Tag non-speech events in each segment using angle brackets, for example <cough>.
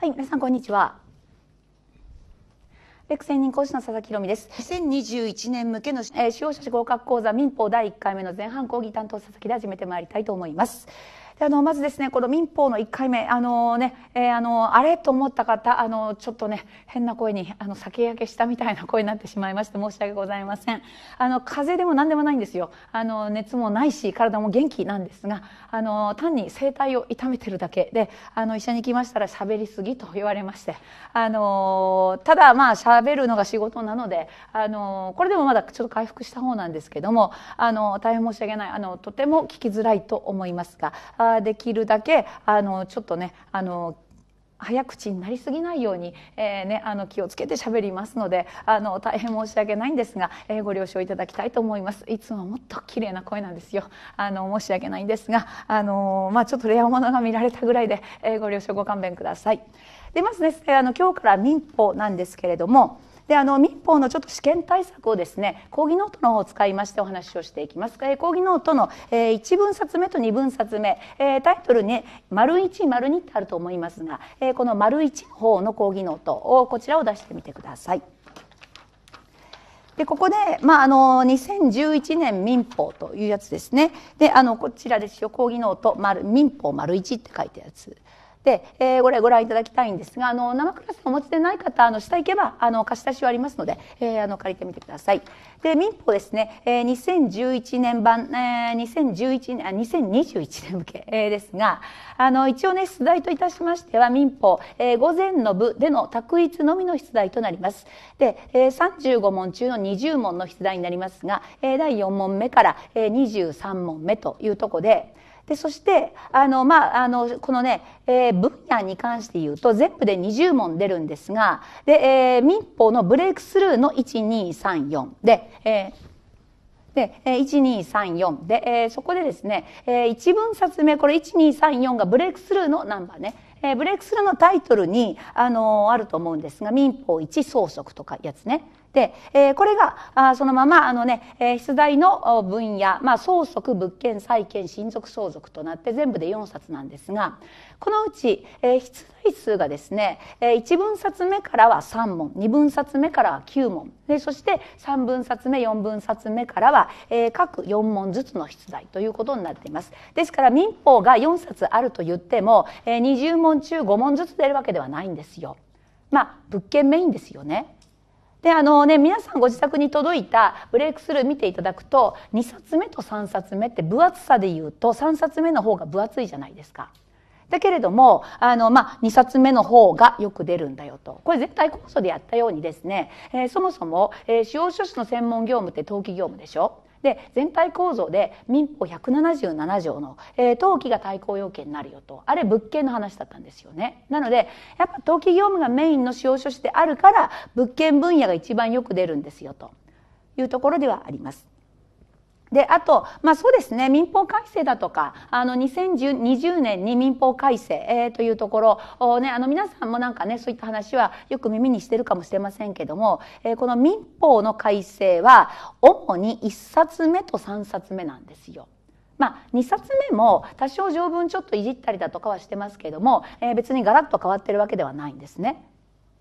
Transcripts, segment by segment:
はい、皆さんこんにちは。レク専任講師の佐々木宏美です。2021年向けの、えー、使用者合格講座民法第1回目の前半講義担当佐々木で始めてまいりたいと思います。であのまずですねこの民法の1回目あのね、えー、あのあれと思った方あのちょっとね変な声にあの酒焼けしたみたいな声になってしまいまして申し訳ございませんあの風邪でも何でもないんですよあの熱もないし体も元気なんですがあの単に声帯を痛めてるだけであの医者に来ましたら喋りすぎと言われましてあのただまあ喋るのが仕事なのであのこれでもまだちょっと回復した方なんですけどもあの大変申し訳ないあのとても聞きづらいと思いますがはできるだけあのちょっとねあの早口になりすぎないように、えーね、あの気をつけて喋りますのであの大変申し訳ないんですが、えー、ご了承いただきたいと思いますいつももっと綺麗な声なんですよあの申し訳ないんですがあの、まあ、ちょっとレアものが見られたぐらいで、えー、ご了承ご勘弁くださいでまずですねあの今日から民法なんですけれどもであの民法のちょっと試験対策をですね講義ノートの方を使いましてお話をしていきます、えー、講義ノートの、えー、1分冊目と2分冊目、えー、タイトルに「丸一丸二ってあると思いますが、えー、この「丸一の方の講義ノートをこちらを出してみてください。でここで、まあ、あの2011年民法というやつですねであのこちらですよ講義ノート丸民法丸一って書いたやつで、えー、これご覧いただきたいんですがあの生クラスお持ちでない方あの下行けばあの貸し出しはありますので、えー、あの借りてみてください。で民法ですね、えー、2011年版、えー、2011年あ2021年向け、えー、ですがあの一応ね出題といたしましては民法、えー、午前の部での択一のみの出題となります。で、えー、35問中の20問の出題になりますが、えー、第4問目から、えー、23問目というとこででそしてあの、まあ、あのこのね、えー、分野に関して言うと全部で20問出るんですがで、えー、民法のブレイクスルーの1234で、えーで、え1234で、えー、そこでですね、えー、一文冊目、これ1234がブレイクスルーのナンバーね。えー、ブレイクスルーのタイトルに、あのー、あると思うんですが、民法一総則とかやつね。で、えー、これがあそのままあのね、えー、出題の分野、まあ、相続物件債権親族相続となって全部で4冊なんですがこのうち、えー、出題数がですね、えー、1分冊目からは3問2分冊目からは9問でそして3分冊目4分冊目からは、えー、各4問ずつの出題ということになっています。ですから民法が4冊あると言っても、えー、20問中5問ずつ出るわけではないんですよ。まあ物件メインですよね。であのね皆さんご自宅に届いたブレイクスルー見ていただくと2冊目と3冊目って分厚さでいうと3冊目の方が分厚いじゃないですか。だけれどもあの、まあ、2冊目の方がよく出るんだよとこれ絶対酵素でやったようにですね、えー、そもそも、えー、司法書士の専門業務って登記業務でしょで全体構造で民法177条の、えー、登記が対抗要件になるよとあれ物件の話だったんですよねなのでやっぱ登記業務がメインの使用書士であるから物件分野が一番よく出るんですよというところではあります。で、あと、まあそうですね、民法改正だとか、あの、2020年に民法改正、えー、というところ、ね、あの皆さんもなんかね、そういった話はよく耳にしてるかもしれませんけども、えー、この民法の改正は、主に1冊目と3冊目なんですよ。まあ、2冊目も多少条文ちょっといじったりだとかはしてますけども、えー、別にガラッと変わってるわけではないんですね。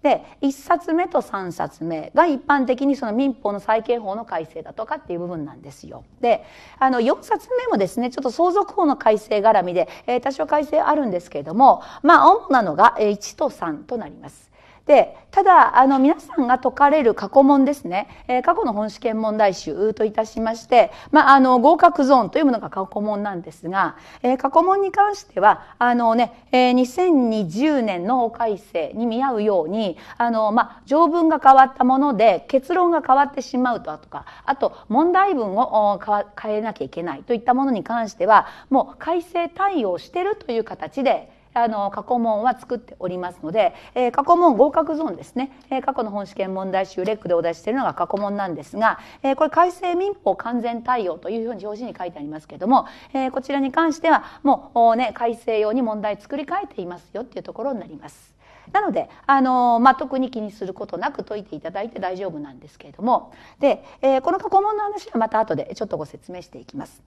で1冊目と3冊目が一般的にその民法の債権法の改正だとかっていう部分なんですよ。であの4冊目もですねちょっと相続法の改正絡みで、えー、多少改正あるんですけれどもまあ主なのが1と3となります。でただあの皆さんが解かれる過去問ですね、えー、過去の本試験問題集といたしまして、まあ、あの合格ゾーンというものが過去問なんですが、えー、過去問に関してはあの、ねえー、2020年の法改正に見合うようにあの、まあ、条文が変わったもので結論が変わってしまうとかあと問題文を変えなきゃいけないといったものに関してはもう改正対応してるという形であの過去問は作っておりますので、えー、過去問合格ゾーンですね、えー、過去の本試験問題集レックでお出ししているのが過去問なんですが、えー、これ改正民法完全対応というふうに表紙に書いてありますけれども、えー、こちらに関してはもうね改正用に問題作り変えていますよっていうところになります。なので、あのまあ、特に気にすることなく解いていただいて大丈夫なんですけれどもで、えー、この過去問の話はまた後でちょっとご説明していきます。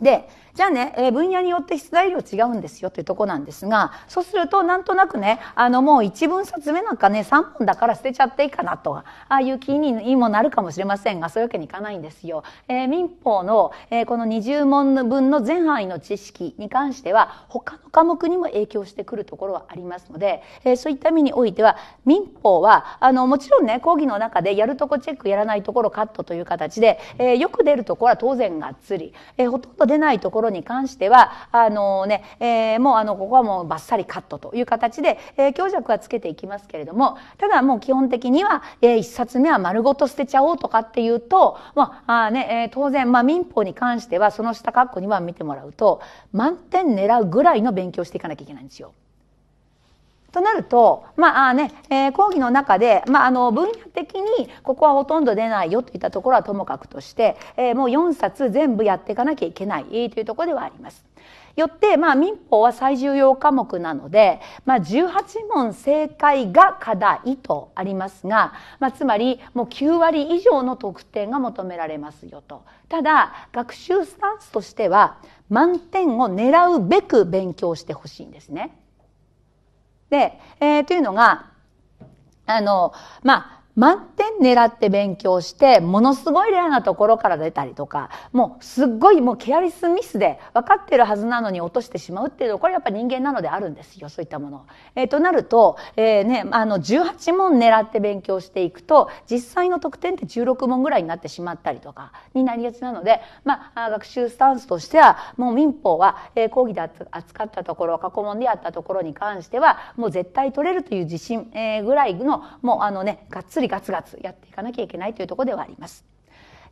で、じゃあね、えー、分野によって出題量違うんですよというとこなんですが、そうするとなんとなくね、あのもう一文冊目なんかね、3本だから捨てちゃっていいかなと、ああいう気にもなるかもしれませんが、そういうわけにいかないんですよ。えー、民法の、えー、この20問分の全範囲の知識に関しては、他の科目にも影響してくるところはありますので、えそういった意味においては、民法は、あの、もちろんね、講義の中でやるとこチェック、やらないところカットという形で、えよく出るところは当然がっつり、えほとんど出ないところに関しては、あのね、えー、もうあの、ここはもうバッサリカットという形で、えー、強弱はつけていきますけれども、ただもう基本的には、えー、一冊目は丸ごと捨てちゃおうとかっていうと、まあ、あね、えー、当然、まあ民法に関しては、その下括弧2番見てもらうと、満点狙うぐらいの勉強していかなきゃいけないんですよ。となると、まああね、えー、講義の中で、まあ、あの、分野的にここはほとんど出ないよといったところはともかくとして、えー、もう4冊全部やっていかなきゃいけないというところではあります。よって、まあ、民法は最重要科目なので、まあ、18問正解が課題とありますが、まあ、つまりもう9割以上の得点が求められますよと。ただ、学習スタンスとしては、満点を狙うべく勉強してほしいんですね。で、えー、というのが、あの、まあ、満点狙って勉強して、ものすごいレアなところから出たりとか、もうすっごいもうケアリスミスで分かってるはずなのに落としてしまうっていうのこれやっぱ人間なのであるんですよ、そういったもの。えー、となると、えー、ね、あの、18問狙って勉強していくと、実際の得点って16問ぐらいになってしまったりとかになりがちなので、まあ、学習スタンスとしては、もう民法は、えー、講義で扱ったところ、過去問でやったところに関しては、もう絶対取れるという自信、えー、ぐらいの、もうあのね、がっつりガツガツやっていかなきゃいけないというところではあります。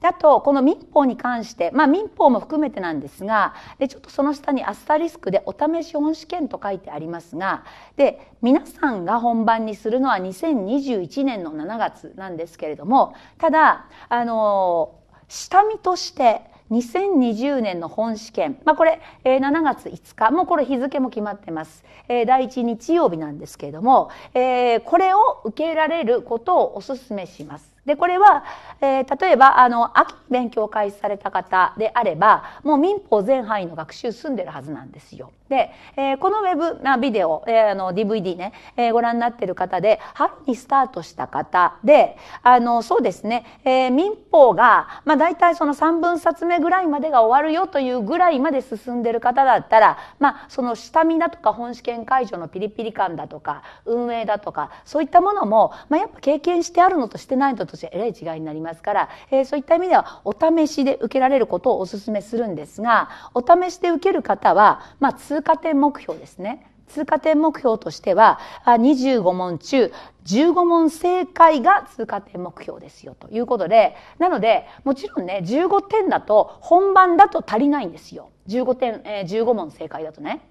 であとこの民法に関して、まあ、民法も含めてなんですがでちょっとその下にアスタリスクで「お試し本試験」と書いてありますがで皆さんが本番にするのは2021年の7月なんですけれどもただあの下見として2020年の本試験、まあ、これ、えー、7月5日もうこれ日付も決まってます、えー、第1日曜日なんですけれども、えー、これを受けられることをお勧めします。で、これは、えー、例えば、あの、秋勉強を開始された方であれば、もう民法全範囲の学習済んでるはずなんですよ。で、えー、このウェブまあ、ビデオ、えー、あの、DVD ね、えー、ご覧になっている方で、春にスタートした方で、あの、そうですね、えー、民法が、まあ、大体その3分冊目ぐらいまでが終わるよというぐらいまで進んでる方だったら、まあ、その下見だとか本試験会場のピリピリ感だとか、運営だとか、そういったものも、まあ、やっぱ経験してあるのとしてないのとえらい違いになりますから、えー、そういった意味ではお試しで受けられることをお勧めするんですがお試しで受ける方は、まあ、通過点目標ですね。通過点目標としては、25問中15問正解が通過点目標ですよということで、なので、もちろんね、15点だと本番だと足りないんですよ。15点、えー、15問正解だとね。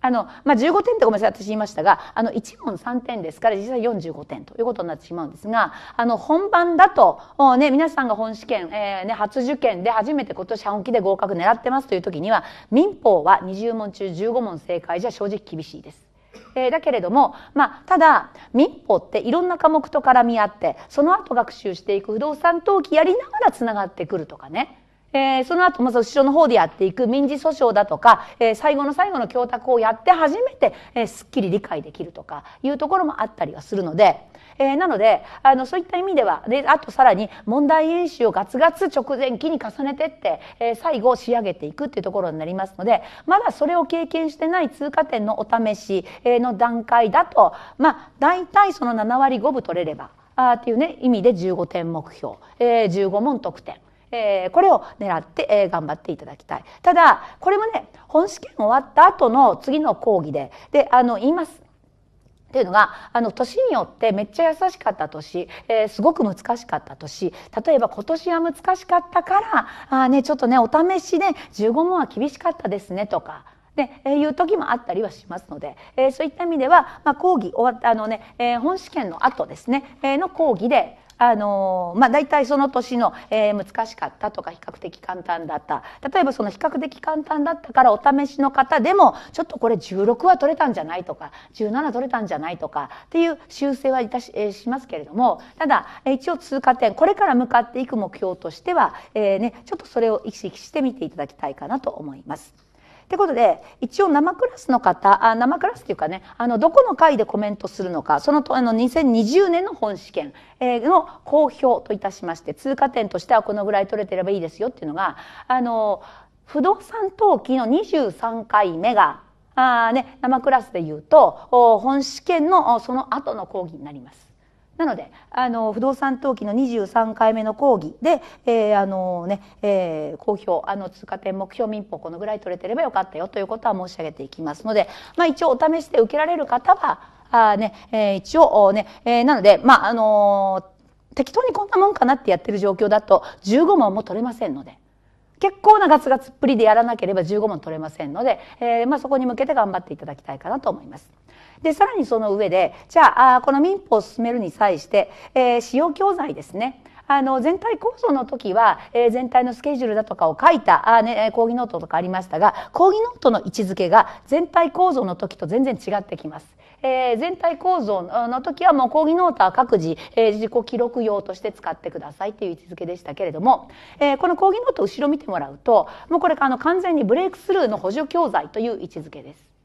あの、まあ、15点ってごめんなさい、私言いましたが、あの、1問3点ですから、実は45点ということになってしまうんですが、あの、本番だと、ね、皆さんが本試験、えー、ね、初受験で初めて今年本気で合格狙ってますという時には、民法は20問中15問正解じゃ正直厳しいです。えー、だけれども、まあ、ただ民法っていろんな科目と絡み合ってその後学習していく不動産登記やりながらつながってくるとかねえー、その後、まず後ろの方でやっていく民事訴訟だとか、えー、最後の最後の供託をやって初めて、えー、すっきり理解できるとかいうところもあったりはするので、えー、なので、あの、そういった意味では、で、あとさらに問題演習をガツガツ直前期に重ねてって、えー、最後仕上げていくっていうところになりますので、まだそれを経験してない通過点のお試しの段階だと、まあ、大体その7割5分取れれば、あっていうね、意味で15点目標、えー、15問得点。えー、これを狙って、えー、頑張っていただきたい。ただ、これもね、本試験終わった後の次の講義で、で、あの、言います。っていうのが、あの、年によってめっちゃ優しかった年、えー、すごく難しかった年、例えば今年は難しかったから、あね、ちょっとね、お試しで、ね、15問は厳しかったですね、とか、ねえー、いう時もあったりはしますので、えー、そういった意味では、まあ、講義終わった、あのね、えー、本試験の後ですね、えー、の講義で、あのまあ、大体その年の、えー、難しかったとか比較的簡単だった例えばその比較的簡単だったからお試しの方でもちょっとこれ16は取れたんじゃないとか17取れたんじゃないとかっていう修正はいたし,、えー、しますけれどもただ、えー、一応通過点これから向かっていく目標としては、えーね、ちょっとそれを意識してみていただきたいかなと思います。ってことで、一応生クラスの方、あ生クラスっていうかね、あの、どこの回でコメントするのか、そのと、あの、2020年の本試験、えの公表といたしまして、通過点としてはこのぐらい取れてればいいですよっていうのが、あの、不動産登記の23回目が、あね、生クラスで言うと、本試験のその後の講義になります。なのであの不動産登記の23回目の講義で、えー、あのね、えー、公表あの通過点目標民法このぐらい取れてればよかったよということは申し上げていきますので、まあ、一応お試しで受けられる方はあ、ねえー、一応ね、えー、なので、まああのー、適当にこんなもんかなってやってる状況だと15問も取れませんので。結構なガツガツっぷりでやらなければ15問取れませんので、えーまあ、そこに向けて頑張っていただきたいかなと思います。で、さらにその上で、じゃあ、この民法を進めるに際して、えー、使用教材ですね。あの、全体構想の時は、えー、全体のスケジュールだとかを書いた、あね、講義ノートとかありましたが、講義ノートの位置づけが全体構造の時と全然違ってきます。えー、全体構造の時はもう講義ノートは各自、えー、自己記録用として使ってくださいっていう位置づけでしたけれども、えー、この講義ノート後ろ見てもらうと、もうこれあの完全にブレイクスルーの補助教材という位置づけです。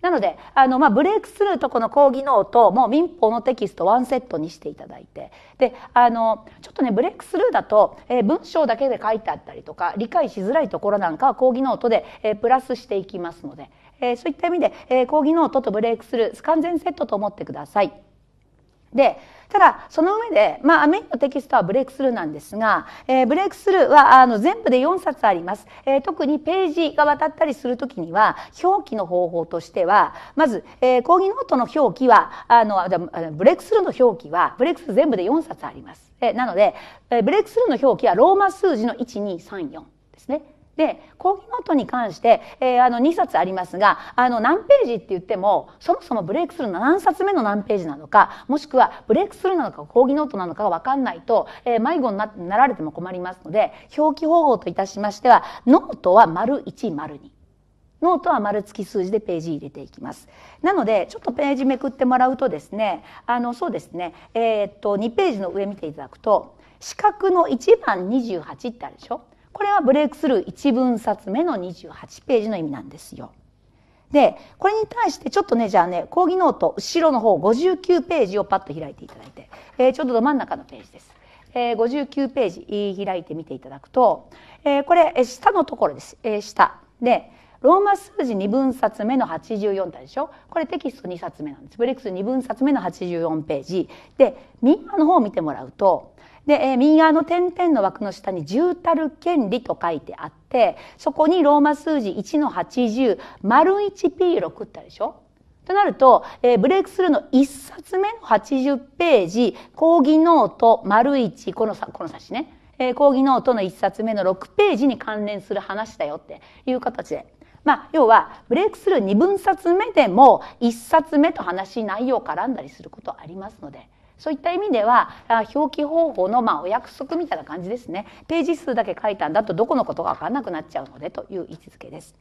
なので、あの、まあ、ブレイクスルーとこの講義ノート、も民法のテキストワンセットにしていただいて。で、あの、ちょっとね、ブレイクスルーだと、えー、文章だけで書いてあったりとか、理解しづらいところなんかは講義ノートで、えー、プラスしていきますので、えー、そういった意味で、えー、講義ノートとブレイクスルー、完全セットと思ってください。でただその上で、まあ、メインのテキストはブレイクスルーなんですが、えー、ブレイクスルーはあの全部で4冊あります、えー、特にページが渡ったりするときには表記の方法としてはまず、えー、講義ノートの表記はあのブレイクスルーの表記はブレイクスルー全部で4冊あります、えー、なので、えー、ブレイクスルーの表記はローマ数字の1234ですねで、講義ノートに関して、えー、あの、2冊ありますが、あの、何ページって言っても、そもそもブレイクスルーの何冊目の何ページなのか、もしくはブレイクスルーなのか講義ノートなのかがわかんないと、えー、迷子にななられても困りますので、表記方法といたしましては、ノートは丸1、丸2。ノートは丸付き数字でページ入れていきます。なので、ちょっとページめくってもらうとですね、あの、そうですね、えー、っと、2ページの上見ていただくと、四角の1番28ってあるでしょこれはブレイクスルー1分冊目の28ページの意味なんですよ。で、これに対してちょっとね、じゃあね、講義ノート、後ろの方59ページをパッと開いていただいて、えー、ちょっとど真ん中のページです。えー、59ページ開いてみていただくと、えー、これ、下のところです。えー、下。で、ローマ数字2分冊目の84体でしょこれテキスト2冊目なんです。ブレイクス2分冊目の84ページ。で、右側の方を見てもらうと、で、えー、右側の点々の枠の下に十たる権利と書いてあって、そこにローマ数字1の80、丸 1P6 ってあるでしょとなると、えー、ブレイクスルーの1冊目の80ページ、講義ノート、丸1、このさ、この冊子ね。えー、講義ノートの1冊目の6ページに関連する話だよっていう形で。まあ、要は、ブレイクスルー2分冊目でも1冊目と話内容絡んだりすることありますので。そういった意味では表記方法のまあお約束みたいな感じですねページ数だけ書いたんだとどこのことが分からなくなっちゃうのでという位置づけです。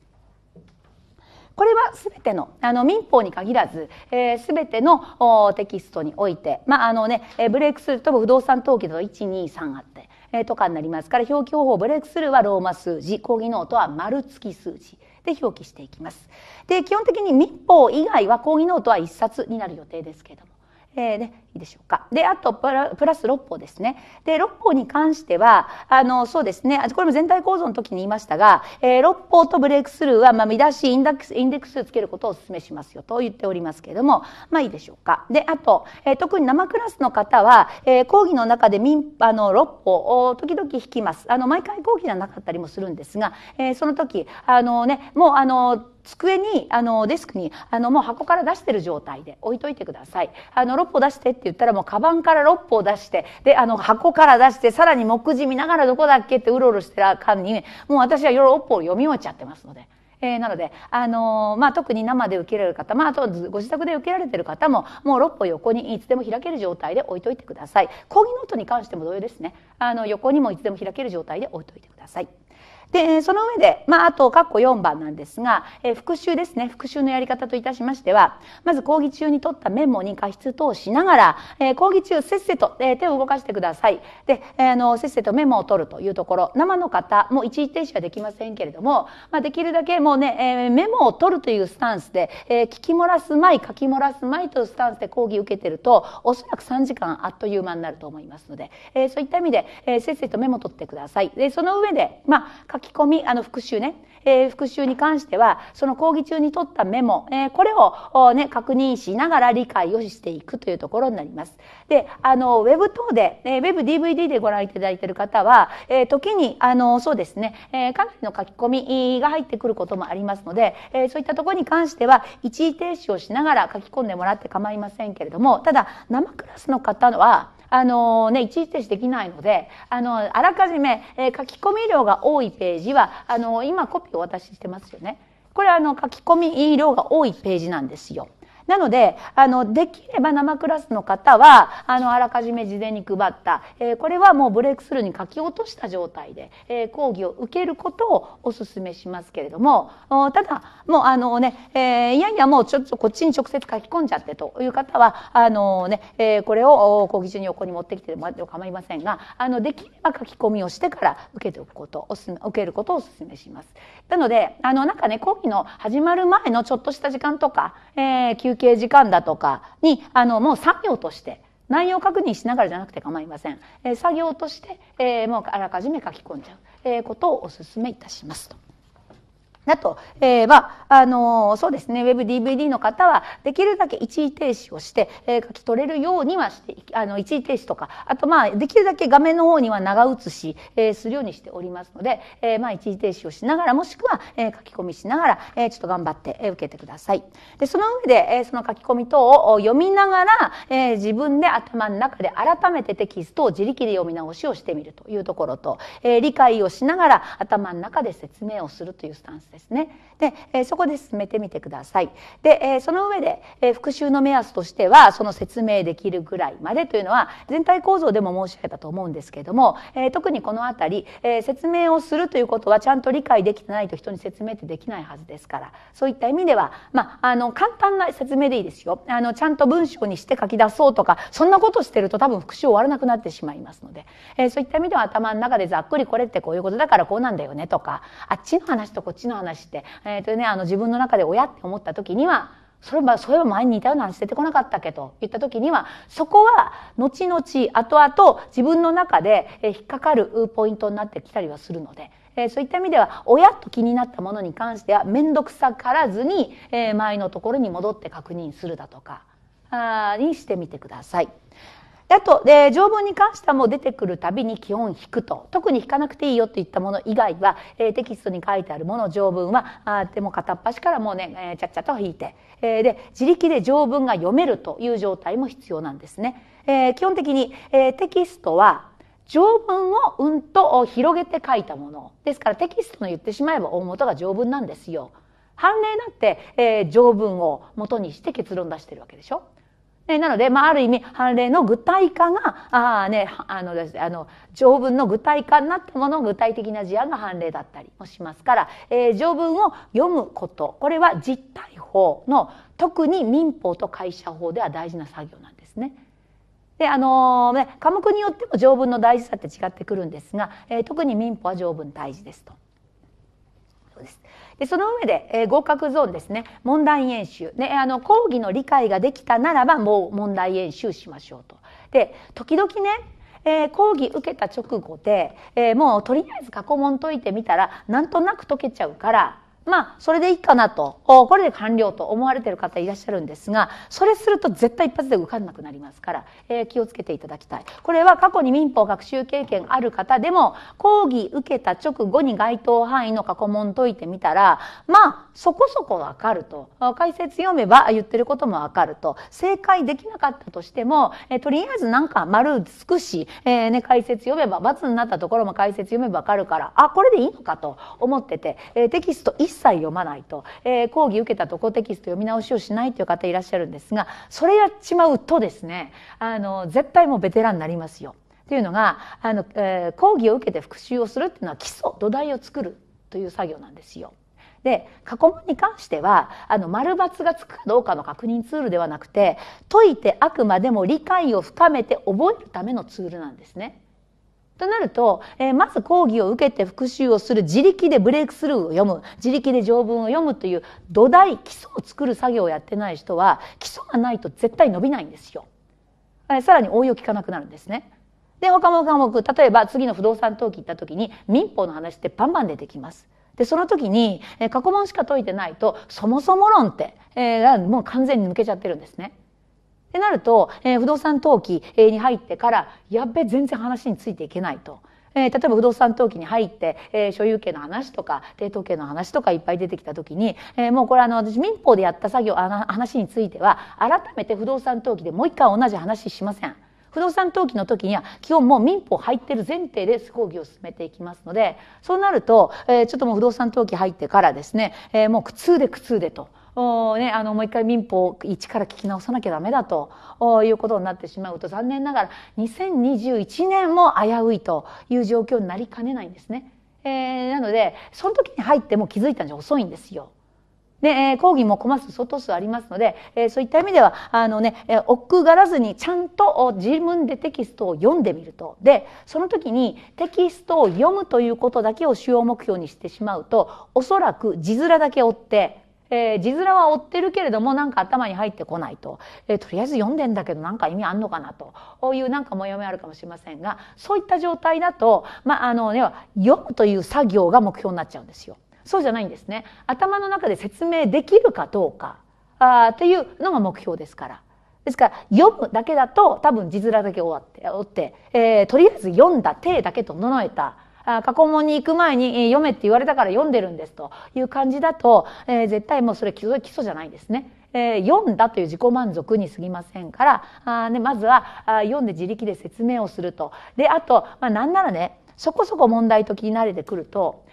これはすべてのあの民法に限らず、えー、全てのテキストにおいて、まああのね、えブレイクスルーと不動産登記だと123あって、えー、とかになりますから表記方法ブレイクスルーはローマ数字講義ノートは丸付き数字。で表記していきますで基本的に民法以外は講義ノートは1冊になる予定ですけれども、えーね、いいでしょうか。で、あとプラプラス六法ですね。で、六法に関しては、あの、そうですね、これも全体構造の時に言いましたが、えー、六法とブレイクスルーは、まあ、見出し、インデックス、インデックスつけることをお勧めしますよと言っておりますけれども、まあいいでしょうか。で、あと、えー、特に生クラスの方は、えー、講義の中で民、あの、六法を時々引きます。あの、毎回講義じゃなかったりもするんですが、えー、その時、あのね、もうあの、机に、あの、デスクに、あの、もう箱から出してる状態で置いといてください。あの、六歩出してって言ったらもうカバンから6歩出して、で、あの箱から出して、さらに目次見ながらどこだっけってうろうろしてた間に、もう私は6歩を読み終わっちゃってますので。えー、なので、あのー、まあ、特に生で受けられる方、まあ、あとご自宅で受けられてる方ももう6歩横にいつでも開ける状態で置いといてください講義ノートに関しても同様ですねあの横にもいつでも開ける状態で置いといてください。で、その上で、まあ、あと、括弧4番なんですが、え復習ですね。復習のやり方といたしましては、まず講義中に取ったメモに過失等しながら、え講義中、せっせと、え手を動かしてください。で、えあの、せっせとメモを取るというところ、生の方も一時停止はできませんけれども、まあ、できるだけもうね、えメモを取るというスタンスで、え聞き漏らすまい、書き漏らすまいというスタンスで講義受けてると、おそらく3時間あっという間になると思いますので、えそういった意味で、えせっせとメモを取ってください。で、その上で、まあ、書き込み、あの復習ね、えー、復習に関しては、その講義中に取ったメモ、えー、これを、ね、確認しながら理解をしていくというところになります。で、あの、ウェブ等で、えー、ウェブ DVD でご覧いただいている方は、えー、時に、あの、そうですね、えー、かなりの書き込みが入ってくることもありますので、えー、そういったところに関しては、一時停止をしながら書き込んでもらって構いませんけれども、ただ、生クラスの方は、あのね、一時停止できないので、あの、あらかじめ、えー、書き込み量が多いページは、あの、今コピーお渡ししてますよね。これあの、書き込み量が多いページなんですよ。なので、あの、できれば生クラスの方は、あの、あらかじめ事前に配った、えー、これはもうブレイクスルーに書き落とした状態で、えー、講義を受けることをお勧めしますけれども、ただ、もうあのね、えー、いやいやもうちょっとこっちに直接書き込んじゃってという方は、あのね、えー、これを講義中に横に持ってきてもらっても構いませんが、あの、できれば書き込みをしてから受けておくこと、お受けることをお勧めします。なので、あの、なんかね、講義の始まる前のちょっとした時間とか、えー、休憩時間だとかに、あの、もう作業として、内容確認しながらじゃなくて構いません。えー、作業として、えー、もうあらかじめ書き込んじゃう、えー、ことをお勧めいたしますと。だと、えー、まあ、あのー、そうですね、WebDVD の方は、できるだけ一時停止をして、えー、書き取れるようにはして、あの、一時停止とか、あと、まあ、できるだけ画面の方には長写し、えー、するようにしておりますので、えー、まあ、一時停止をしながら、もしくは、えー、書き込みしながら、えー、ちょっと頑張って、えー、受けてください。で、その上で、えー、その書き込み等を読みながら、えー、自分で頭の中で改めてテキストを自力で読み直しをしてみるというところと、えー、理解をしながら頭の中で説明をするというスタンスです。ですね。で、えそこで進めてみてください。で、えその上で、え復習の目安としては、その説明できるぐらいまでというのは、全体構造でも申し上げたと思うんですけれども、え特にこのあたり、え説明をするということはちゃんと理解できてないと人に説明ってできないはずですから、そういった意味では、まあ、あの、簡単な説明でいいですよ。あの、ちゃんと文章にして書き出そうとか、そんなことしてると多分復習終わらなくなってしまいますので、えそういった意味では頭の中でざっくりこれってこういうことだからこうなんだよねとか、あっちの話とこっちの話話って、えー、とね、あの自分の中で親って思った時には、それは、そういえば前に似たような話出てこなかったっけと言った時には、そこは後々、後々自分の中で引っかかるポイントになってきたりはするので、えそういった意味では、親と気になったものに関しては、面倒くさからずに、え前のところに戻って確認するだとか、あにしてみてください。あと、で、条文に関してはもう出てくるたびに基本引くと。特に引かなくていいよといったもの以外は、えー、テキストに書いてあるもの、条文は、あでも片っ端からもうね、えー、ちゃっちゃと引いて、えー、で、自力で条文が読めるという状態も必要なんですね。えー、基本的に、えー、テキストは、条文をうんと広げて書いたもの。ですからテキストの言ってしまえば大元が条文なんですよ。判例だって、えー、条文を元にして結論出してるわけでしょ。えなので、まあ、ある意味、判例の具体化が、ああね、あの、あの、条文の具体化になったものを具体的な事案が判例だったりもしますから、えー、条文を読むこと、これは実態法の、特に民法と会社法では大事な作業なんですね。で、あのー、ね、科目によっても条文の大事さって違ってくるんですが、えー、特に民法は条文大事ですと。で、その上で、えー、合格ゾーンですね、問題演習。ね、あの、講義の理解ができたならば、もう問題演習しましょうと。で、時々ね、えー、講義受けた直後で、えー、もうとりあえず過去問解いてみたら、なんとなく解けちゃうから、まあ、それでいいかなと、これで完了と思われてる方いらっしゃるんですが、それすると絶対一発で受かんなくなりますから、えー、気をつけていただきたい。これは過去に民法学習経験ある方でも、講義受けた直後に該当範囲の過去問解いてみたら、まあ、そこそこわかると。解説読めば言ってることもわかると。正解できなかったとしても、えー、とりあえずなんか丸つくし、えー、ね、解説読めば、罰になったところも解説読めばわかるから、あ、これでいいのかと思ってて、えー、テキスト一切読まないと、えー、講義受けたとこテキスト読み直しをしないという方いらっしゃるんですがそれやっちまうとですねあの絶対もうベテランになりますよ。というのがあの、えー、講義を受けて復習をするっていうのは基礎土台を作るという作業なんですよ。で過去問に関してはあの丸×がつくかどうかの確認ツールではなくて解いてあくまでも理解を深めて覚えるためのツールなんですね。となると、えー、まず講義を受けて復習をする自力でブレイクスルーを読む自力で条文を読むという土台基礎を作る作業をやってない人は基礎がないと絶対伸びないんですよ。えー、さらに応用聞かなくなるんですね。で他の科目例えば次の不動産登記行った時に民法の話ってバンバン出てきます。でその時に、えー、過去問しか解いてないとそもそも論って、えー、もう完全に抜けちゃってるんですね。ってなると、えー、不動産登記に入ってから、やっべ、全然話についていけないと。えー、例えば不動産登記に入って、えー、所有権の話とか、抵当権の話とかいっぱい出てきた時に、えー、もうこれあの、私民法でやった作業、あの話については、改めて不動産登記でもう一回同じ話しません。不動産登記の時には基本もう民法入ってる前提で講義を進めていきますのでそうなると、えー、ちょっともう不動産登記入ってからですね、えー、もう苦痛で苦痛でとね、あのもう一回民法一から聞き直さなきゃダメだということになってしまうと残念ながら2021年も危ういという状況になりかねないんですね。えー、なのでその時に入っても気づいたんじゃ遅いんですよ。で、えー、講義もコマ数相当数ありますので、えー、そういった意味ではあのね、えー、おくがらずにちゃんと自分でテキストを読んでみるとでその時にテキストを読むということだけを主要目標にしてしまうとおそらく字面だけ追ってえー、字面は追ってるけれどもなんか頭に入ってこないと、えー、とりあえず読んでんだけどなんか意味あんのかなとこういうなんかもやもやあるかもしれませんがそういった状態だと、まああのね、読むという作業が目標になっちゃうんですよ。そうじゃないんですね。頭の中で説明できるかどうかあっていうのが目標ですから。ですから読むだけだと多分字面だけ終わって追って、えー、とりあえず読んだ手だけ整えた過去問に行く前に読めって言われたから読んでるんですという感じだと、えー、絶対もうそれ基礎基礎じゃないんですね。えー、読んだという自己満足にすぎませんから、あね、まずはあ読んで自力で説明をすると。で、あと、まあ、なんならね、そこそこ問題と気になれてくると、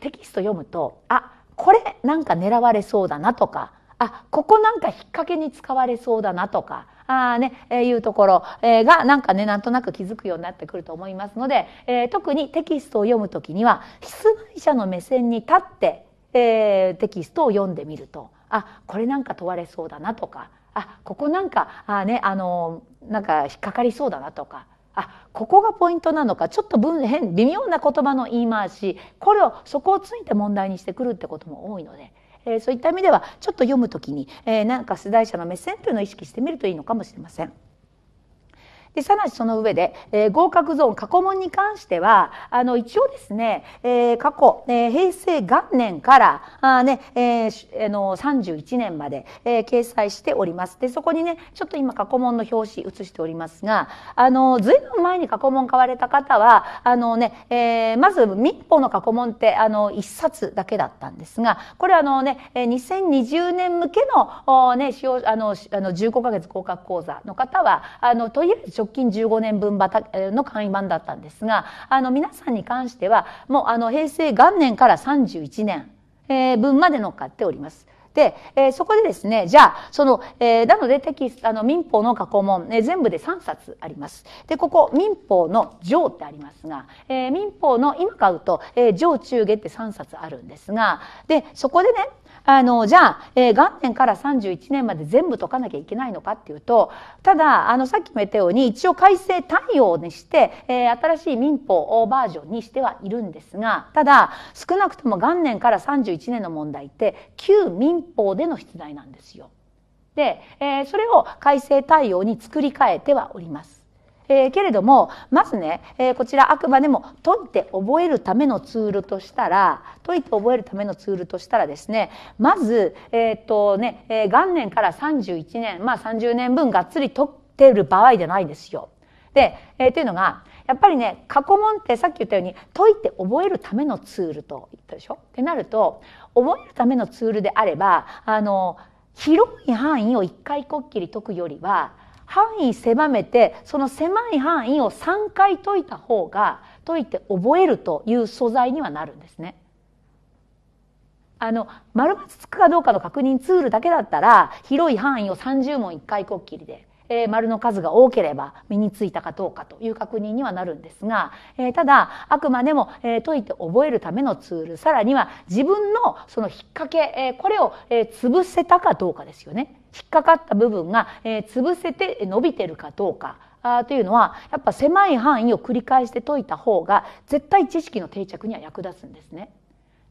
テキスト読むと、あ、これなんか狙われそうだなとか、あ、ここなんか引っ掛けに使われそうだなとか、あね、えー、いうところ、えがなんかね、なんとなく気づくようになってくると思いますので、えー、特にテキストを読むときには、出題者の目線に立って、えー、テキストを読んでみると、あ、これなんか問われそうだなとか、あ、ここなんか、あね、あの、なんか引っかかりそうだなとか、あここがポイントなのかちょっと変微妙な言葉の言い回しこれをそこをついて問題にしてくるってことも多いのでえそういった意味ではちょっと読む時に、えー、なんか出題者の目線というのを意識してみるといいのかもしれません。で、さらにその上で、えー、合格ゾーン過去問に関しては、あの、一応ですね、えー、過去、えー、平成元年から、あね、えー、の、31年まで、えー、掲載しております。で、そこにね、ちょっと今過去問の表紙写しておりますが、あの、ずいぶん前に過去問買われた方は、あのね、えー、まず民法の過去問って、あの、1冊だけだったんですが、これあのね、2020年向けの、ね、使用、あの、あの15ヶ月合格講座の方は、あの、とりあえず直近15年分の簡易版だったんですが、あの、皆さんに関しては、もう、あの、平成元年から31年、え分まで乗っかっております。で、えー、そこでですね、じゃあ、その、えー、なのでテキスト、あの、民法の過去問、ね、全部で3冊あります。で、ここ、民法の上ってありますが、えー、民法の今買うと、えー、上中下って3冊あるんですが、で、そこでね、あの、じゃあ、えー、元年から31年まで全部解かなきゃいけないのかっていうと、ただ、あの、さっきも言ったように、一応改正対応にして、えー、新しい民法バージョンにしてはいるんですが、ただ、少なくとも元年から31年の問題って、旧民法での出題なんですよ。で、えー、それを改正対応に作り変えてはおります。えー、けれどもまずね、えー、こちらあくまでも解いて覚えるためのツールとしたら解いて覚えるためのツールとしたらですねまず、えー、っとねえー、元年から31年まあ30年分がっつり解ってる場合じゃないですよ。で、えー、というのがやっぱりね過去問ってさっき言ったように解いて覚えるためのツールと言ったでしょってなると覚えるためのツールであればあの広い範囲を一回こっきり解くよりは範囲狭めてその狭い範囲を3回解いた方が解いて覚えるという素材にはなるんですね。あの丸がつくかどうかの確認ツールだけだったら広い範囲を30問1回こっきりで、えー、丸の数が多ければ身についたかどうかという確認にはなるんですが、えー、ただあくまでも、えー、解いて覚えるためのツールさらには自分のその引っ掛け、えー、これを、えー、潰せたかどうかですよね。引っかかった部分が、えー、潰せて伸びてるかどうかあというのはやっぱ狭い範囲を繰り返して解いた方が絶対知識の定着には役立つんですね。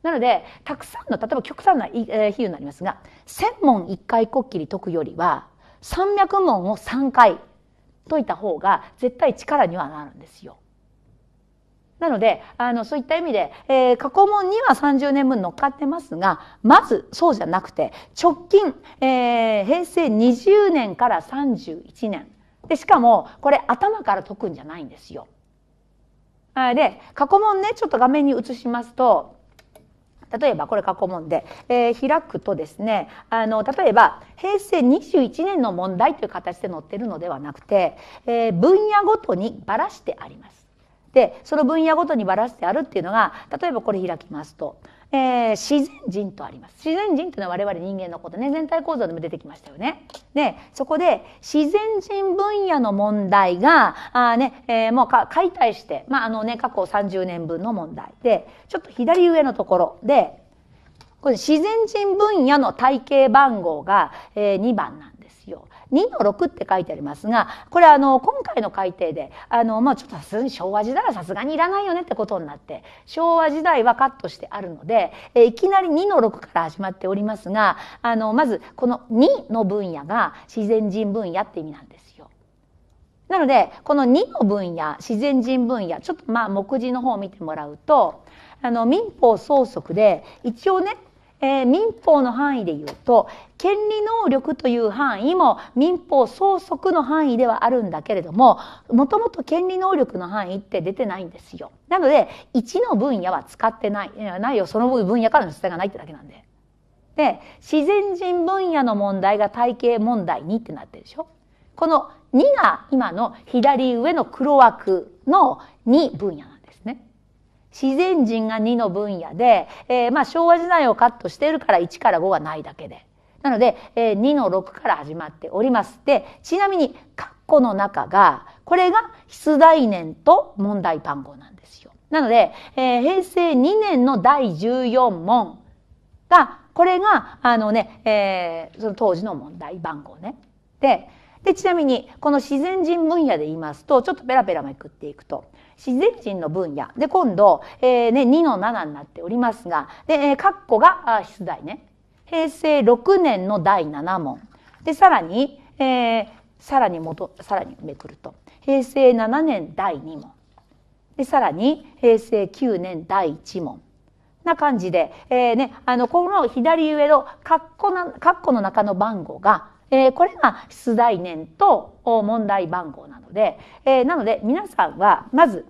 なのでたくさんの例えば極端な比喩になりますが1,000問1回こっきり解くよりは300問を3回解いた方が絶対力にはなるんですよ。なので、あの、そういった意味で、えー、過去問には30年分乗っかってますが、まずそうじゃなくて、直近、えー、平成20年から31年。で、しかも、これ頭から解くんじゃないんですよ。で、過去問ね、ちょっと画面に映しますと、例えばこれ過去問で、えー、開くとですねあの例えば平成21年の問題という形で載ってるのではなくて、えー、分野ごとにばらしてあります。でその分野ごとにばらしてあるっていうのが例えばこれ開きますと、えー、自然人とあります自然人というのは我々人間のことね全体構造でも出てきましたよね。でそこで自然人分野の問題があ、ねえー、もう解体して、まああのね、過去30年分の問題でちょっと左上のところでこれ自然人分野の体系番号が、えー、2番なんです。2の6って書いてありますがこれあの今回の改定であの、まあ、ちょっとさすがに昭和時代はさすがにいらないよねってことになって昭和時代はカットしてあるのでえいきなり2の6から始まっておりますがあのまずこの2の分野が自然人分野って意味なんですよ。なのでこの2の分野自然人分野ちょっとまあ目次の方を見てもらうとあの民法総則で一応ねえー、民法の範囲で言うと権利能力という範囲も民法総則の範囲ではあるんだけれどももともと権利能力の範囲って出てないんですよなので1の分野は使ってないないよその分野からの出題がないってだけなんでで自然人分野の問題が体系問題2ってなってるでしょこの2が今の左上の黒枠の2分野自然人が2の分野で、えー、まあ昭和時代をカットしているから1から5はないだけで。なので、えー、2の6から始まっております。で、ちなみに、括弧の中が、これが出題年と問題番号なんですよ。なので、えー、平成2年の第14問が、これが、あのね、えー、その当時の問題番号ね。で、で、ちなみに、この自然人分野で言いますと、ちょっとペラペラめくっていくと、自然人の分野。で、今度、えー、ね、2の7になっておりますが、で、えー、カッコが出題ね。平成6年の第7問。で、さらに、えー、さらに元、さらにめくると。平成7年第2問。で、さらに、平成9年第1問。な感じで、えーね、あの、この左上のカッコな、カッコの中の番号が、えー、これが出題年と問題番号なので、えー、なので皆さんはまず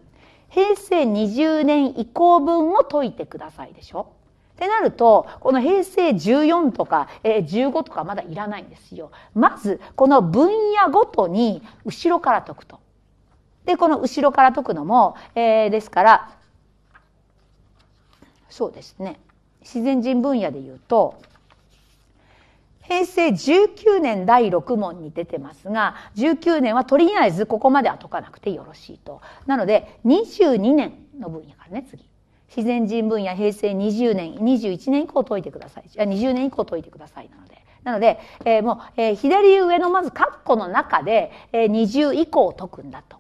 平成20年以降分を解いてくださいでしょってなると、この平成14とか、えー、15とかまだいらないんですよ。まず、この分野ごとに後ろから解くと。で、この後ろから解くのも、えー、ですから、そうですね。自然人分野で言うと、平成19年第6問に出てますが19年はとりあえずここまでは解かなくてよろしいとなので22年の分野からね次自然人分野平成20年21年以降解いてくださいあ20年以降解いてくださいなのでなので、えー、もう、えー、左上のまず括弧の中で、えー、20以降解くんだと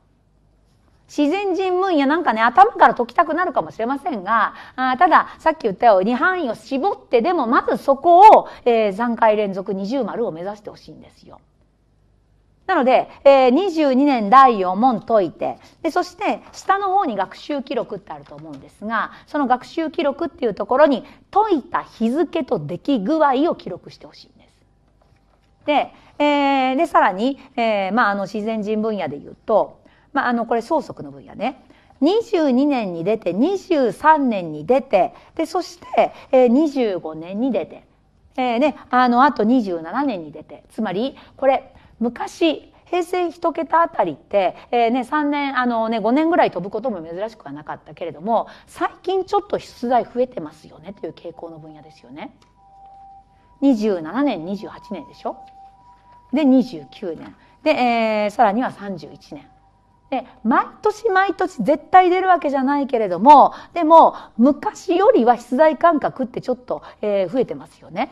自然人文やなんかね、頭から解きたくなるかもしれませんが、あただ、さっき言ったように範囲を絞ってでも、まずそこを、えー、3回連続20丸を目指してほしいんですよ。なので、えー、22年第4問解いて、で、そして下の方に学習記録ってあると思うんですが、その学習記録っていうところに解いた日付と出来具合を記録してほしいんです。で、えー、で、さらに、えー、まあ、あの自然人分野で言うと、まあ、あのこれ相続の分野ね22年に出て23年に出てでそして、えー、25年に出て、えーね、あのあと27年に出てつまりこれ昔平成1桁あたりって、えーね、3年あの、ね、5年ぐらい飛ぶことも珍しくはなかったけれども最近ちょっと出題増えてますよねという傾向の分野ですよね。27年28年でしょで29年で、えー、さらには31年毎年毎年絶対出るわけじゃないけれどもでも昔よりは出題感覚ってちょっと、えー、増えてますよね。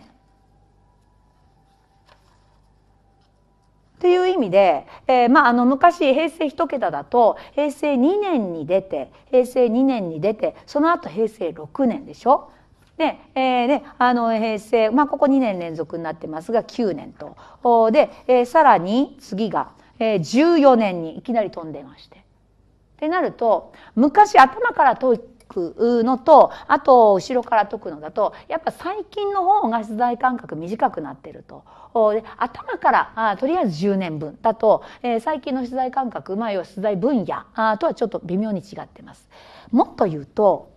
という意味で、えー、まあ、あの昔平成1桁だと平成2年に出て平成2年に出てその後平成6年でしょで、えーね、あの平成、まあ、ここ2年連続になってますが9年とで、えー、さらに次がえ14年にいきなり飛んでまして。ってなると昔頭から解くのとあと後ろから解くのだとやっぱ最近の方が取材間隔短くなってると。で頭からあとりあえず10年分だと、えー、最近の取材間隔、まあ、要は取材分野あとはちょっと微妙に違ってます。もっと言うと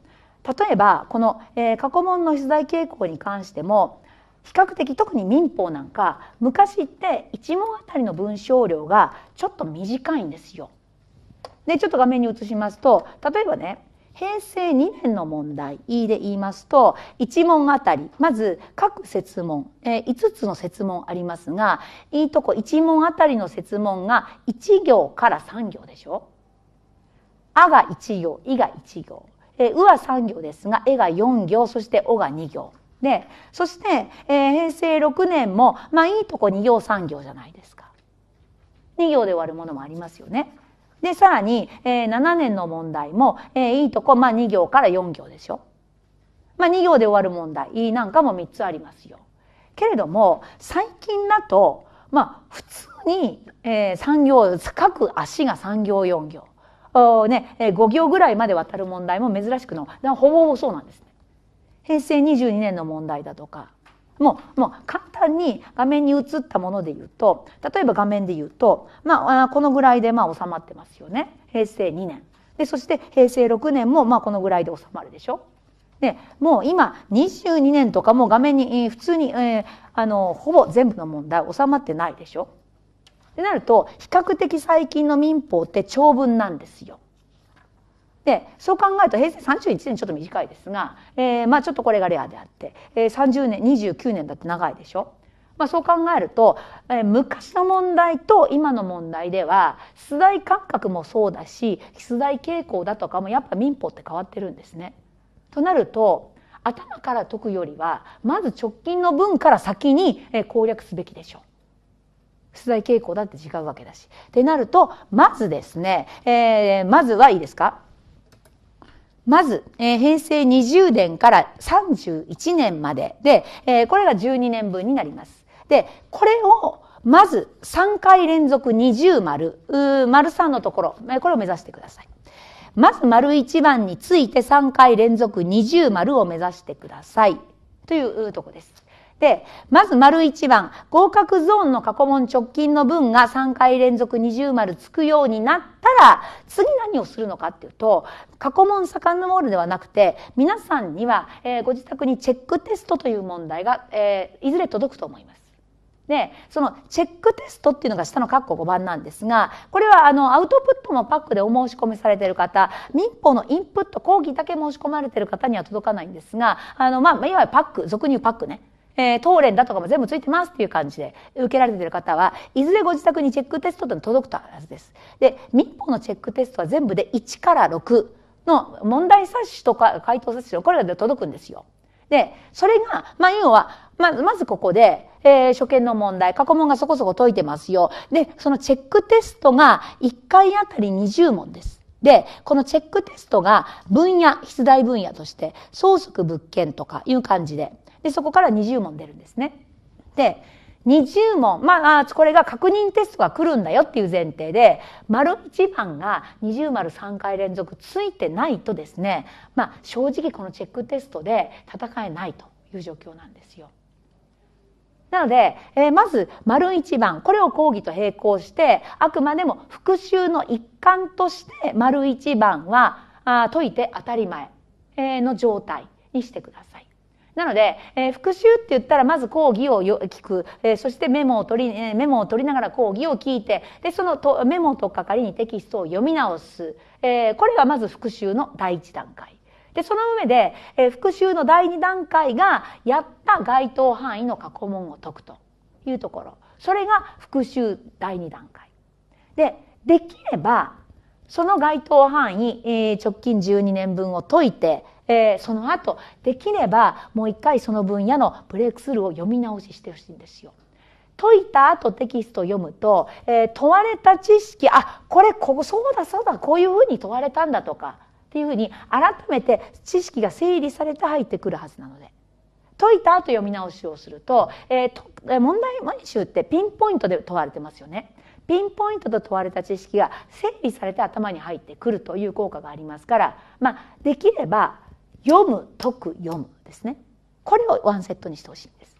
例えばこの、えー、過去問の取材傾向に関しても比較的特に民法なんか昔って1問あたりの文章量がちょっと短いんですよ。でちょっと画面に移しますと例えばね平成2年の問題で言いますと1問あたりまず各設問、えー、5つの設問ありますがいいとこ1問あたりの設問が1行から3行でしょ。あが1行、いが1行、えー、うは3行ですが、えが4行、そしておが2行。で、そして、えー、平成6年も、まあいいとこ2行3行じゃないですか。2行で終わるものもありますよね。で、さらに、えー、7年の問題も、えー、いいとこ、まあ2行から4行でしょ。まあ2行で終わる問題、いいなんかも3つありますよ。けれども、最近だと、まあ普通に、えー、3行、各足が3行4行。おね、5行ぐらいまで渡る問題も珍しくの、ほぼほぼそうなんです。平成22年の問題だとかもうもう簡単に画面に映ったもので言うと例えば画面で言うと、まあ、このぐらいでまあ収まってますよね平成2年でそして平成6年もまあこのぐらいで収まるでしょ。でもう今22年とかも画面に普通に、えー、あのほぼ全部の問題収まってないでしょ。ってなると比較的最近の民法って長文なんですよ。でそう考えると平成31年ちょっと短いですが、えー、まあちょっとこれがレアであって、えー、30年29年だって長いでしょ。まあ、そう考えると、えー、昔の問題と今の問題では出題感覚もそうだし出題傾向だとかもやっぱ民法って変わってるんですね。となると頭から解くよりはまず直近の文から先に攻略すべきでしょう。出題傾向だって違うわけだし。ってなるとまずですね、えー、まずはいいですかまず、えー、平成20年から31年までで、えー、これが12年分になります。で、これを、まず3回連続20丸、丸3のところ、これを目指してください。まず丸1番について3回連続20丸を目指してください。というとこです。でまず丸1番合格ゾーンの過去問直近の分が3回連続二重丸つくようになったら次何をするのかっていうと過去問遡るではなくて皆さんには、えー、ご自宅にチェックテストという問題が、えー、いずれ届くと思います。でそのチェックテストっていうのが下の括弧5番なんですがこれはあのアウトプットもパックでお申し込みされている方民法のインプット講義だけ申し込まれている方には届かないんですがあの、まあ、いわゆるパック俗に言うパックねえー、当連だとかも全部ついてますっていう感じで受けられている方は、いずれご自宅にチェックテストというの届くとはずです。で、民法のチェックテストは全部で1から6の問題冊子とか回答冊子のこれらで届くんですよ。で、それが、まあ、要は、まず、まずここで、えー、初見の問題、過去問がそこそこ解いてますよ。で、そのチェックテストが1回あたり20問です。で、このチェックテストが分野、出題分野として、相続物件とかいう感じで、でそこから20問出るんですね。で20問、まあ、あこれが確認テストが来るんだよっていう前提で、丸1番が20丸3回連続ついてないとですね、まあ、正直このチェックテストで戦えないという状況なんですよ。なので、えー、まず丸1番これを講義と並行してあくまでも復習の一環として丸1番はあ解いて当たり前の状態にしてください。なので、えー、復習って言ったらまず講義をよ聞く、えー、そしてメモを取り、えー、メモを取りながら講義を聞いて、で、そのとメモとかかりにテキストを読み直す。えー、これがまず復習の第一段階。で、その上で、えー、復習の第二段階が、やった該当範囲の過去問を解くというところ。それが復習第二段階。で、できれば、その該当範囲、えー、直近12年分を解いて、えー、その後できればもう一回その分野のブレイクスルーを読み直ししてほしいんですよ。解いた後テキストを読むと、えー、問われた知識あこれこそうだそうだこういうふうに問われたんだとかっていうふうに改めて知識が整理されて入ってくるはずなので。解いた後読み直しをすると,、えー、と問題毎週ってピンポイントで問われてますよね。ピンポイントと問われた知識が整理されて頭に入ってくるという効果がありますから、まあ、できれば読む解く読むですねこれをワンセットにしてほしいんです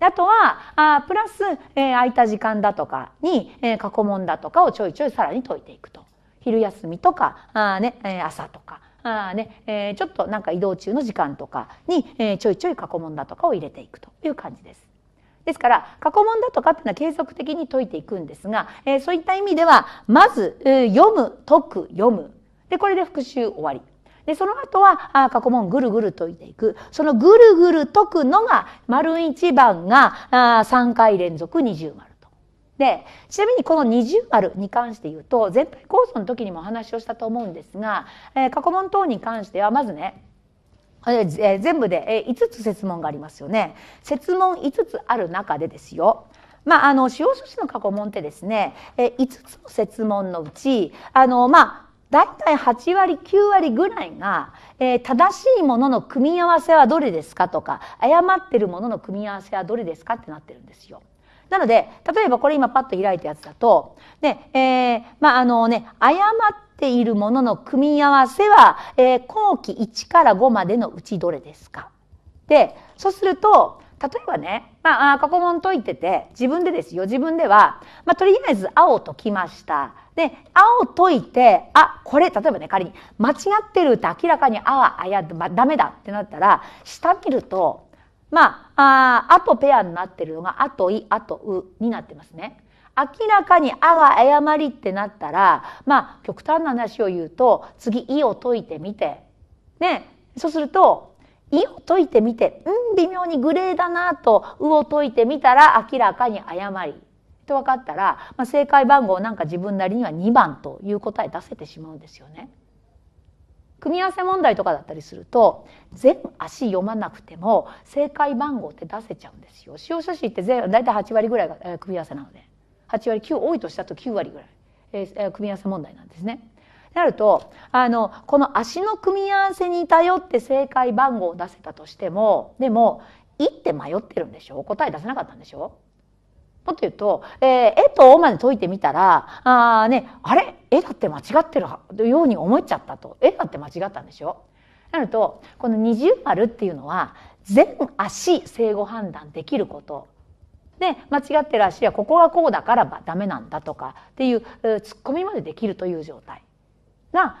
あとはあプラス、えー、空いた時間だとかに、えー、過去問だとかをちょいちょいさらに解いていくと昼休みとかあ、ね、朝とかあね、えー、ちょっとなんか移動中の時間とかに、えー、ちょいちょい過去問だとかを入れていくという感じです。ですから過去問だとかっていうのは継続的に解いていくんですが、えー、そういった意味ではまず、えー、読む解く読むでこれで復習終わりでその後は過去問ぐるぐる解いていくそのぐるぐる解くのが丸1番があ3回連続二重丸と。でちなみにこの二重丸に関して言うと全体構想の時にもお話をしたと思うんですが、えー、過去問等に関してはまずねえ全部で、え5つ設問がありますよね。設問5つある中でですよ。まあ、あの、使用書士の過去問ってですね、え5つの設問のうち、あの、まあ、大体8割9割ぐらいが、えー、正しいものの組み合わせはどれですかとか誤ってるものの組み合わせはどれですかってなってるんですよ。なので例えばこれ今パッと開いたやつだと、ねえー、まああのね、誤っているものの組み合わせは、えー、後期1から5までのうちどれですかでそうすると例えばね、まあ、過去問解いてて、自分でですよ、自分では、まあ、とりあえず青解きました。で、青解いて、あ、これ、例えばね、仮に、間違ってるって明らかに、ああ、や、ま、ダメだってなったら、下見ると、まあ、あ、あとペアになってるのが、あとい、あとうになってますね。明らかに「あ」が誤りってなったらまあ極端な話を言うと次「い」を解いてみてねそうすると意を解いてみて、うん、微妙にグレーだなと、うを解いてみたら明らかに誤り。と分かったら、まあ、正解番号なんか自分なりには2番という答え出せてしまうんですよね。組み合わせ問題とかだったりすると全足読まなくても正解番号って出せちゃうんですよ。使用書士って全大体8割ぐらいがえ組み合わせなので8割9多いとしたと9割ぐらい、えー、組み合わせ問題なんですね。なるとあのこの足の組み合わせに頼って正解番号を出せたとしてもでも「い」って迷ってるんでしょ答え出せなかったんでしょもっと言うと「えー、えと「お」まで解いてみたらあ,、ね、あれ「え」だって間違ってるように思っちゃったと「え」だって間違ったんでしょなるとこの二重丸っていうのは全足正誤判断できることで間違ってる足はここがこうだからダメなんだとかっていうツッコミまでできるという状態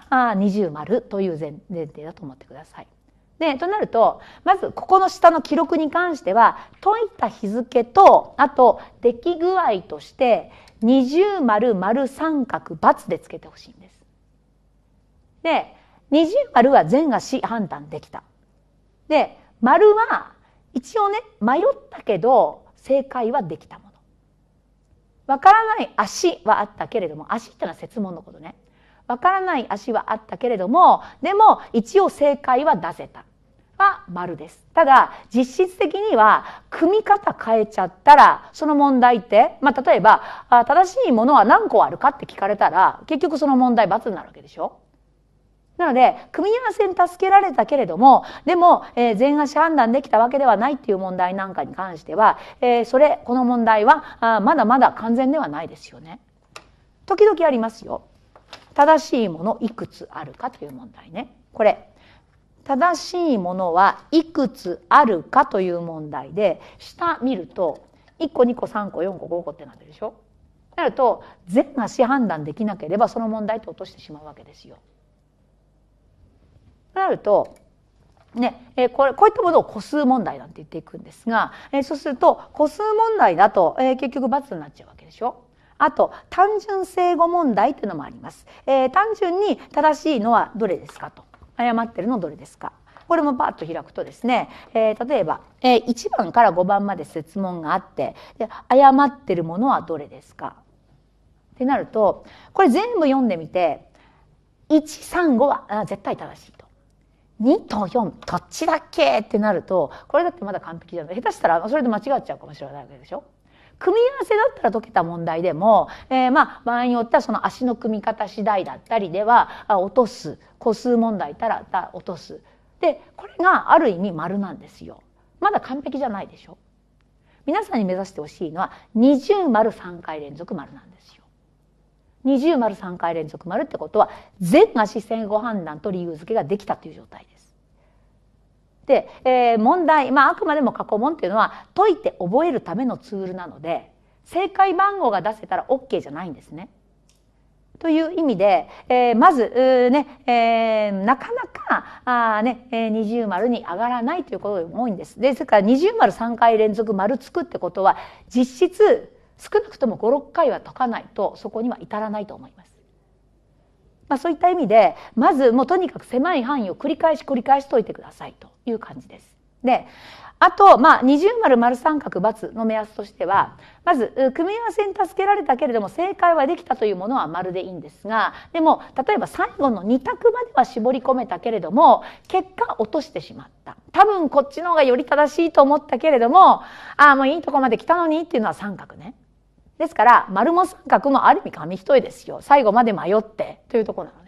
が二重丸という前提だと思ってください。で、となると、まずここの下の記録に関しては、解いた日付と、あと出来具合として、二重丸丸三角バツでつけてほしいんです。で、二重丸は善が死判断できた。で、丸は一応ね、迷ったけど正解はできたもの。わからない足はあったけれども、足ってのは説問のことね。わからない足はあったけれども、でも一応正解は出せた。は丸です。ただ、実質的には、組み方変えちゃったら、その問題って、まあ、例えば、正しいものは何個あるかって聞かれたら、結局その問題罰になるわけでしょなので、組み合わせに助けられたけれども、でも、えー、前足判断できたわけではないっていう問題なんかに関しては、えー、それ、この問題は、あまだまだ完全ではないですよね。時々ありますよ。正しいものいくつあるかという問題ね。これ正しいものはいくつあるかという問題で下見ると1個2個3個4個5個ってなってるでしょなると善がし判断できなければその問題って落としてしまうわけですよ。となるとね、えこれこういったものを個数問題なんて言っていくんですが、えそうすると個数問題だと、え結局×になっちゃうわけでしょ。あと単純正誤問題というのもあります、えー、単純に正しいのはどれですかと誤ってるのどれですかこれもバッと開くとですね、えー、例えば、えー、1番から5番まで設問があってで誤ってるものはどれですかってなるとこれ全部読んでみて135はあ絶対正しいと。2と4どっちだっけってなるとこれだってまだ完璧じゃない下手したらそれで間違っちゃうかもしれないわけでしょ組み合わせだったら解けた問題でも、えー、まあ場合によってはその足の組み方次第だったりでは落とす個数問題たら落とすでこれがある意味丸なんですよ。まだ完璧じゃないでしょ皆さんに目指してほしいのは20丸3回連続丸なんですよ。二重丸三回連続丸ってことは全が視線ご判断と理由付けができたという状態です。で、えー、問題、まあ、あくまでも過去問っていうのは解いて覚えるためのツールなので正解番号が出せたら OK じゃないんですね。という意味で、えー、まず、ね、えー、なかなか、あね、えー、二重丸に上がらないということが多いんです。ですから、二重丸3回連続丸つくってことは、実質、少なくとも5、6回は解かないと、そこには至らないと思います。まあ、そういった意味で、まず、もうとにかく狭い範囲を繰り返し繰り返し解いてくださいと。いう感じです。で、あと、まあ、二重丸丸三角×の目安としては、まず、組み合わせに助けられたけれども、正解はできたというものは丸でいいんですが、でも、例えば最後の2択までは絞り込めたけれども、結果落としてしまった。多分、こっちの方がより正しいと思ったけれども、ああ、もういいとこまで来たのにっていうのは三角ね。ですから、丸も三角もある意味紙一重ですよ。最後まで迷ってというところなの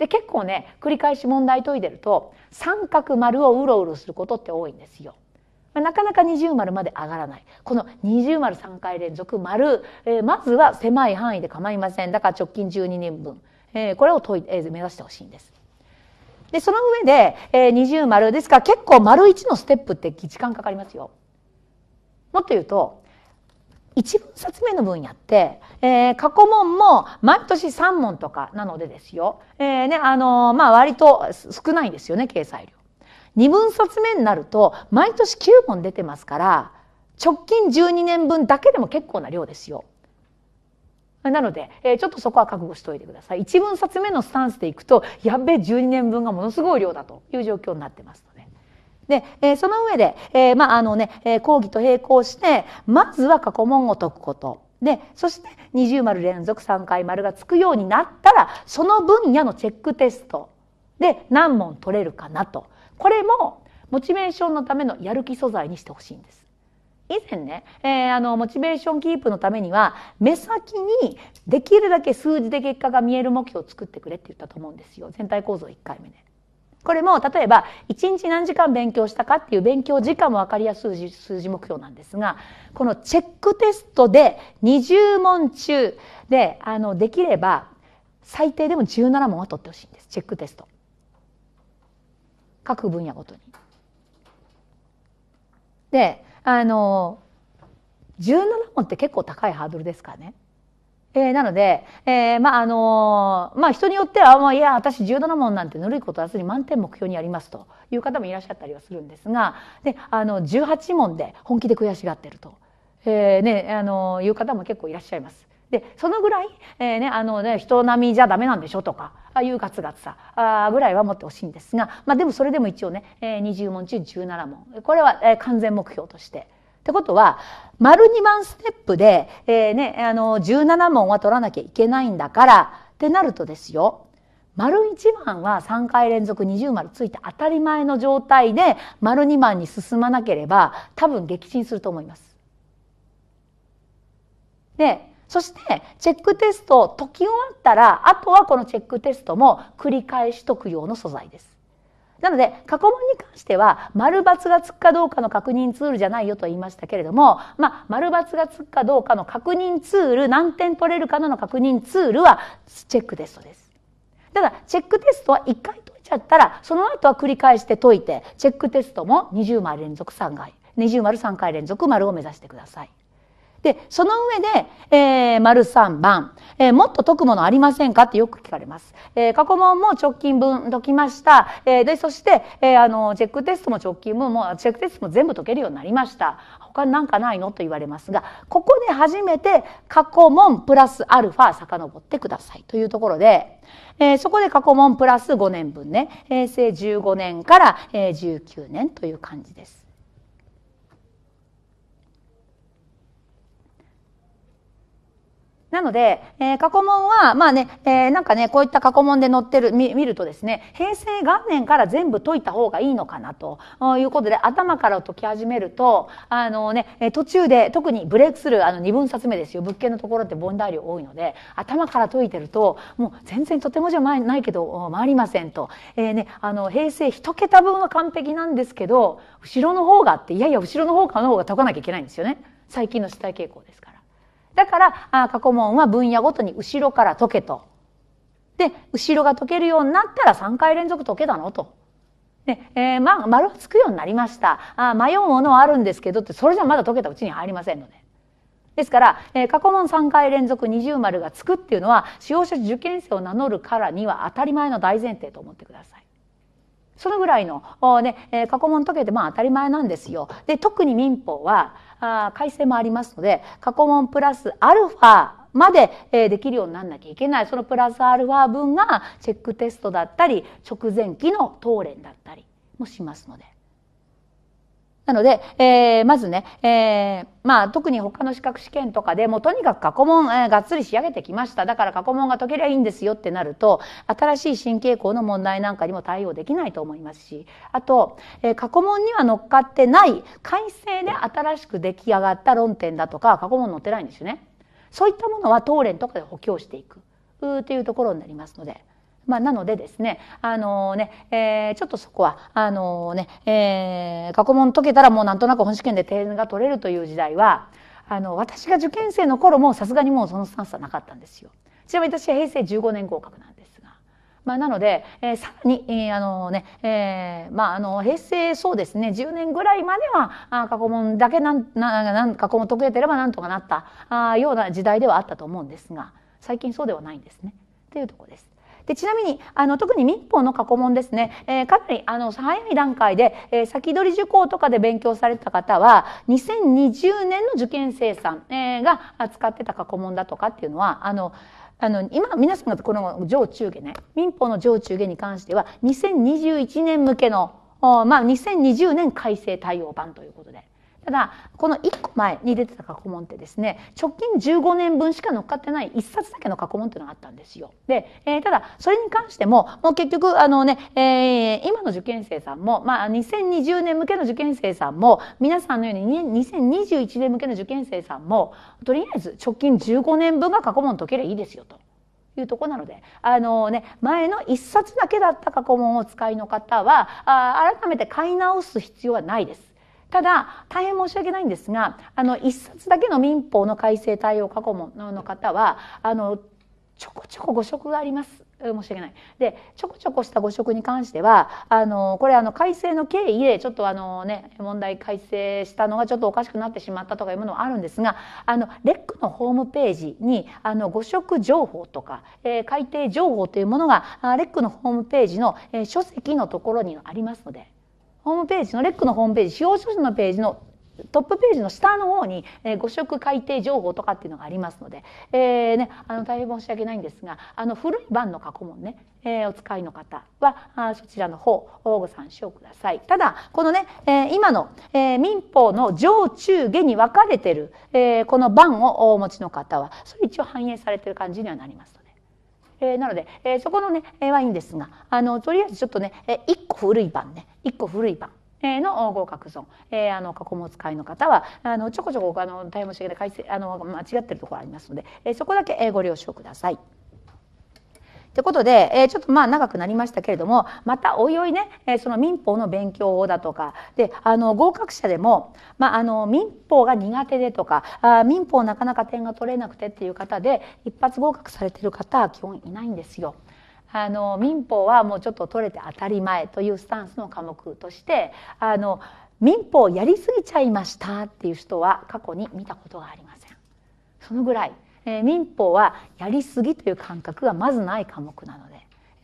で結構ね繰り返し問題解いてると三角丸をうろうろすることって多いんですよ。なかなか二重丸まで上がらない。この二重丸三回連続丸、えー、まずは狭い範囲で構いません。だから直近12年分、えー、これを解い、えー、目指してほしいんです。で、その上で、えー、二重丸ですから結構丸一のステップって時間かかりますよ。もっと言うと、一分冊目の分野って、えー、過去問も毎年3問とかなのでですよ、えーねあのー、まあ、割と少ないんですよね掲載量。二分冊目になると毎年9問出てますから直近12年分だけでも結構な量ですよ。なので、えー、ちょっとそこは覚悟しておいてください。一分冊目のスタンスでいくとやべえ12年分がものすごい量だという状況になってます。で、えー、その上で、えー、まあ、あのね、えー、講義と並行して、まずは過去問を解くこと。で、そして二重丸連続3回丸がつくようになったら、その分野のチェックテストで何問取れるかなと。これも、モチベーションのためのやる気素材にしてほしいんです。以前ね、えー、あの、モチベーションキープのためには、目先にできるだけ数字で結果が見える目標を作ってくれって言ったと思うんですよ。全体構造1回目で、ね。これも例えば1日何時間勉強したかっていう勉強時間も分かりやすい数字目標なんですがこのチェックテストで20問中であのできれば最低でも17問は取ってほしいんですチェックテスト各分野ごとに。であの17問って結構高いハードルですからね。えー、なので、えー、まあ、あのー、まあ、人によっては、まあ、いや、私17問なんてぬるいことはずに満点目標にやりますという方もいらっしゃったりはするんですが、で、あの、18問で本気で悔しがってると、えー、ね、あのいう方も結構いらっしゃいます。で、そのぐらい、えー、ね、あのね、人並みじゃダメなんでしょとか、ああいうガツガツさ、あぐらいは持ってほしいんですが、まあ、でもそれでも一応ね、えー、20問中17問。これは、えー、完全目標として。ってことは、丸2万ステップで、えー、ね、あの、17問は取らなきゃいけないんだから、ってなるとですよ、丸1番は3回連続20丸ついて当たり前の状態で、丸2番に進まなければ、多分撃沈すると思います。で、そして、チェックテストを解き終わったら、あとはこのチェックテストも繰り返し解く用の素材です。なので、過去問に関しては、丸×がつくかどうかの確認ツールじゃないよと言いましたけれども、まあ、丸×がつくかどうかの確認ツール、何点取れるかの確認ツールは、チェックテストです。ただ、チェックテストは1回解いちゃったら、その後は繰り返して解いて、チェックテストも20枚連続3回、20丸3回連続丸を目指してください。で、その上で、えー、丸3番、えー、もっと解くものありませんかってよく聞かれます。えー、過去問も直近分解きました。えー、で、そして、えー、あの、チェックテストも直近分も、チェックテストも全部解けるようになりました。他になんかないのと言われますが、ここで初めて過去問プラスアルファ遡ってくださいというところで、えー、そこで過去問プラス5年分ね、平成15年から、えー、19年という感じです。なので、えー、過去問は、まあね、えー、なんかね、こういった過去問で載ってる、見るとですね、平成元年から全部解いた方がいいのかな、ということで、頭から解き始めると、あのね、途中で、特にブレイクスルー、あの、二分冊目ですよ。物件のところって問題量多いので、頭から解いてると、もう全然とてもじゃないけど、回りませんと。えー、ね、あの、平成一桁分は完璧なんですけど、後ろの方がって、いやいや、後ろの方かの方が解かなきゃいけないんですよね。最近の主体傾向ですから。だから、あ過去問は分野ごとに後ろから解けと。で、後ろが解けるようになったら3回連続解けたのと。ね、えー、ま、丸つくようになりました。あ迷うものはあるんですけどって、それじゃまだ解けたうちに入りませんので、ですから、えー、過去問3回連続二重丸がつくっていうのは、使用者受験生を名乗るからには当たり前の大前提と思ってください。そのぐらいの、おね、過去問解けてまあ当たり前なんですよ。で、特に民法は、あ改正もありますので、過去問プラスアルファまで、えできるようにならなきゃいけない。そのプラスアルファ分がチェックテストだったり、直前期の答練だったりもしますので。なので、えー、まずね、えー、まあ、特に他の資格試験とかでもとにかく過去問、えー、がっつり仕上げてきました。だから過去問が解けりゃいいんですよってなると、新しい新傾向の問題なんかにも対応できないと思いますし、あと、えー、過去問には乗っかってない改正で新しく出来上がった論点だとか、過去問載ってないんですよね。そういったものは当連とかで補強していく。というところになりますので。まあ、なのでですね、あのね、えー、ちょっとそこは、あのね、えー、過去問解けたらもうなんとなく本試験で点が取れるという時代は、あの、私が受験生の頃もさすがにもうそのスタンスはなかったんですよ。ちなみに私は平成15年合格なんです。まあ、なので、えー、さらに、えー、あのね、えー、まあ、あの、平成そうですね、10年ぐらいまでは、あ過去問だけなん、な、なん、過去問解けてればなんとかなった、あような時代ではあったと思うんですが、最近そうではないんですね。というところです。でちなみにあの特に民法の過去問ですね、えー、かなりあの早い段階で、えー、先取り受講とかで勉強された方は2020年の受験生さん、えー、が扱ってた過去問だとかっていうのはあのあの、今、皆さんがこの上中下ね、民法の上中下に関しては、2021年向けの、まあ、2020年改正対応版ということで。ただこの1個前に出てた過去問ってですね直近15年分しか乗っかってない1冊だけの過去問っていうのがあったんですよ。で、えー、ただそれに関してももう結局あのね、えー、今の受験生さんも、まあ、2020年向けの受験生さんも皆さんのように2021年向けの受験生さんもとりあえず直近15年分が過去問解ければいいですよと。いうとこなので、あのね、前の一冊だけだった過去問を使いの方は、あ改めて買い直す必要はないです。ただ、大変申し訳ないんですが、あの、一冊だけの民法の改正対応過去問の方は、あの、ちょこちょこ誤植があります。申し訳ない。で、ちょこちょこした誤植に関しては、あの、これあの、改正の経緯で、ちょっとあのね、問題改正したのがちょっとおかしくなってしまったとかいうものはあるんですが、あの、レックのホームページに、あの、誤植情報とか、えー、改定情報というものが、レックのホームページの、えー、書籍のところにありますので、ホームページのレックのホームページ使用書士のページのトップページの下の方に、えー、誤植改定情報とかっていうのがありますので、えーね、あの大変申し訳ないんですがあの古い版の過去問ね、えー、お使いの方はあそちらの方ご参照くださいただこのね、えー、今の、えー、民法の上中下に分かれてる、えー、この版をお持ちの方はそれ一応反映されてる感じにはなりますえー、なので、えー、そこのね、えー、はいいんですが、あの、とりあえずちょっとね、えー、1個古い版ね、1個古い版。の合格損、えー、あの過去使会の方はあのちょこちょこあの大変申し訳ないあの間違ってるところありますので、えー、そこだけご了承ください。ってことで、えー、ちょっとまあ長くなりましたけれども、またおいおいね、えー、その民法の勉強だとか、で、あの、合格者でも、まあ、あの、民法が苦手でとか、あ民法なかなか点が取れなくてっていう方で、一発合格されてる方は基本いないんですよ。あの、民法はもうちょっと取れて当たり前というスタンスの科目として、あの、民法やりすぎちゃいましたっていう人は過去に見たことがありません。そのぐらい。えー、民法はやりすぎという感覚がまずない科目なの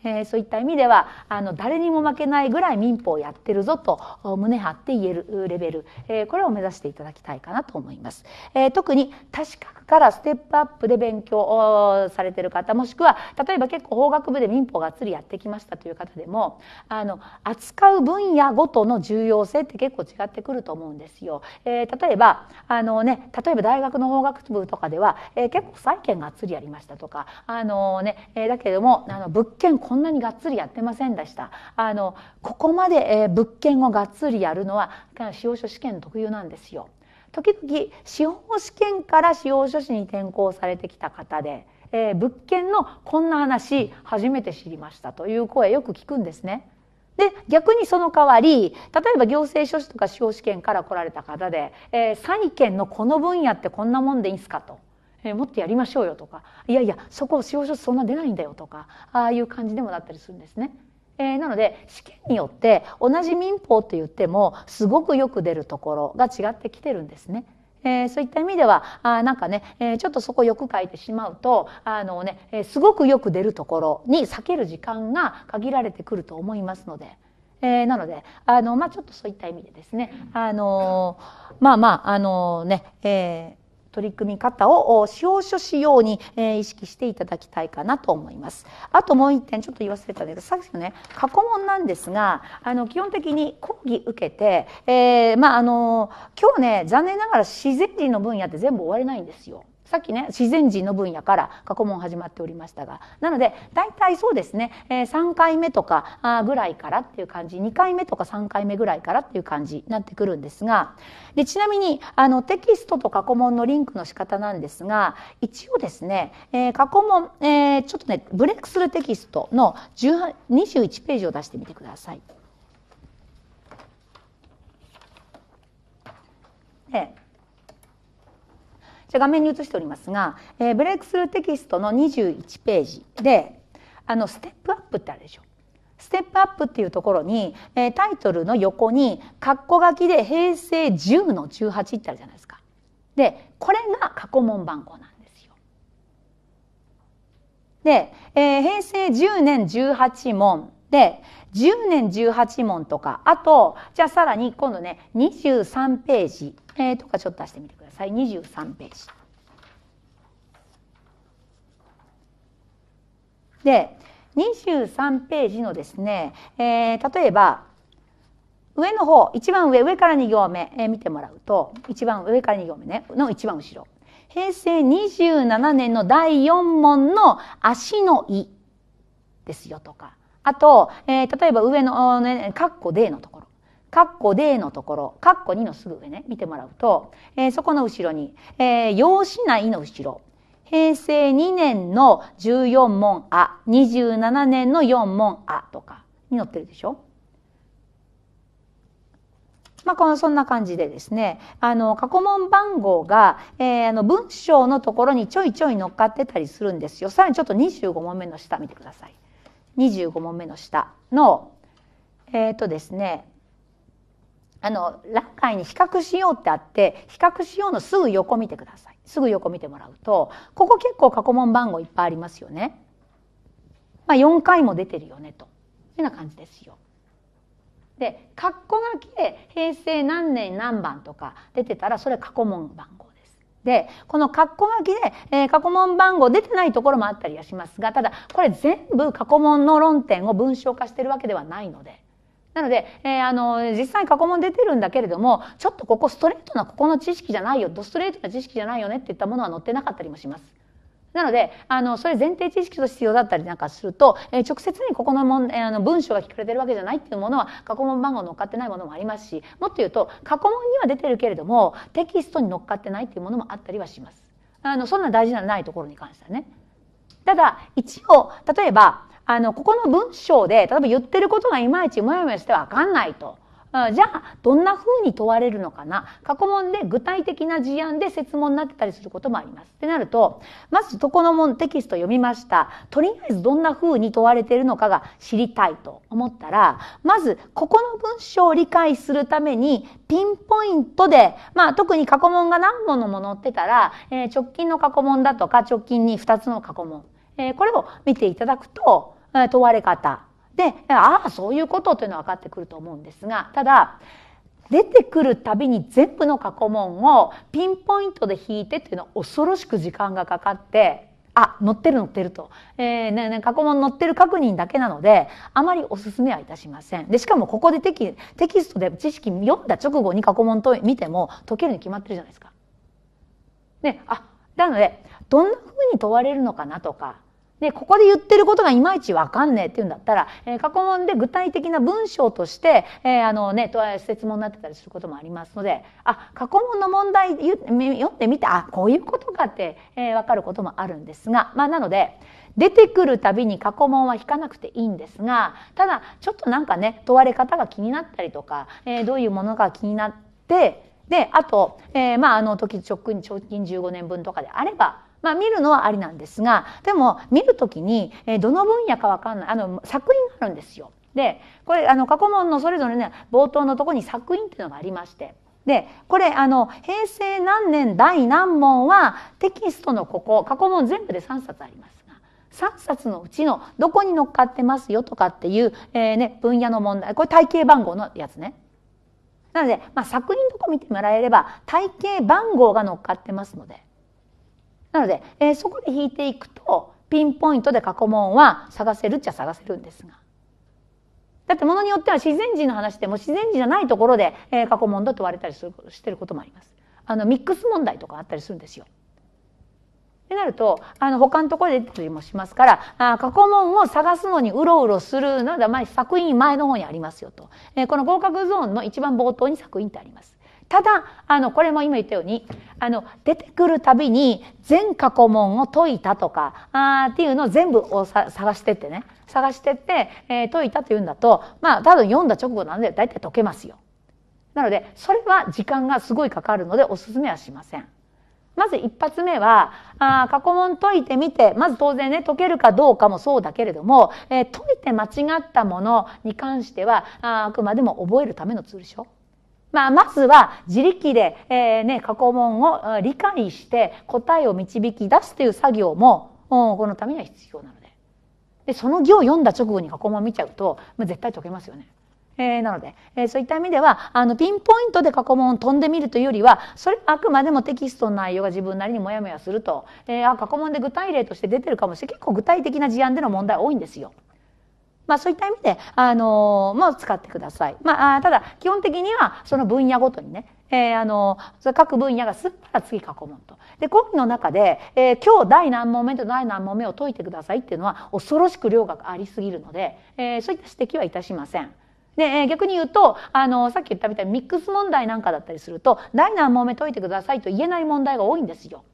えー、そういった意味ではあの誰にも負けないぐらい民法をやってるぞと胸張って言えるレベル、えー、これを目指していただきたいかなと思います。えー、特に多資格からステップアップで勉強をされてる方もしくは例えば結構法学部で民法がっつりやってきましたという方でもあの扱う分野ごとの重要性って結構違ってくると思うんですよ。えー、例えばあの、ね、例えば大学の法学部とかでは、えー、結構債権がっつりありましたとかあの、ねえー、だけれどもあの物件こんなにがっつりやってませんでした。あの、ここまで、え物件をがっつりやるのは、司法書試験特有なんですよ。時々、司法試験から司法書士に転校されてきた方で、えー、物件のこんな話、初めて知りましたという声よく聞くんですね。で、逆にその代わり、例えば行政書士とか司法試験から来られた方で、えー、債権のこの分野ってこんなもんでいいんすかと。えー、もっとやりましょうよとかいやいやそこ使用書そんな出ないんだよとかああいう感じでもなったりするんですね。えー、なので試験によって同じ民法と言ってもすごくよく出るところが違ってきてるんですね。えー、そういった意味ではあなんかね、えー、ちょっとそこよく書いてしまうとあのね、えー、すごくよく出るところに避ける時間が限られてくると思いますので。えー、なのであの、まあ、ちょっとそういった意味でですねあのまあまああのね、えー取り組み方を司法書士用に意識していただきたいかなと思います。あともう一点ちょっと言わせたんだけどさっきのね過去問なんですがあの基本的に講義受けて、えー、まああの今日ね残念ながら自然人の分野って全部終われないんですよ。さっきね、自然人の分野から過去問始まっておりましたが、なので、大体そうですね、えー、3回目とかぐらいからっていう感じ、2回目とか3回目ぐらいからっていう感じになってくるんですが、でちなみに、あの、テキストと過去問のリンクの仕方なんですが、一応ですね、えー、過去問、えー、ちょっとね、ブレイクするテキストの21ページを出してみてください。ね画面に映しておりますが、えー、ブレイクスルーテキストの21ページであのステップアップってあるでしょステップアップっていうところに、えー、タイトルの横に括弧書きで平成10の18ってあるじゃないですか。でこれが過去問番号なんですよ。で、えー、平成10年18問で10年18問とかあとじゃあさらに今度ね23ページえー、とかちょっと出してみてください23ページ。で23ページのですね、えー、例えば上の方一番上上から2行目、えー、見てもらうと一番上から2行目ねの一番後ろ平成27年の第4問の足の「い」ですよとかあと、えー、例えば上の、ね、っこで」D のところカッコ D のところ、カッコ2のすぐ上ね、見てもらうと、えー、そこの後ろに、えー、用紙内の後ろ、平成2年の14問あ、27年の4問あとかに載ってるでしょまあ、このそんな感じでですね、あの、過去問番号が、えー、あの文章のところにちょいちょい乗っかってたりするんですよ。さらにちょっと25問目の下見てください。25問目の下の、えっ、ー、とですね、あの、落海に比較しようってあって、比較しようのすぐ横見てください。すぐ横見てもらうと、ここ結構過去問番号いっぱいありますよね。まあ、4回も出てるよね、というような感じですよ。で、括弧書きで平成何年何番とか出てたら、それ過去問番号です。で、この括弧書きで、えー、過去問番号出てないところもあったりはしますが、ただ、これ全部過去問の論点を文章化してるわけではないので、なので、えー、あの実際過去問出てるんだけれどもちょっとここストレートなここの知識じゃないよドストレートな知識じゃないよねっていったものは載ってなかったりもします。なのであのそれ前提知識として必要だったりなんかすると、えー、直接にここのん、えー、あの文章が聞かれてるわけじゃないっていうものは過去問番号乗っかってないものもありますしもっと言うと過去問には出てるけれどもテキストに乗っかってないっていうものもあったりはします。あのそんな大事なないところに関してはね。ただ一応例えばあの、ここの文章で、例えば言ってることがいまいちもやもやしてわかんないと。じゃあ、どんな風に問われるのかな過去問で具体的な事案で説問になってたりすることもあります。ってなると、まず、とこのもんテキスト読みました。とりあえずどんな風に問われているのかが知りたいと思ったら、まず、ここの文章を理解するために、ピンポイントで、まあ、特に過去問が何問のも載ってたら、えー、直近の過去問だとか、直近に2つの過去問、えー、これを見ていただくと、問われ方で、ああ、そういうことというのは分かってくると思うんですが、ただ、出てくるたびに全部の過去問をピンポイントで引いてっていうのは恐ろしく時間がかかって、あ、載ってる載ってると。えー、ね、ね、過去問載ってる確認だけなので、あまりお勧めはいたしません。で、しかもここでテキテキストで知識読んだ直後に過去問と見ても解けるに決まってるじゃないですか。ね、あ、なので、どんなふうに問われるのかなとか、で、ここで言ってることがいまいちわかんねえっていうんだったら、えー、過去問で具体的な文章として、えー、あのね、と説問になってたりすることもありますので、あ、過去問の問題読んでみて、あ、こういうことかって、えー、かることもあるんですが、まあなので、出てくるたびに過去問は引かなくていいんですが、ただ、ちょっとなんかね、問われ方が気になったりとか、えー、どういうものが気になって、で、あと、えー、まあ、あの時、直近、直近15年分とかであれば、まあ、見るのはありなんですがでも見る時にどの分野か分かんないあの作品があるんですよ。でこれあの過去問のそれぞれね冒頭のとこに作品っていうのがありまして。でこれあの平成何年第何問はテキストのここ過去問全部で3冊ありますが3冊のうちのどこに乗っかってますよとかっていう、えーね、分野の問題これ体系番号のやつね。なので、まあ、作品とか見てもらえれば体系番号が乗っかってますのでなので、えー、そこで引いていくとピンポイントで過去問は探せるっちゃ探せるんですが。だってものによっては自然人の話でも自然人じゃないところで、えー、過去問だと問われたりするしてることもあります。あのミックス問題とかあったりするんですよ。ってなるとあの他のところで出たりもしますからあ過去問を探すのにうろうろするのが、ま作品前の方にありますよと、えー、この合格ゾーンの一番冒頭に作品ってあります。ただ、あの、これも今言ったように、あの、出てくるたびに全過去問を解いたとか、あっていうのを全部を探してってね、探してって、えー、解いたというんだと、まあ、多分読んだ直後なんで大体解けますよ。なので、それは時間がすごいかかるのでおすすめはしません。まず一発目は、あ過去問解いてみて、まず当然ね、解けるかどうかもそうだけれども、えー、解いて間違ったものに関しては、ああくまでも覚えるためのツールでしょまあ、まずは自力で、えー、ね、過去問を理解して答えを導き出すという作業も、このためには必要なので。で、その行を読んだ直後に過去問を見ちゃうと、まあ、絶対解けますよね。えー、なので、えー、そういった意味では、あの、ピンポイントで過去問を飛んでみるというよりは、それ、あくまでもテキストの内容が自分なりにモヤモヤすると、えー、あ、過去問で具体例として出てるかもしれない。結構具体的な事案での問題多いんですよ。まあ、そういった意味で、あのー、も使ってください。まあ、ただ、基本的には、その分野ごとにね、えー、あのー、各分野がすっぱら次過去問と。で、講義の中で、えー、今日第何問目と第何問目を解いてくださいっていうのは、恐ろしく量がありすぎるので、えー、そういった指摘はいたしません。で、逆に言うと、あの、さっき言ったみたいにミックス問題なんかだったりすると、第何問目解いてくださいと言えない問題が多いんですよ。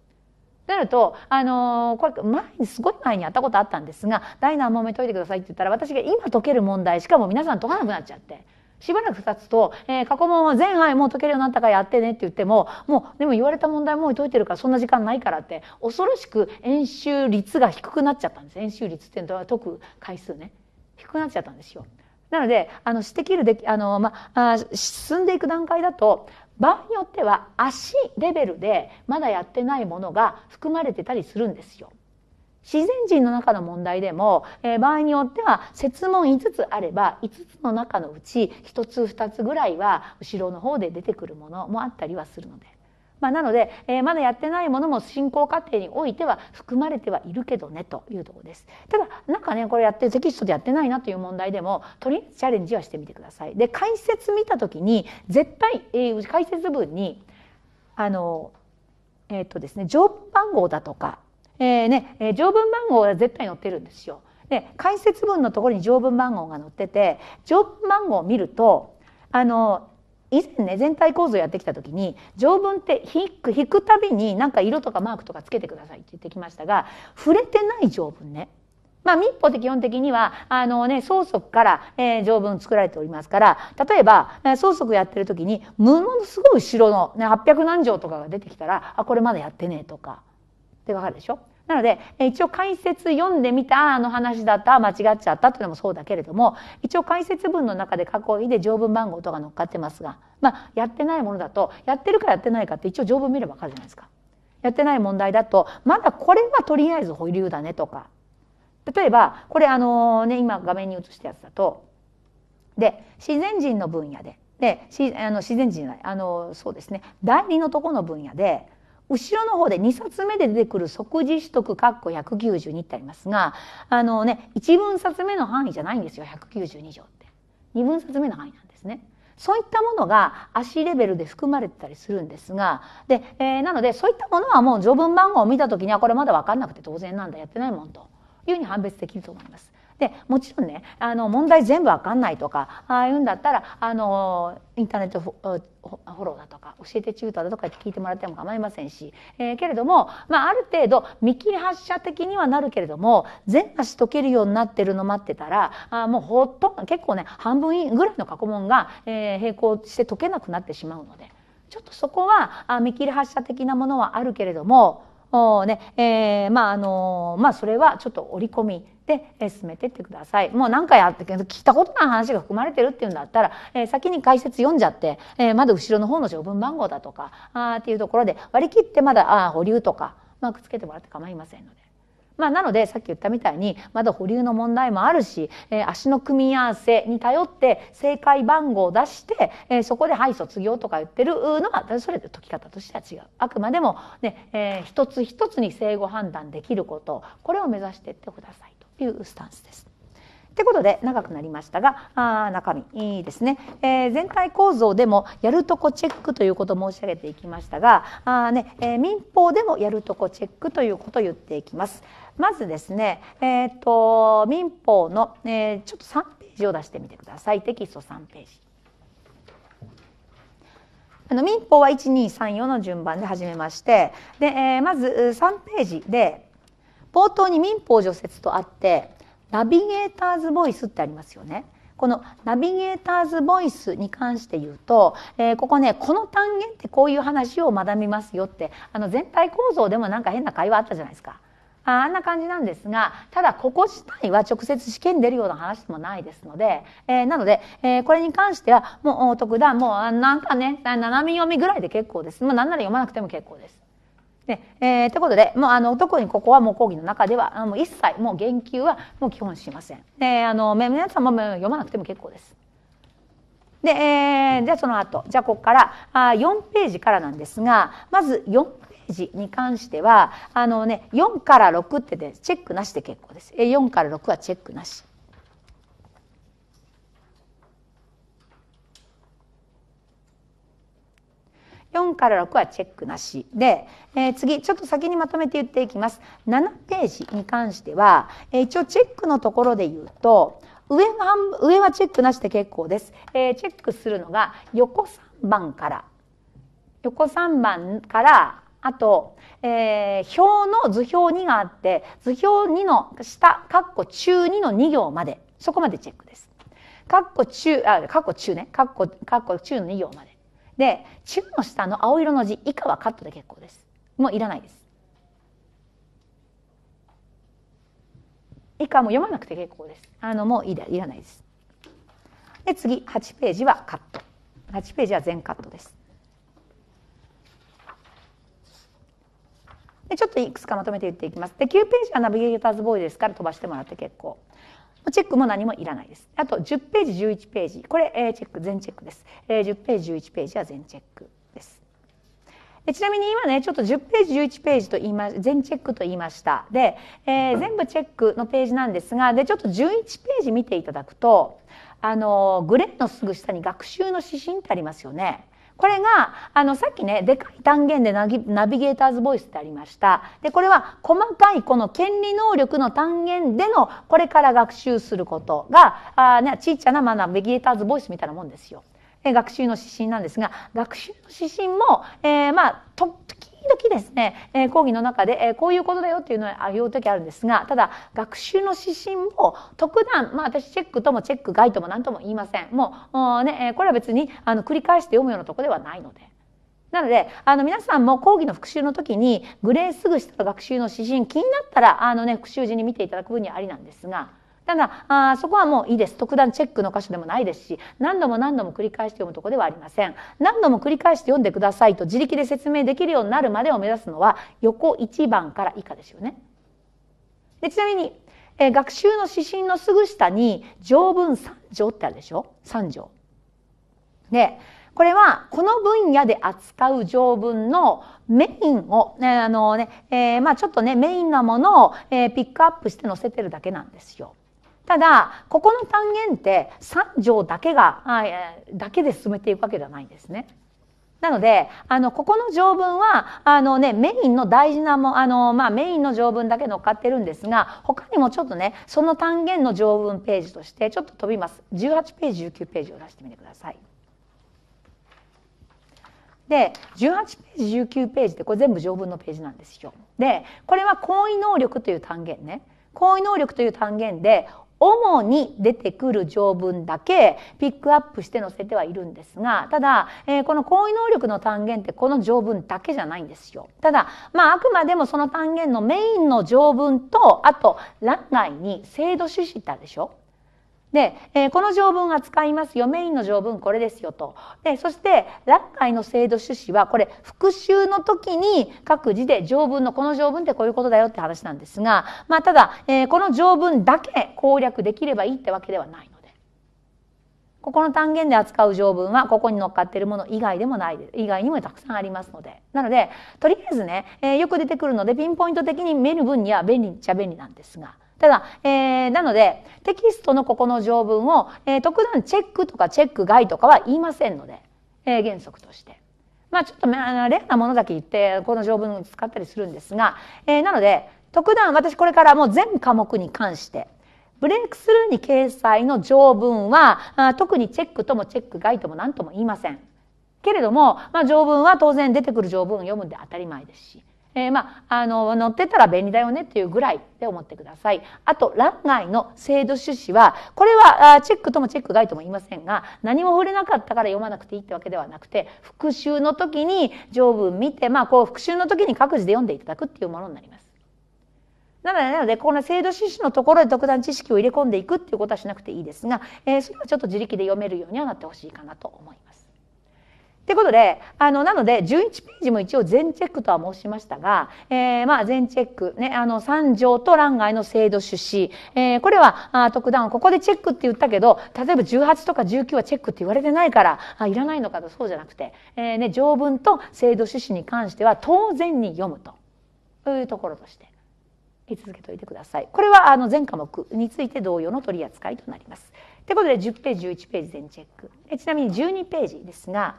なると、あのー、これ前にすごい前にやったことあったんですが「第何問め解いてください」って言ったら私が今解ける問題しかも皆さん解かなくなっちゃって。しばらく経つと、えー、過去問は前半もう解けるようになったからやってねって言っても、もう、でも言われた問題もう解いてるからそんな時間ないからって、恐ろしく演習率が低くなっちゃったんです。演習率っていうのは解く回数ね。低くなっちゃったんですよ。なので、あの、してきるでき、あの、まあ、進んでいく段階だと、場合によっては足レベルでまだやってないものが含まれてたりするんですよ。自然人の中の問題でも、えー、場合によっては設問5つあれば5つの中のうち1つ2つぐらいは後ろの方で出てくるものもあったりはするのでまあ、なので、えー、まだやってないものも進行過程においては含まれてはいるけどねというところです。ただなんかねこれやってテキストでやってないなという問題でもとりあえずチャレンジはしてみてください。で解説見た時に絶対、えー、解説文にあのえっ、とですね条文番号だとか、えーね、えー、条文番号は絶対載ってるんですよ。で解説文のところに条文番号が載ってて条文番号を見るとあの以前ね全体構造やってきた時に条文って引く引くたびになんか色とかマークとかつけてくださいって言ってきましたが触れてない条文ねまあ、民法って基本的には、あのね、相続から、えー、条文作られておりますから、例えば、相続やってる時に、ものすごい後ろの、ね、800何条とかが出てきたら、あ、これまだやってねえとか、ってわかるでしょなので、一応解説読んでみた、あの話だった、間違っちゃったというのもそうだけれども、一応解説文の中で囲いで条文番号とか乗っかってますが、まあ、やってないものだと、やってるかやってないかって一応条文見ればわかるじゃないですか。やってない問題だと、まだこれはとりあえず保留だねとか、例えば、これあのね、今画面に映したやつだと、で、自然人の分野で、で、あの自然人じゃない、あの、そうですね、代理のとこの分野で、後ろの方で2冊目で出てくる即時取得括弧192ってありますがあのね1分冊目の範囲じゃないんですよ192条って2分冊目の範囲なんですね。そういったものが足レベルで含まれてたりするんですがで、えー、なのでそういったものはもう序文番号を見た時にはこれまだ分かんなくて当然なんだやってないもんというふうに判別できると思います。でもちろんねあの問題全部わかんないとかああいうんだったらあのインターネットフォローだとか教えてチュートだとかって聞いてもらっても構いませんし、えー、けれども、まあ、ある程度見切り発車的にはなるけれども全足解けるようになってるの待ってたらあもうほっと結構ね半分ぐらいの過去問が、えー、並行して解けなくなってしまうのでちょっとそこはあ見切り発車的なものはあるけれども。おねえー、まああのー、まあそれはちょっと織り込みで、え進めてってくださいもう何回あったけど聞いたことない話が含まれてるっていうんだったら、え先に解説読んじゃって、えまだ後ろの方の条文番号だとかあっていうところで割り切ってまだあ保留とかあ、くっつけてもらって構いませんので。まあ、なのでさっき言ったみたいにまだ保留の問題もあるし、えー、足の組み合わせに頼って正解番号を出して、えー、そこで「はい卒業」とか言ってるのはそれで解き方としては違うあくまでもね、ねえー、一つ一つに正誤判断できることこれを目指していってください。いうスタンスです。ってことで長くなりましたがあ中身いいですね、えー、全体構造でもやるとこチェックということを申し上げていきましたがあ、ねえー、民法でもやるとこチェックということを言っていきます。まずですね、えーと、と民法の、えー、ちょっと3ページを出してみてくださいテキスト3ページ。あの民法は1234の順番で始めましてで、えー、まず3ページで冒頭に民法除雪とあってナビゲーターズボイスってありますよね。このナビゲーターズボイスに関して言うと、えー、ここねこの単元ってこういう話を学びますよってあの全体構造でもなんか変な会話あったじゃないですか。あんな感じなんですがただここ自体は直接試験出るような話でもないですので、えー、なので、えー、これに関してはもう特段もうなんかね斜め読みぐらいで結構ですあ、な何なら読まなくても結構です。ねえー、ということでもうあの特にここはもう講義の中ではあの一切もう言及はもう基本しません。であの皆さんも読まなくても結構です。で、えー、じゃあその後じゃあここからあ4ページからなんですがまず4ページに関してはあの、ね、4から6ってで、チェックなしで結構です。4から6はチェックなし。4から6はチェックなしで、えー、次ちょっと先にまとめて言っていきます7ページに関しては、えー、一応チェックのところで言うと上は上はチェックなしで結構です、えー、チェックするのが横3番から横3番からあと、えー、表の図表2があって図表2の下括弧中2の2行までそこまでチェックです。括弧中あ括弧中ね括弧括弧中の2行まで。で中の下の青色の字以下はカットで結構ですもういらないです以下も読まなくて結構ですあのもういらいらないですで次8ページはカット8ページは全カットですでちょっといくつかまとめて言っていきますで9ページはナビゲーターズボーイですから飛ばしてもらって結構チェックも何もいらないです。あと10ページ、11ページ。これ、えー、チェック、全チェックです。えー、10ページ、11ページは全チェックです。でちなみに今ね、ちょっと10ページ、11ページと言いま、全チェックと言いました。で、えー、全部チェックのページなんですが、で、ちょっと11ページ見ていただくと、あの、グレッのすぐ下に学習の指針ってありますよね。これがあのさっきねでかい単元でナビゲーターズボイスってありましたでこれは細かいこの権利能力の単元でのこれから学習することがあ、ね、ちっちゃな、まナビゲーターズボイスみたいなもんですよ。学習の指針なんですが学習の指針も、えー、まあ時々ですね、え講義の中で、えこういうことだよっていうのを言う時あるんですが、ただ、学習の指針も特段、まあ私チェックともチェック外とも何とも言いません。もう、ね、これは別に、あの、繰り返して読むようなとこではないので。なので、あの皆さんも講義の復習の時に、グレーすぐした学習の指針、気になったら、あのね、復習時に見ていただく分にはありなんですが、ただあそこはもういいです特段チェックの箇所でもないですし何度も何度も繰り返して読むとこではありません何度も繰り返して読んでくださいと自力で説明できるようになるまでを目指すのは横1番から以下ですよね。でちなみに、えー、学習の指針のすぐ下に条文3条ってあるでしょ3条。でこれはこの分野で扱う条文のメインを、ねあのねえーまあ、ちょっとねメインなものを、えー、ピックアップして載せてるだけなんですよ。ただここの単元って三条だけがだけで進めていくわけではないんですね。なので、あの、ここの条文は、あのね、メインの大事なも、あの、まあ、メインの条文だけ乗っかってるんですが、他にもちょっとね、その単元の条文ページとして、ちょっと飛びます。18ページ、19ページを出してみてください。で18ページ19ページでこれ全部条文のページなんですよ。でこれは行為能力という単元ね行為能力という単元で主に出てくる条文だけピックアップして載せてはいるんですが、ただ、えー、この行為能力の単元ってこの条文だけじゃないんですよ。ただ、まあ、あくまでもその単元のメインの条文と、あと、欄外に制度主旨ってあるでしょで、えー、この条文扱使いますよ。メインの条文これですよと。で、そして、落会の制度趣旨は、これ、復習の時に各自で条文の、この条文ってこういうことだよって話なんですが、まあ、ただ、えー、この条文だけ攻略できればいいってわけではないので。ここの単元で扱う条文は、ここに乗っかっているもの以外でもない、以外にもたくさんありますので。なので、とりあえずね、えー、よく出てくるので、ピンポイント的に見る分には便利っちゃ便利なんですが、ただ、えー、なので、テキストのここの条文を、えー、特段チェックとかチェック外とかは言いませんので、えー、原則として。まあちょっと、まあ、レアなものだけ言って、この条文を使ったりするんですが、えー、なので、特段私これからもう全科目に関して、ブレイクスルーに掲載の条文は、あ特にチェックともチェック外とも何とも言いません。けれども、まあ、条文は当然出てくる条文を読むんで当たり前ですし、えー、まあ、あの、乗ってたら便利だよねっていうぐらいで思ってください。あと、欄外の制度趣旨は、これはチェックともチェック外とも言いませんが、何も触れなかったから読まなくていいってわけではなくて、復習の時に条文見て、まあ、こう、復習の時に各自で読んでいただくっていうものになります。なので、なのでこの制度趣旨のところで特段知識を入れ込んでいくっていうことはしなくていいですが、えー、それはちょっと自力で読めるようにはなってほしいかなと思います。ってことで、あの、なので、11ページも一応全チェックとは申しましたが、えー、まあ、全チェック、ね、あの、三条と欄外の制度趣旨、えー、これは、あ特段、ここでチェックって言ったけど、例えば18とか19はチェックって言われてないから、あ、いらないのかと、そうじゃなくて、えー、ね、条文と制度趣旨に関しては、当然に読むと。というところとして。言い続けておいてください。これはあの全科目について同様の取り扱いとなります。ということで10ページ11ページ全チェック。ちなみに12ページですが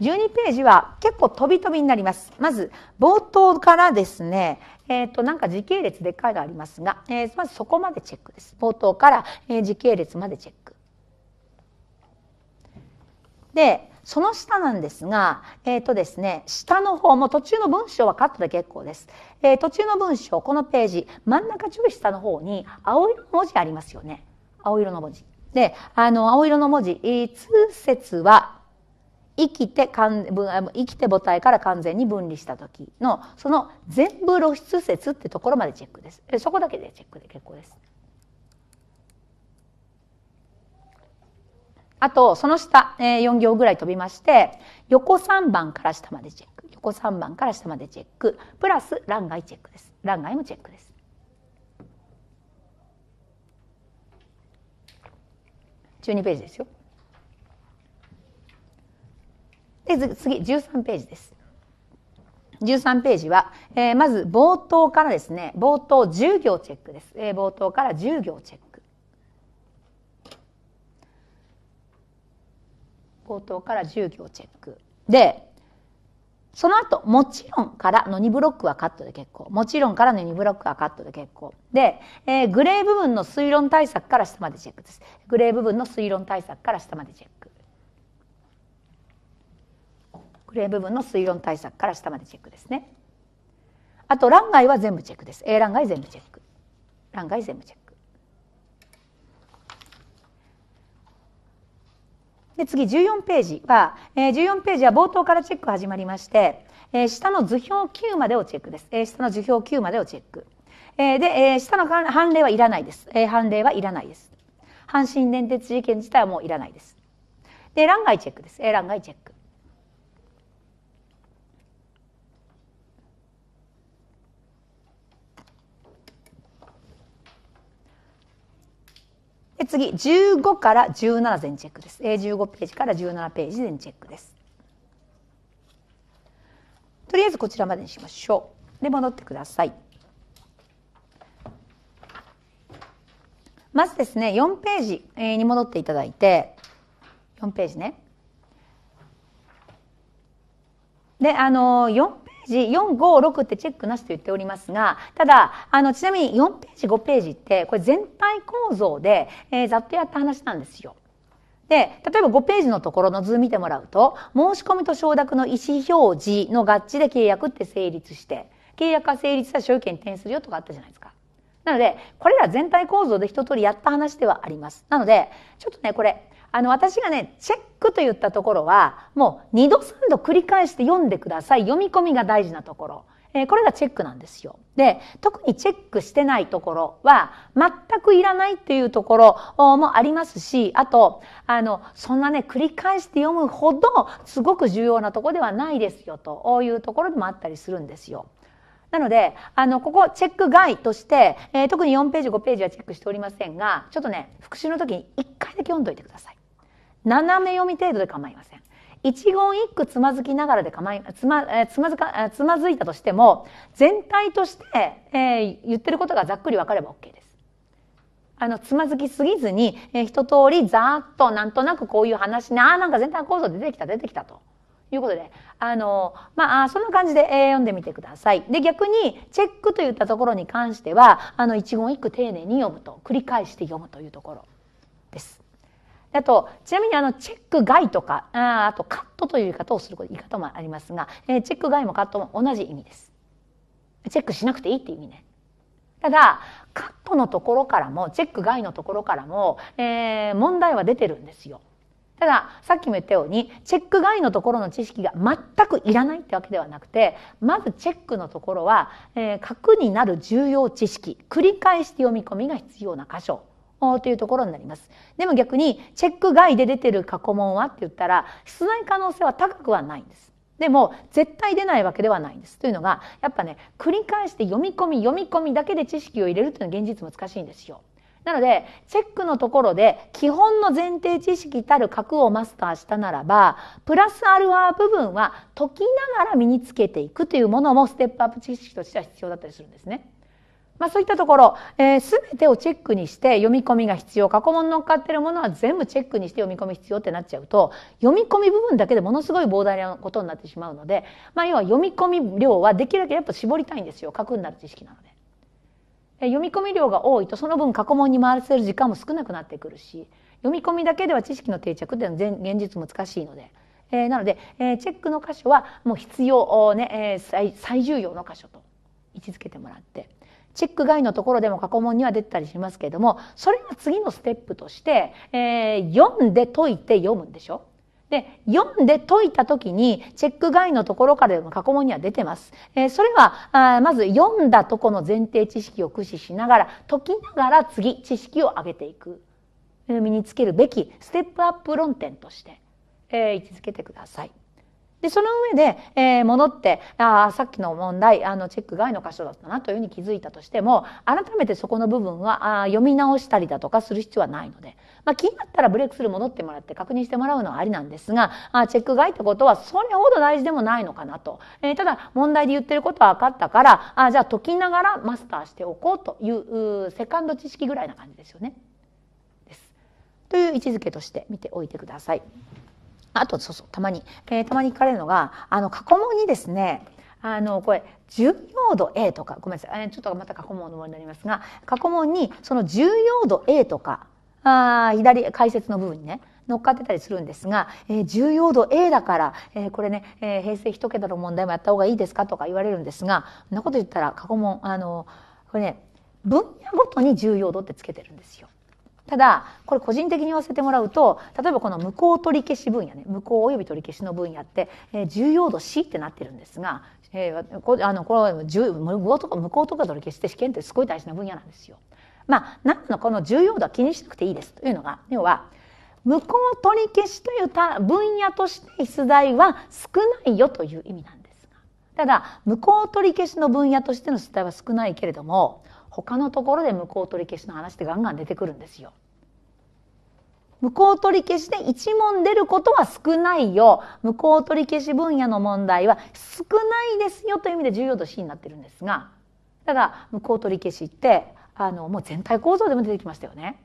12ページは結構飛び飛びになります。まず、冒頭からですね、えっ、ー、と、なんか時系列でっかいがありますが、えー、まずそこまでチェックです。冒頭から、えー、時系列までチェック。で、その下なんですが、えっ、ー、とですね、下の方も途中の文章はカットで結構です。えー、途中の文章、このページ、真ん中ちょい下の方に青色の文字ありますよね。青色の文字。で、あの、青色の文字、通説は生きて生きて母体から完全に分離した時のその全部露出説ってところまでチェックです。そこだけでチェックで結構です。あとその下4行ぐらい飛びまして横3番から下までチェック横3番から下までチェックプラス欄外チェックです欄外もチェックです。12ページですよ。で次13ページです。13ページは、えー、まず冒頭からですね冒頭10行チェックです、えー、冒頭から10行チェック冒頭から10行チェックでその後、もちろんからの2ブロックはカットで結構。もちろんからの2ブロックはカットで結構。で、えー、グレー部分の推論対策から下までチェックです。グレー部分の推論対策から下までチェック。フレーム部分の推論対策から下までチェックですねあと欄外は全部チェックです A 欄外全部チェック欄外全部チェックで次14ページはえ14ページは冒頭からチェック始まりましてえ下の図表9までをチェックですえ下の図表9までをチェックえでえ下の判例はいらないですえ判例はいらないです阪神電鉄事件自体はもういらないですで欄外チェックです欄外チェックで次15から17全チェックです A15 ページから17ページ全チェックですとりあえずこちらまでにしましょうで戻ってくださいまずですね4ページに戻っていただいて4ページねであの4ージ456ってチェックなしと言っておりますが、ただ、あの、ちなみに4ページ、5ページって、これ全体構造で、えー、ざっとやった話なんですよ。で、例えば5ページのところの図見てもらうと、申し込みと承諾の意思表示の合致で契約って成立して、契約が成立した所有権に転するよとかあったじゃないですか。なので、これら全体構造で一通りやった話ではあります。なので、ちょっとね、これ、あの、私がね、チェックと言ったところは、もう二度三度繰り返して読んでください。読み込みが大事なところ。えー、これがチェックなんですよ。で、特にチェックしてないところは、全くいらないっていうところもありますし、あと、あの、そんなね、繰り返して読むほど、すごく重要なとこではないですよ、というところでもあったりするんですよ。なので、あの、ここ、チェック外として、えー、特に4ページ、5ページはチェックしておりませんが、ちょっとね、復習の時に1回だけ読んどいてください。斜め読み程度で構いません。一言一句つまずきながらで構い、つま、つまずか、つまずいたとしても、全体として、えー、言ってることがざっくり分かれば OK です。あの、つまずきすぎずに、えー、一通りざーっとなんとなくこういう話ね、あなんか全体構造出てきた、出てきたと。いうことで、あの、まあ、そんな感じで、えー、読んでみてください。で、逆に、チェックといったところに関しては、あの、一言一句丁寧に読むと、繰り返して読むというところです。あと、ちなみにあの、チェック外とか、ああとカットという言い方をすること、言い方もありますが、えー、チェック外もカットも同じ意味です。チェックしなくていいって意味ね。ただ、カットのところからも、チェック外のところからも、えー、問題は出てるんですよ。ただ、さっきも言ったように、チェック外のところの知識が全くいらないってわけではなくて、まずチェックのところは、えー、核になる重要知識、繰り返して読み込みが必要な箇所。というところになりますでも逆にチェック外で出てる過去問はって言ったら出題可能性は高くはないんですでも絶対出ないわけではないんですというのがやっぱね繰り返して読み込み読み込みだけで知識を入れるというのは現実難しいんですよなのでチェックのところで基本の前提知識たる核をマスターしたならばプラスアルファ部分は解きながら身につけていくというものもステップアップ知識としては必要だったりするんですね。まあ、そういったところ、えー、全てをチェックにして読み込みが必要過去問に乗っかってるものは全部チェックにして読み込み必要ってなっちゃうと読み込み部分だけでものすごい膨大なことになってしまうので、まあ、要は読み込み量はできるだけやっぱ絞りたいんですよ核になる知識なので。読み込み量が多いとその分過去問に回らせる時間も少なくなってくるし読み込みだけでは知識の定着っていうのは現実難しいので、えー、なので、えー、チェックの箇所はもう必要ね、えー、最重要の箇所と位置づけてもらってチェック外のところでも過去問には出てたりしますけれども、それが次のステップとして、えー、読んで解いて読むんでしょで、読んで解いた時に、チェック外のところからでも過去問には出てます。えー、それはあ、まず読んだとこの前提知識を駆使しながら、解きながら次、知識を上げていく。身につけるべきステップアップ論点として、えー、位置づけてください。で、その上で、えー、戻って、ああ、さっきの問題、あの、チェック外の箇所だったなというふうに気づいたとしても、改めてそこの部分は、あ読み直したりだとかする必要はないので、まあ、気になったらブレイクスルー戻ってもらって確認してもらうのはありなんですが、あチェック外ってことはそれほど大事でもないのかなと。えー、ただ、問題で言ってることは分かったから、あじゃあ解きながらマスターしておこうというセカンド知識ぐらいな感じですよね。です。という位置づけとして見ておいてください。あと、そうそう、たまに、えー、たまに聞かれるのが、あの、過去問にですね、あの、これ、重要度 A とか、ごめんなさい、ちょっとまた過去問のものになりますが、過去問に、その重要度 A とか、あ左、解説の部分にね、乗っかってたりするんですが、えー、重要度 A だから、えー、これね、えー、平成一桁の問題もやった方がいいですかとか言われるんですが、そんなこと言ったら過去問、あの、これね、分野ごとに重要度ってつけてるんですよ。ただこれ個人的に言わせてもらうと例えばこの無効取り消し分野ね無効及び取り消しの分野って、えー、重要度 C ってなってるんですが、えー、こあのこれ無効とか無効とか取り消しって試験ってすごい大事な分野なんですよ。まあ、なんのこの重要度は気にしなくていいですというのが要は無効取り消しという分野として出題は少ないよという意味なんですがただ無効取り消しの分野としての出題は少ないけれども他のところで無効取り消しの話ってガンガン出てくるんですよ。無効取り消しで1問出ることは少ないよ無効取り消し分野の問題は少ないですよという意味で重要度 C になってるんですがただ無効取り消しってあのもう全体構造でも出てきましたよね。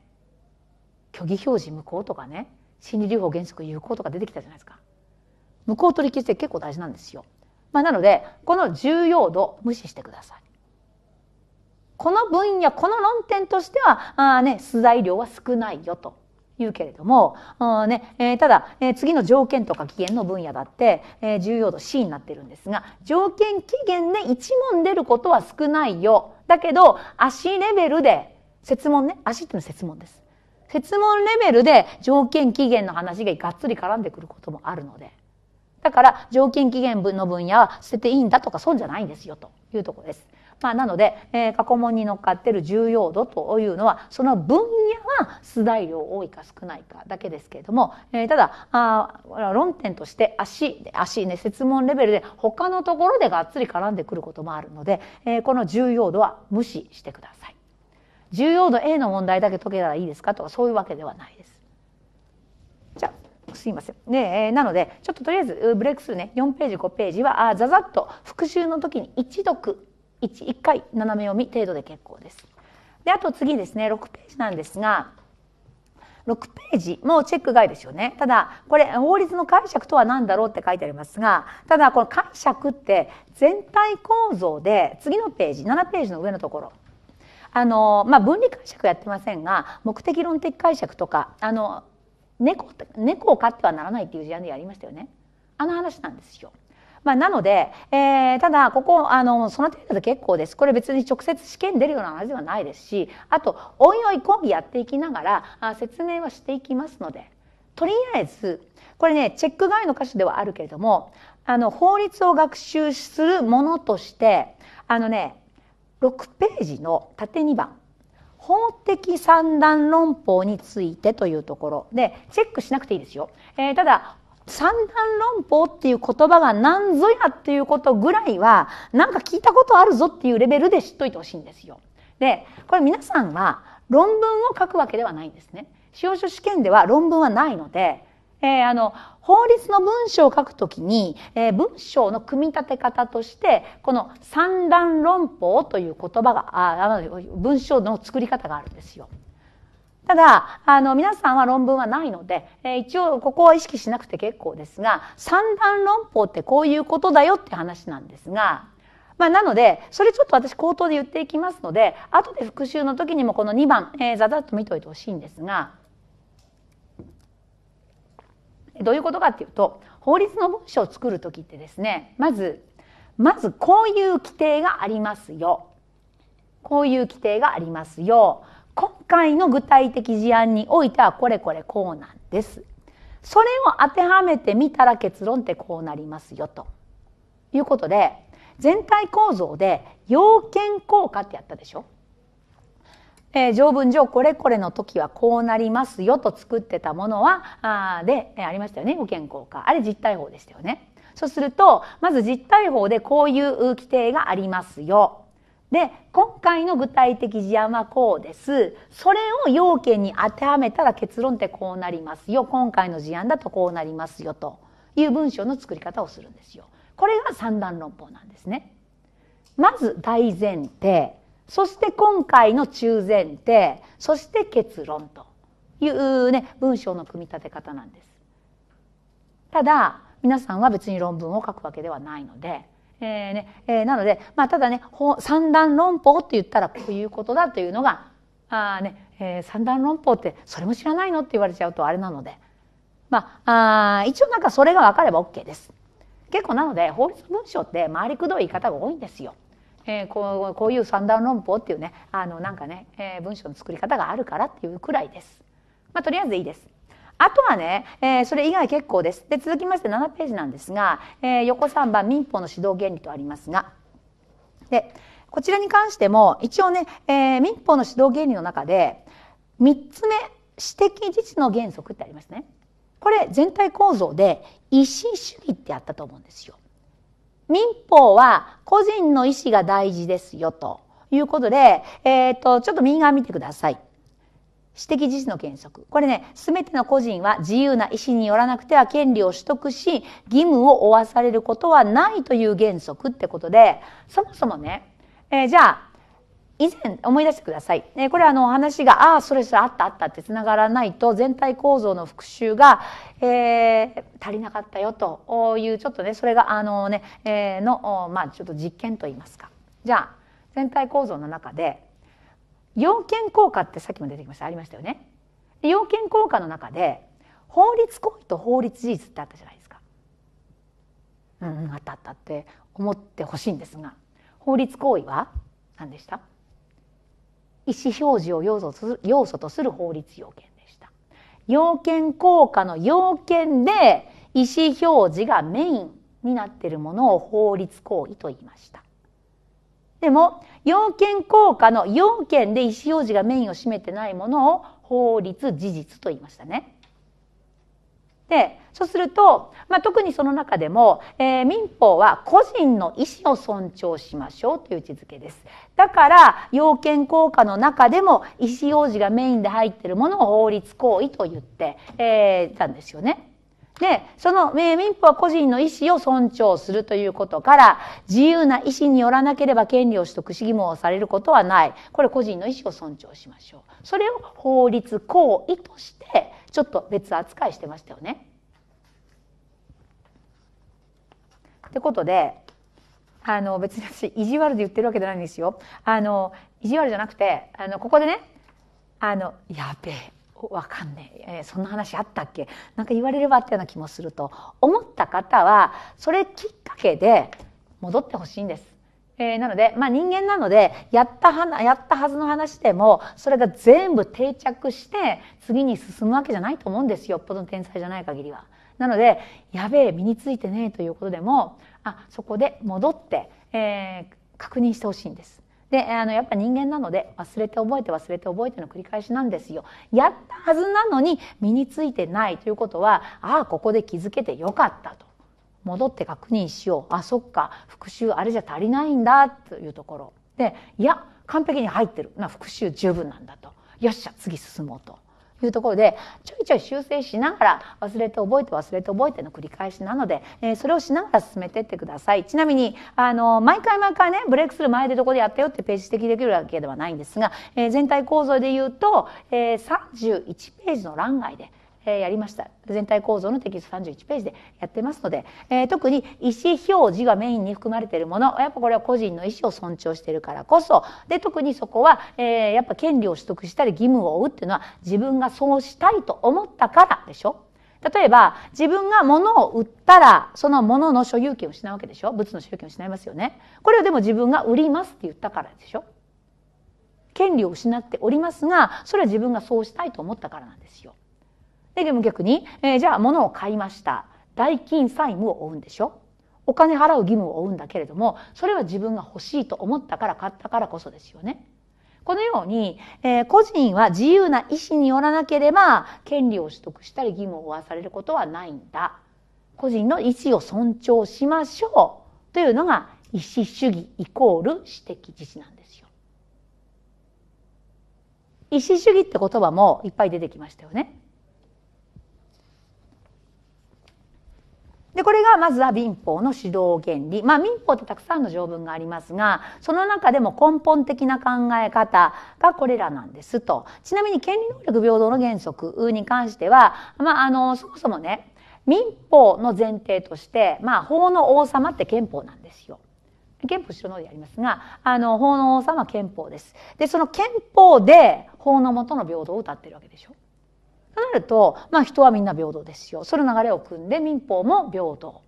虚偽表示無効とかね心理療法原則有効とか出てきたじゃないですか。無効取り消しって結構大事なんですよ。まあ、なのでこの重要度無視してください。この分野、この論点としては、あね、出題量は少ないよと。言うけれども、ねえー、ただ、えー、次の条件とか期限の分野だって、えー、重要度 C になってるんですが条件期限で1問出ることは少ないよだけど足レベルで設問ね足っていうのは設問です設問レベルで条件期限の話ががっつり絡んでくることもあるのでだから条件期限分の分野は捨てていいんだとか損じゃないんですよというところです。まあ、なので、えー、過去問に乗っかってる重要度というのはその分野は出題量多いか少ないかだけですけれども、えー、ただあ論点として足足ね設問レベルで他のところでがっつり絡んでくることもあるので、えー、この重要度は無視してください。重要度 A の問題だけ解けたらいいですかとかそういうわけではないです。じゃすいません。ね、えー、なので、ちょっととりあえずブレイクスルーね、4ページ、5ページは、あざざっと復習の時に一読 1, 回斜め読み程度で結構です。であと次ですね6ページなんですが6ページもチェック外ですよねただこれ法律の解釈とは何だろうって書いてありますがただこの解釈って全体構造で次のページ7ページの上のところあの、まあ、分離解釈やってませんが目的論的解釈とかあの猫猫を飼ってはならないっていう事案でやりましたよねあの話なんですよ。まあ、なので、えー、ただ、ここ、あの、その程度で結構です。これ別に直接試験出るような話ではないですし、あと、おいおい講義やっていきながら、あ説明はしていきますので、とりあえず、これね、チェック外の箇所ではあるけれども、あの、法律を学習するものとして、あのね、6ページの縦2番、法的三段論法についてというところでチェックしなくていいですよ、えー、ただ三段論法っていう言葉が何ぞやっていうことぐらいはなんか聞いたことあるぞっていうレベルで知っといてほしいんですよ。でこれ皆さんは論文を書くわけではないんですね。司法書試験では論文はないので、えー、あの法律の文章を書くときに、えー、文章の組み立て方としてこの三段論法という言葉があ文章の作り方があるんですよ。ただ、あの、皆さんは論文はないので、えー、一応ここは意識しなくて結構ですが、三段論法ってこういうことだよって話なんですが、まあ、なので、それちょっと私口頭で言っていきますので、後で復習の時にもこの2番、えー、ざざっと見ておいてほしいんですが、どういうことかっていうと、法律の文書を作る時ってですね、まず、まずこういう規定がありますよ。こういう規定がありますよ。今回の具体的事案においてはこれこれこうなんです。それを当てはめてみたら結論ってこうなりますよということで全体構造で要件効果ってやったでしょ、えー、条文上これこれの時はこうなりますよと作ってたものはあでありましたよね要件効果あれ実体法でしたよねそうするとまず実体法でこういう規定がありますよで、今回の具体的事案はこうです。それを要件に当てはめたら結論ってこうなりますよ。今回の事案だとこうなりますよ。という文章の作り方をするんですよ。これが三段論法なんですね。まず大前提、そして今回の中前提、そして結論というね、文章の組み立て方なんです。ただ、皆さんは別に論文を書くわけではないので、えーねえー、なので、まあ、ただね三段論法って言ったらこういうことだというのがあ、ねえー、三段論法ってそれも知らないのって言われちゃうとあれなので、まあ、あ一応なんかそれが分かれば OK です。結構なので法律文書って回りくどい言い方が多いんですよ。えー、こうこういう三段論法っていうねあのなんかね、えー、文章の作り方があるからっていうくらいです。まあ、とりあえずいいです。あとはね、えー、それ以外結構です。で、続きまして7ページなんですが、えー、横3番民法の指導原理とありますが、で、こちらに関しても、一応ね、えー、民法の指導原理の中で、3つ目、私的自治の原則ってありますね。これ全体構造で、意思主義ってあったと思うんですよ。民法は個人の意思が大事ですよということで、えっ、ー、と、ちょっと右側見てください。私的自治の原則。これね、すべての個人は自由な意思によらなくては権利を取得し、義務を負わされることはないという原則ってことで、そもそもね、えー、じゃあ、以前思い出してください。えこれあの話が、ああ、それそれあったあったって繋がらないと、全体構造の復習が、えー、足りなかったよという、ちょっとね、それがあのね、えー、の、まあちょっと実験といいますか。じゃあ、全体構造の中で、要件効果ってさっきも出てきましたありましたよね。要件効果の中で法律行為と法律事実ってあったじゃないですか。うんうんあったあったって思ってほしいんですが法律行為は何でした意思表示を要素とする要素とする法律要件でした。要件効果の要件で意思表示がメインになっているものを法律行為と言いました。でも要件効果の要件で意思表示がメインを占めてないものを法律事実と言いましたね。でそうすると、まあ、特にその中でも、えー、民法は個人の意思を尊重しましょうという位置づけですだから要件効果の中でも意思表示がメインで入っているものを法律行為と言って、えー、たんですよね。で、その民法は個人の意思を尊重するということから、自由な意思によらなければ権利を取得し義務をされることはない。これ個人の意思を尊重しましょう。それを法律行為として、ちょっと別扱いしてましたよね。ってことで、あの別に私意地悪で言ってるわけじゃないんですよ。あの意地悪じゃなくて、あのここでね、あのやべえわかんねええそんな話あったっけなんか言われればあったような気もすると思った方はそれきっかけで戻ってほしいんです。えー、なので、まあ、人間なのでやったはなやったはずの話でもそれが全部定着して次に進むわけじゃないと思うんですよっぽどの天才じゃない限りは。なのでやべえ身についてねということでもあそこで戻って、えー、確認してほしいんです。であのやっぱ人間なので忘れて覚えて忘れて覚えての繰り返しなんですよやったはずなのに身についてないということはああここで気づけてよかったと戻って確認しようあそっか復習あれじゃ足りないんだというところでいや完璧に入ってるな復習十分なんだとよっしゃ次進もうというところでちょいちょい修正しながら忘れて覚えて忘れて覚えての繰り返しなので、えー、それをしながら進めていってくださいちなみにあの毎回毎回ねブレイクする前でどこでやったよってページ指摘できるわけではないんですが、えー、全体構造で言うと、えー、31ページの欄外でえやりました全体構造のテキスト31ページでやってますので、え特に意思表示がメインに含まれているものやっぱこれは個人の意思を尊重しているからこそで特にそこは、えやっぱ権利を取得したり義務を負うっていうのは自分がそうしたいと思ったからでしょ例えば自分が物を売ったらその物の所有権を失うわけでしょ物の所有権を失いますよねこれをでも自分が売りますって言ったからでしょ権利を失っておりますがそれは自分がそうしたいと思ったからなんですよえでも逆に、えー、じゃあ物を買いました。代金債務を負うんでしょお金払う義務を負うんだけれども、それは自分が欲しいと思ったから買ったからこそですよね。このように、えー、個人は自由な意思によらなければ、権利を取得したり義務を負わされることはないんだ。個人の意思を尊重しましょう。というのが、意思主義イコール私的自治なんですよ。意思主義って言葉もいっぱい出てきましたよね。で、これがまずは民法の指導原理。まあ民法ってたくさんの条文がありますが、その中でも根本的な考え方がこれらなんですと。ちなみに権利能力平等の原則に関しては、まああの、そもそもね、民法の前提として、まあ法の王様って憲法なんですよ。憲法白のでありますが、あの、法の王様は憲法です。で、その憲法で法のとの平等を謳ってるわけでしょ。となると、まあ人はみんな平等ですよ。その流れを組んで民法も平等。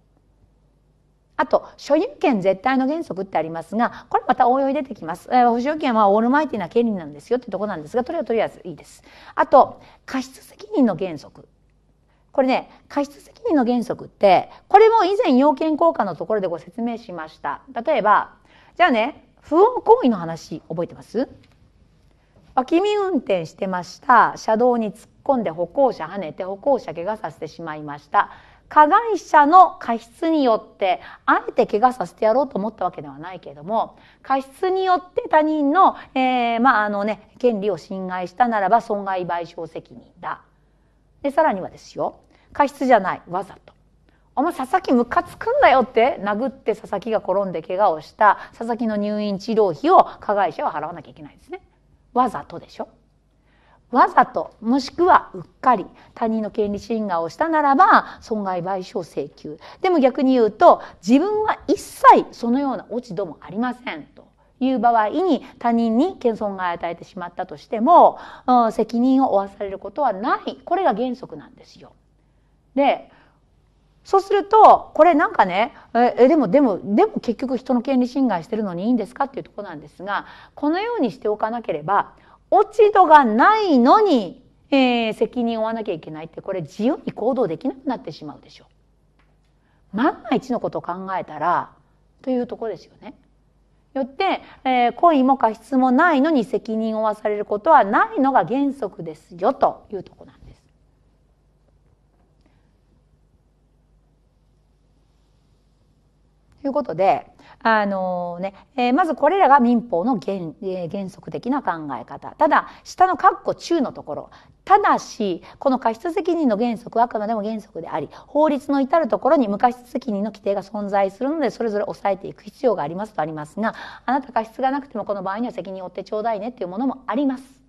あと、所有権絶対の原則ってありますが、これまた応用に出てきます。えー、保有権はオールマイティな権利なんですよってとこなんですが、とりあえずとりあえずいいです。あと、過失責任の原則。これね、過失責任の原則って、これも以前要件効果のところでご説明しました。例えば、じゃあね、不穏行為の話覚えてます脇見運転してました。車道に突込んで歩行者跳ねて歩行者怪我させてしまいました。加害者の過失によって、あえて怪我させてやろうと思ったわけではないけれども、過失によって他人の、えー、まあ、あのね、権利を侵害したならば損害賠償責任だ。で、さらにはですよ、過失じゃない、わざと。お前佐々木ムカつくんだよって殴って佐々木が転んで怪我をした佐々木の入院治療費を加害者は払わなきゃいけないんですね。わざとでしょ。わざともしくはうっかり他人の権利侵害をしたならば損害賠償請求でも逆に言うと自分は一切そのような落ち度もありませんという場合に他人に謙遜害を与えてしまったとしても責任を負わされることはないこれが原則なんですよ。でそうするとこれなんかねえでもでもでも結局人の権利侵害してるのにいいんですかっていうとこなんですがこのようにしておかなければ落ち度がないのに、えー、責任を負わなきゃいけないってこれ自由に行動できなくなってしまうでしょう。万が一のことを考えたらというとこですよね。よって、えー、故意も過失もないのに責任を負わされることはないのが原則ですよというとこなんです。いうことで、あのね、えー、まずこれらが民法の原,、えー、原則的な考え方。ただ、下の括弧中のところ。ただし、この過失責任の原則はあくまでも原則であり、法律の至るところに無過失責任の規定が存在するので、それぞれ抑えていく必要がありますとありますが、あなた過失がなくてもこの場合には責任を負ってちょうだいねっていうものもあります。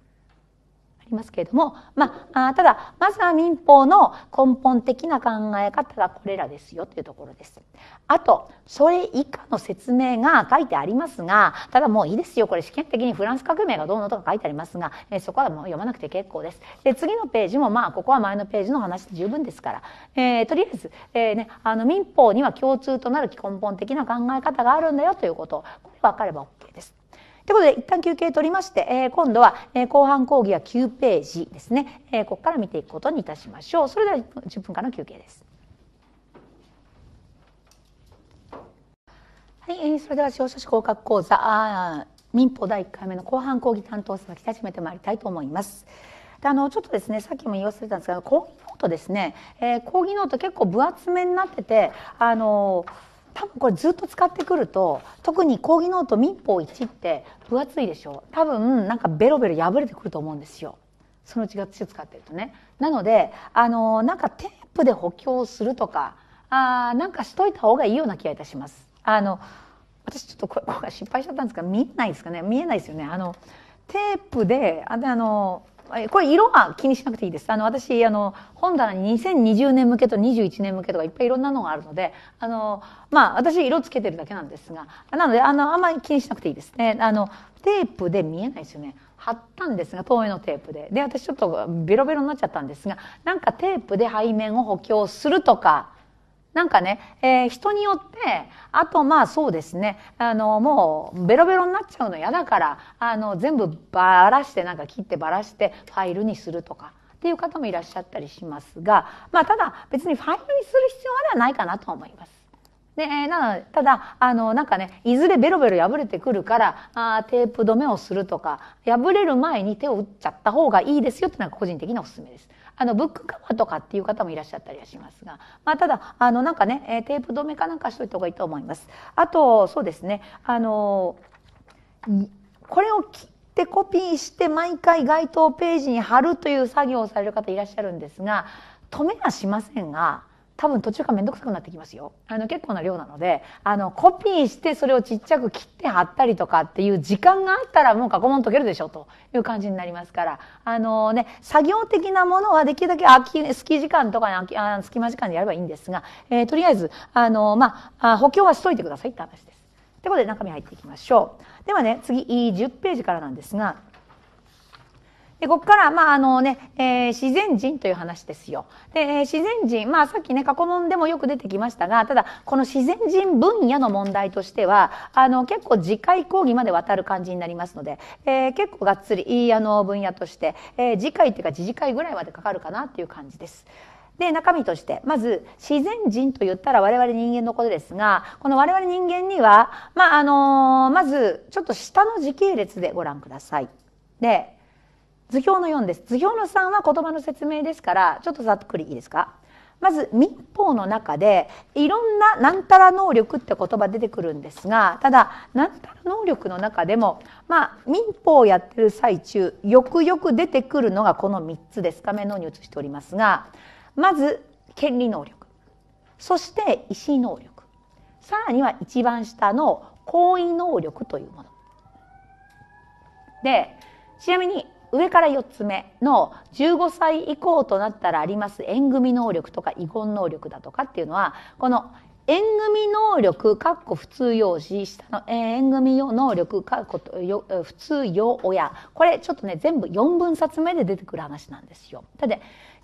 いますけれども、まあ、ただ、まずは民法の根本的な考え方がこれらですよというところです。あと、それ以下の説明が書いてありますが、ただもういいですよ。これ試験的にフランス革命がどうのとか書いてありますが、えそこはもう読まなくて結構です。で、次のページも、まあ、ここは前のページの話で十分ですから、えー、とりあえず、えー、ね、あの、民法には共通となる基本的な考え方があるんだよということ、これ分かれば OK です。ということで、一旦休憩取りまして、えー、今度は、えー、後半講義は9ページですね、えー、ここから見ていくことにいたしましょう。それでは10分間の休憩です。はい、えー、それでは司法書士合格講座あ民法第1回目の後半講義担当者が来始めてまいりたいと思います。であのちょっとですねさっきも言い忘れたんですが講義ノートですね、えー、講義ノート結構分厚めになっててあのー多分これずっと使ってくると特に講義ノート民法1って分厚いでしょう多分なんかベロベロ破れてくると思うんですよそのうちが土使ってるとねなのであのなんかテープで補強するとかあなんかしといた方がいいような気がいたしますあの私ちょっとこれ失敗しちゃったんですが見えないですかね見えないですよねあのテープであのこれ色は気にしなくていいです。あの、私、あの、本棚に2020年向けと21年向けとかいっぱいいろんなのがあるので、あの、まあ、私色つけてるだけなんですが、なので、あの、あんまり気にしなくていいですね。あの、テープで見えないですよね。貼ったんですが、透明のテープで。で、私ちょっとベロベロになっちゃったんですが、なんかテープで背面を補強するとか、なんかね、えー、人によって、あとまあそうですね、あの、もうベロベロになっちゃうの嫌だから、あの、全部ばらして、なんか切ってばらして、ファイルにするとか。っていう方もいらっしゃったりしますが、まあ、ただ別にファイルにする必要はないかなと思います。でなのただあのなんかねいずれベロベロ破れてくるからあテープ止めをするとか破れる前に手を打っちゃった方がいいですよっていうのが個人的なおすすめです。あのブックカバーとかっていう方もいらっしゃったりはしますが、まあ、ただあのなんかねテープ止めかなんかしといた方がいいと思います。あとそうですねあのこれを切ってコピーして毎回該当ページに貼るという作業をされる方いらっしゃるんですが止めはしませんが多分途中から面倒くさくなってきますよ。あの結構な量なので、あのコピーしてそれをちっちゃく切って貼ったりとかっていう時間があったらもう過去問解けるでしょうという感じになりますから、あのね、作業的なものはできるだけ空き、隙時間とか空きあ隙間時間でやればいいんですが、えー、とりあえず、あの、まあ、補強はしといてくださいって話です。ということで中身入っていきましょう。ではね、次、10ページからなんですが、で、ここから、まあ、あのね、えー、自然人という話ですよ。で、えー、自然人、まあ、さっきね、過去問でもよく出てきましたが、ただ、この自然人分野の問題としては、あの、結構次回講義まで渡る感じになりますので、えー、結構がっつり、いい、あの、分野として、えー、次回っていうか、次次回ぐらいまでかかるかなっていう感じです。で、中身として、まず、自然人と言ったら我々人間のことですが、この我々人間には、まあ、あの、まず、ちょっと下の時系列でご覧ください。で、図表の4です。図表の3は言葉の説明ですから、ちょっとざっくりいいですかまず民法の中でいろんななんたら能力って言葉出てくるんですがただなんたら能力の中でもまあ民法をやってる最中よくよく出てくるのがこの3つです画面の方に映しておりますがまず権利能力そして意思能力さらには一番下の行為能力というものでちなみに上から4つ目の15歳以降となったらあります縁組能力とか遺言能力だとかっていうのはこの縁組能力、かっこ普通用紙、下の縁組用能力、かっこ普通用親。これちょっとね、全部4分冊目で出てくる話なんですよ。ただ、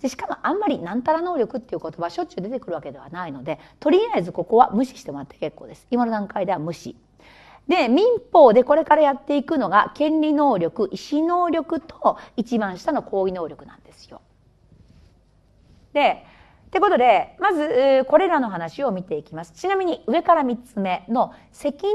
しかもあんまりなんたら能力っていう言葉しょっちゅう出てくるわけではないので、とりあえずここは無視してもらって結構です。今の段階では無視。で、民法でこれからやっていくのが、権利能力、意思能力と、一番下の行為能力なんですよ。で、ってことで、まず、これらの話を見ていきます。ちなみに、上から3つ目の、責任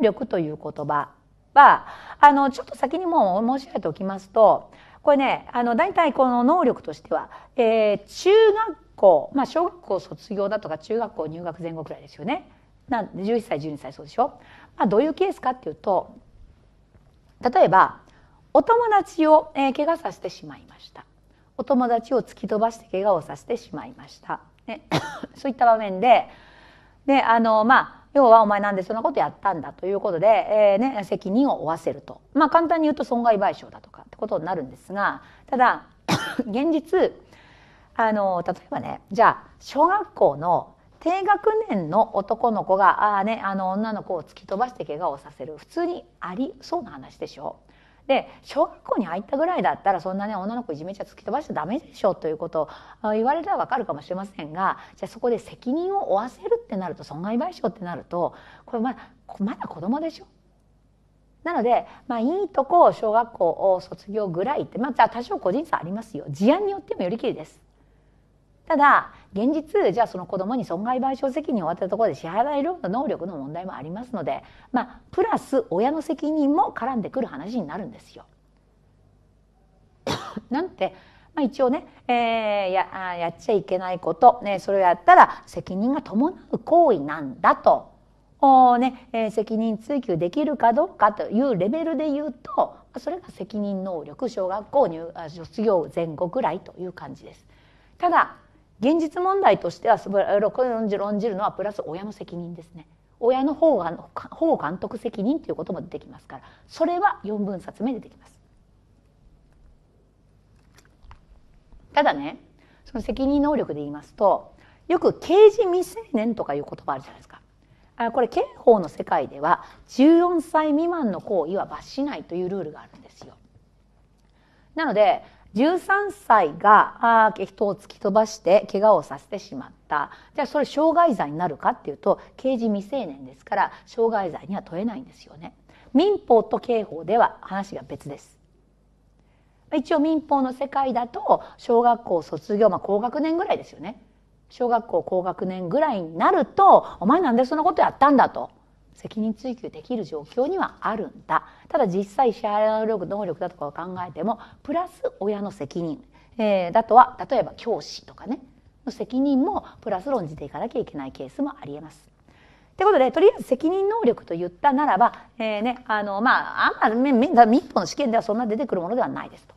能力という言葉は、あの、ちょっと先にもう申し上げておきますと、これね、あの、大体この能力としては、えー、中学校、まあ、小学校卒業だとか、中学校入学前後くらいですよね。な11歳、12歳そうでしょまあ、どういうケースかっていうと例えばお友達を、えー、怪我させてしまいましたお友達を突き飛ばして怪我をさせてしまいました、ね、<coughs> そういった場面でであの、まあ、要はお前なんでそんなことやったんだということで、えーね、責任を負わせると、まあ、簡単に言うと損害賠償だとかってことになるんですがただ <coughs> 現実あの例えばねじゃあ小学校の低学年の男の子があ、ね、あの女の子を突き飛ばして怪我をさせる普通にありそうな話でしょう。で小学校に入ったぐらいだったらそんなね女の子いじめちゃ突き飛ばしちゃダメでしょうということを言われたらわかるかもしれませんがじゃあそこで責任を負わせるってなると損害賠償ってなるとこれまだまだ子供でしょなので、まあ、いいとこ小学校を卒業ぐらいって、まあ、多少個人差ありますよ事案によってもよりきりです。ただ現実じゃあその子どもに損害賠償責任を負ったところで支払ような能力の問題もありますので、まあ、プラス親の責任も絡んでくる話になるんですよ。<coughs> なんてまあ、一応ね、えー、ややっちゃいけないこと、ね、それをやったら責任が伴う行為なんだと、おねえー、責任追及できるかどうかというレベルで言うとそれが責任能力小学校入卒業前後ぐらいという感じです。ただ現実問題としては論じ論じるのはプラス親の責任ですね親の方が方監督責任ということも出てきますからそれは4分冊目出てきますただねその責任能力で言いますとよく刑事未成年とかいう言葉あるじゃないですかあこれ刑法の世界では14歳未満の行為は罰しないというルールがあるんですよなので13歳が人を突き飛ばして怪我をさせてしまった。じゃあそれ傷害罪になるかっていうと、刑事未成年ですから、傷害罪には問えないんですよね。民法と刑法では話が別です。一応民法の世界だと、小学校卒業、まあ高学年ぐらいですよね。小学校高学年ぐらいになると、お前なんでそんなことやったんだと。責任追及できる状況にはあるんだただ実際支払力能力だとかを考えてもプラス親の責任、えー、だとは例えば教師とかねの責任もプラス論じていかなきゃいけないケースもありえます。ということでとりあえず責任能力と言ったならば、えーねあのまあ、あんまり民法の試験ではそんな出てくるものではないですと。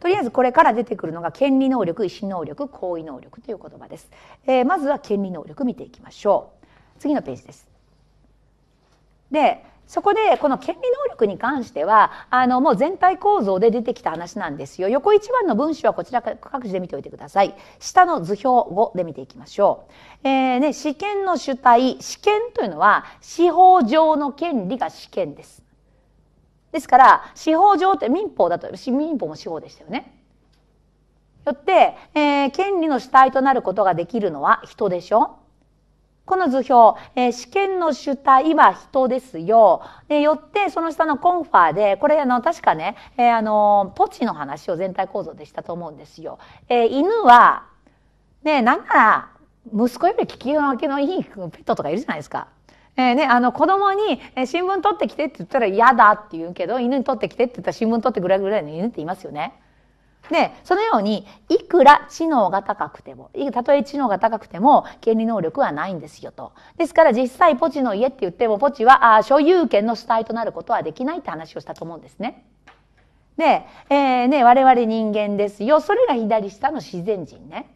とりあえずこれから出てくるのが権利能力意思能力行為能力という言葉です、えー、まずは権利能力見ていきましょう次のページです。でそこでこの権利能力に関してはあのもう全体構造で出てきた話なんですよ横一番の文章はこちら各自で見ておいてください下の図表をで見ていきましょう、えーね、試験の主体試験というのは司法上の権利が試験ですですから司法上って民法だと民法も司法でしたよねよって、えー、権利の主体となることができるのは人でしょこの図表、えー、試験の主体は人ですよ。で、よって、その下のコンファーで、これ、あの、確かね、えー、あの、ポチの話を全体構造でしたと思うんですよ。えー、犬は、ね、なんなら、息子より聞き分けのいいペットとかいるじゃないですか。えーね、あの子供に、えー、新聞取ってきてって言ったら嫌だって言うけど、犬に取ってきてって言ったら新聞取ってぐらいぐらいの犬って言いますよね。で、そのように、いくら知能が高くても、たとえ知能が高くても、権利能力はないんですよと。ですから実際ポチの家って言っても、ポチはあ所有権の主体となることはできないって話をしたと思うんですね。で、えー、ね、我々人間ですよ。それが左下の自然人ね。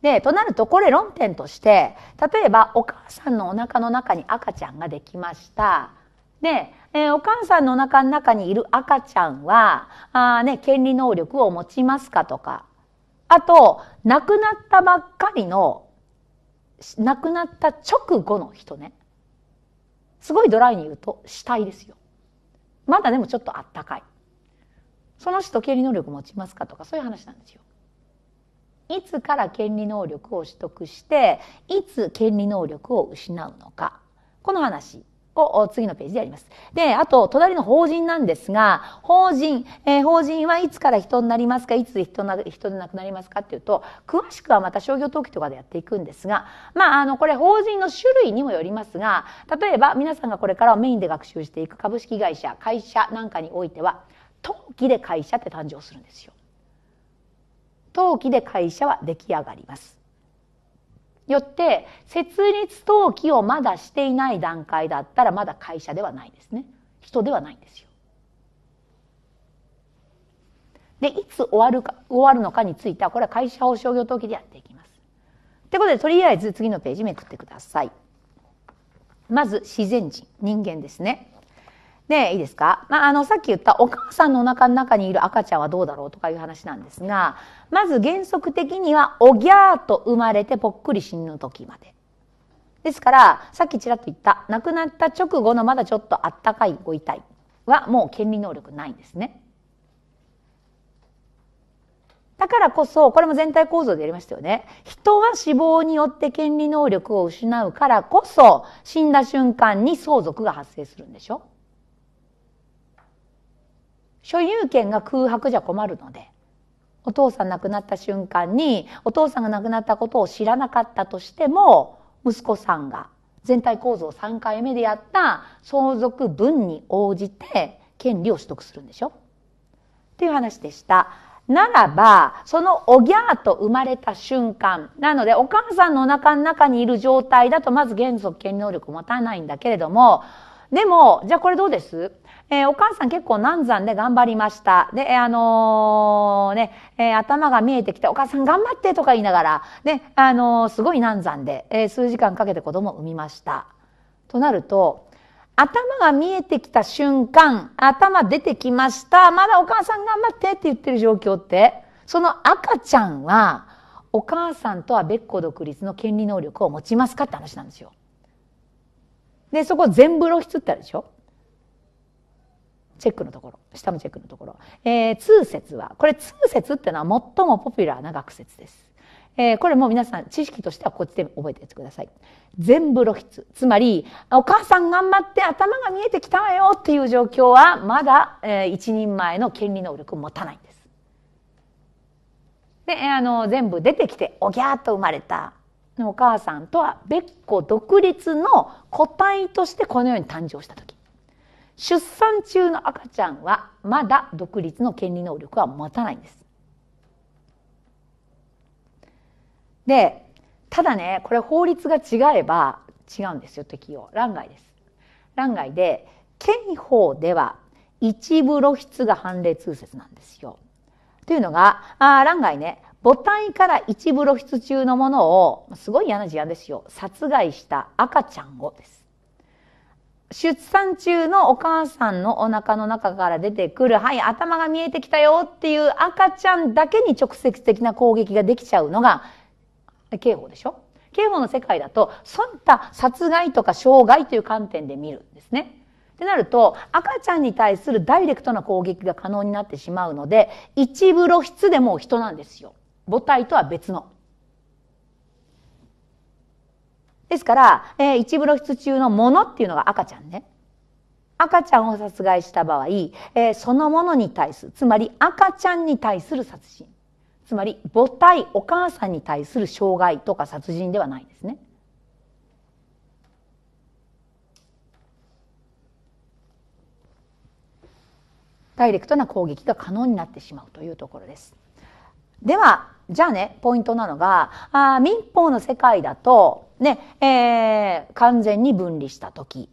で、となるとこれ論点として、例えばお母さんのお腹の中に赤ちゃんができました。で、えー、お母さんのお腹の中にいる赤ちゃんは、あね、権利能力を持ちますかとか、あと、亡くなったばっかりの、亡くなった直後の人ね。すごいドライに言うと、死体ですよ。まだでもちょっとあったかい。その人権利能力持ちますかとか、そういう話なんですよ。いつから権利能力を取得して、いつ権利能力を失うのか。この話。を次のページでやります。で、あと、隣の法人なんですが、法人、えー、法人はいつから人になりますか、いつで人な人でなくなりますかっていうと、詳しくはまた商業登記とかでやっていくんですが、まあ、あの、これ法人の種類にもよりますが、例えば皆さんがこれからメインで学習していく株式会社、会社なんかにおいては、登記で会社って誕生するんですよ。登記で会社は出来上がります。よって設立登記をまだしていない段階だったらまだ会社ではないんですね人ではないんですよ。でいつ終わるか終わるのかについてはこれは会社を商業登記でやっていきます。ってことでとりあえず次のページめくってください。まず自然人人間ですね。ねいいですかまあ、あの、さっき言ったお母さんのお腹の中にいる赤ちゃんはどうだろうとかいう話なんですが、まず原則的には、おぎゃーと生まれてぽっくり死ぬ時まで。ですから、さっきちらっと言った、亡くなった直後のまだちょっとあったかいご遺体はもう権利能力ないんですね。だからこそ、これも全体構造でやりましたよね。人は死亡によって権利能力を失うからこそ、死んだ瞬間に相続が発生するんでしょ所有権が空白じゃ困るのでお父さん亡くなった瞬間にお父さんが亡くなったことを知らなかったとしても息子さんが全体構造3回目でやった相続分に応じて権利を取得するんでしょっていう話でした。ならば、そのおぎゃーと生まれた瞬間、なのでお母さんのお腹の中にいる状態だとまず原則権利能力持たないんだけれども、でも、じゃあこれどうですえー、お母さん結構難産で頑張りました。で、あのー、ね、えー、頭が見えてきて、お母さん頑張ってとか言いながら、ね、あのすごい難産で、え数時間かけて子供を産みました。となると、頭が見えてきた瞬間、頭出てきました。まだお母さん頑張ってって言ってる状況って、その赤ちゃんは、お母さんとは別個独立の権利能力を持ちますかって話なんですよ。で、そこ全部露出ってあるでしょチェックのところ、下のチェックのところ。えー、通説は、これ通説っていうのは最もポピュラーな学説です。えー、これも皆さん知識としてはこっちで覚えててください。全部露出。つまり、お母さん頑張って頭が見えてきたわよっていう状況は、まだ、えー、一人前の権利能力を持たないんです。で、えあの、全部出てきて、おぎゃーっと生まれたお母さんとは別個独立の個体としてこのように誕生した時。出産中の赤ちゃんはまだ独立の権利能力は持たないんです。でただねこれ法律が違えば違うんですよ適用欄外です。欄外で憲法では一部露出が判例通説なんですよ。というのがあ欄外ね母体から一部露出中のものをすごい嫌な事案ですよ殺害した赤ちゃんをです。出産中のお母さんのお腹の中から出てくる、はい、頭が見えてきたよっていう赤ちゃんだけに直接的な攻撃ができちゃうのが、刑法でしょ刑法の世界だと、そういった殺害とか傷害という観点で見るんですね。ってなると、赤ちゃんに対するダイレクトな攻撃が可能になってしまうので、一部露出でも人なんですよ。母体とは別の。ですから、えー、一部露出中のものっていうのが赤ちゃんね。赤ちゃんを殺害した場合、えー、そのものに対する、つまり赤ちゃんに対する殺人。つまり母体、お母さんに対する傷害とか殺人ではないですね。ダイレクトな攻撃が可能になってしまうというところです。では、じゃあね、ポイントなのが、あ民法の世界だと、ね、えー、完全に分離した時。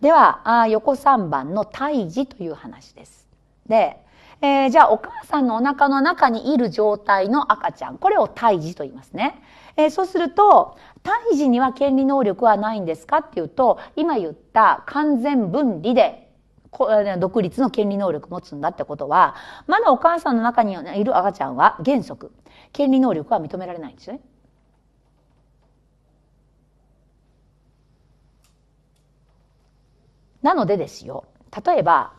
では、あ横3番の胎児という話です。で、えー、じゃあお母さんのお腹の中にいる状態の赤ちゃん。これを胎児と言いますね。えー、そうすると、胎児には権利能力はないんですかっていうと、今言った完全分離で独立の権利能力持つんだってことは、まだお母さんの中にいる赤ちゃんは原則、権利能力は認められないんですね。なのでですよ例えば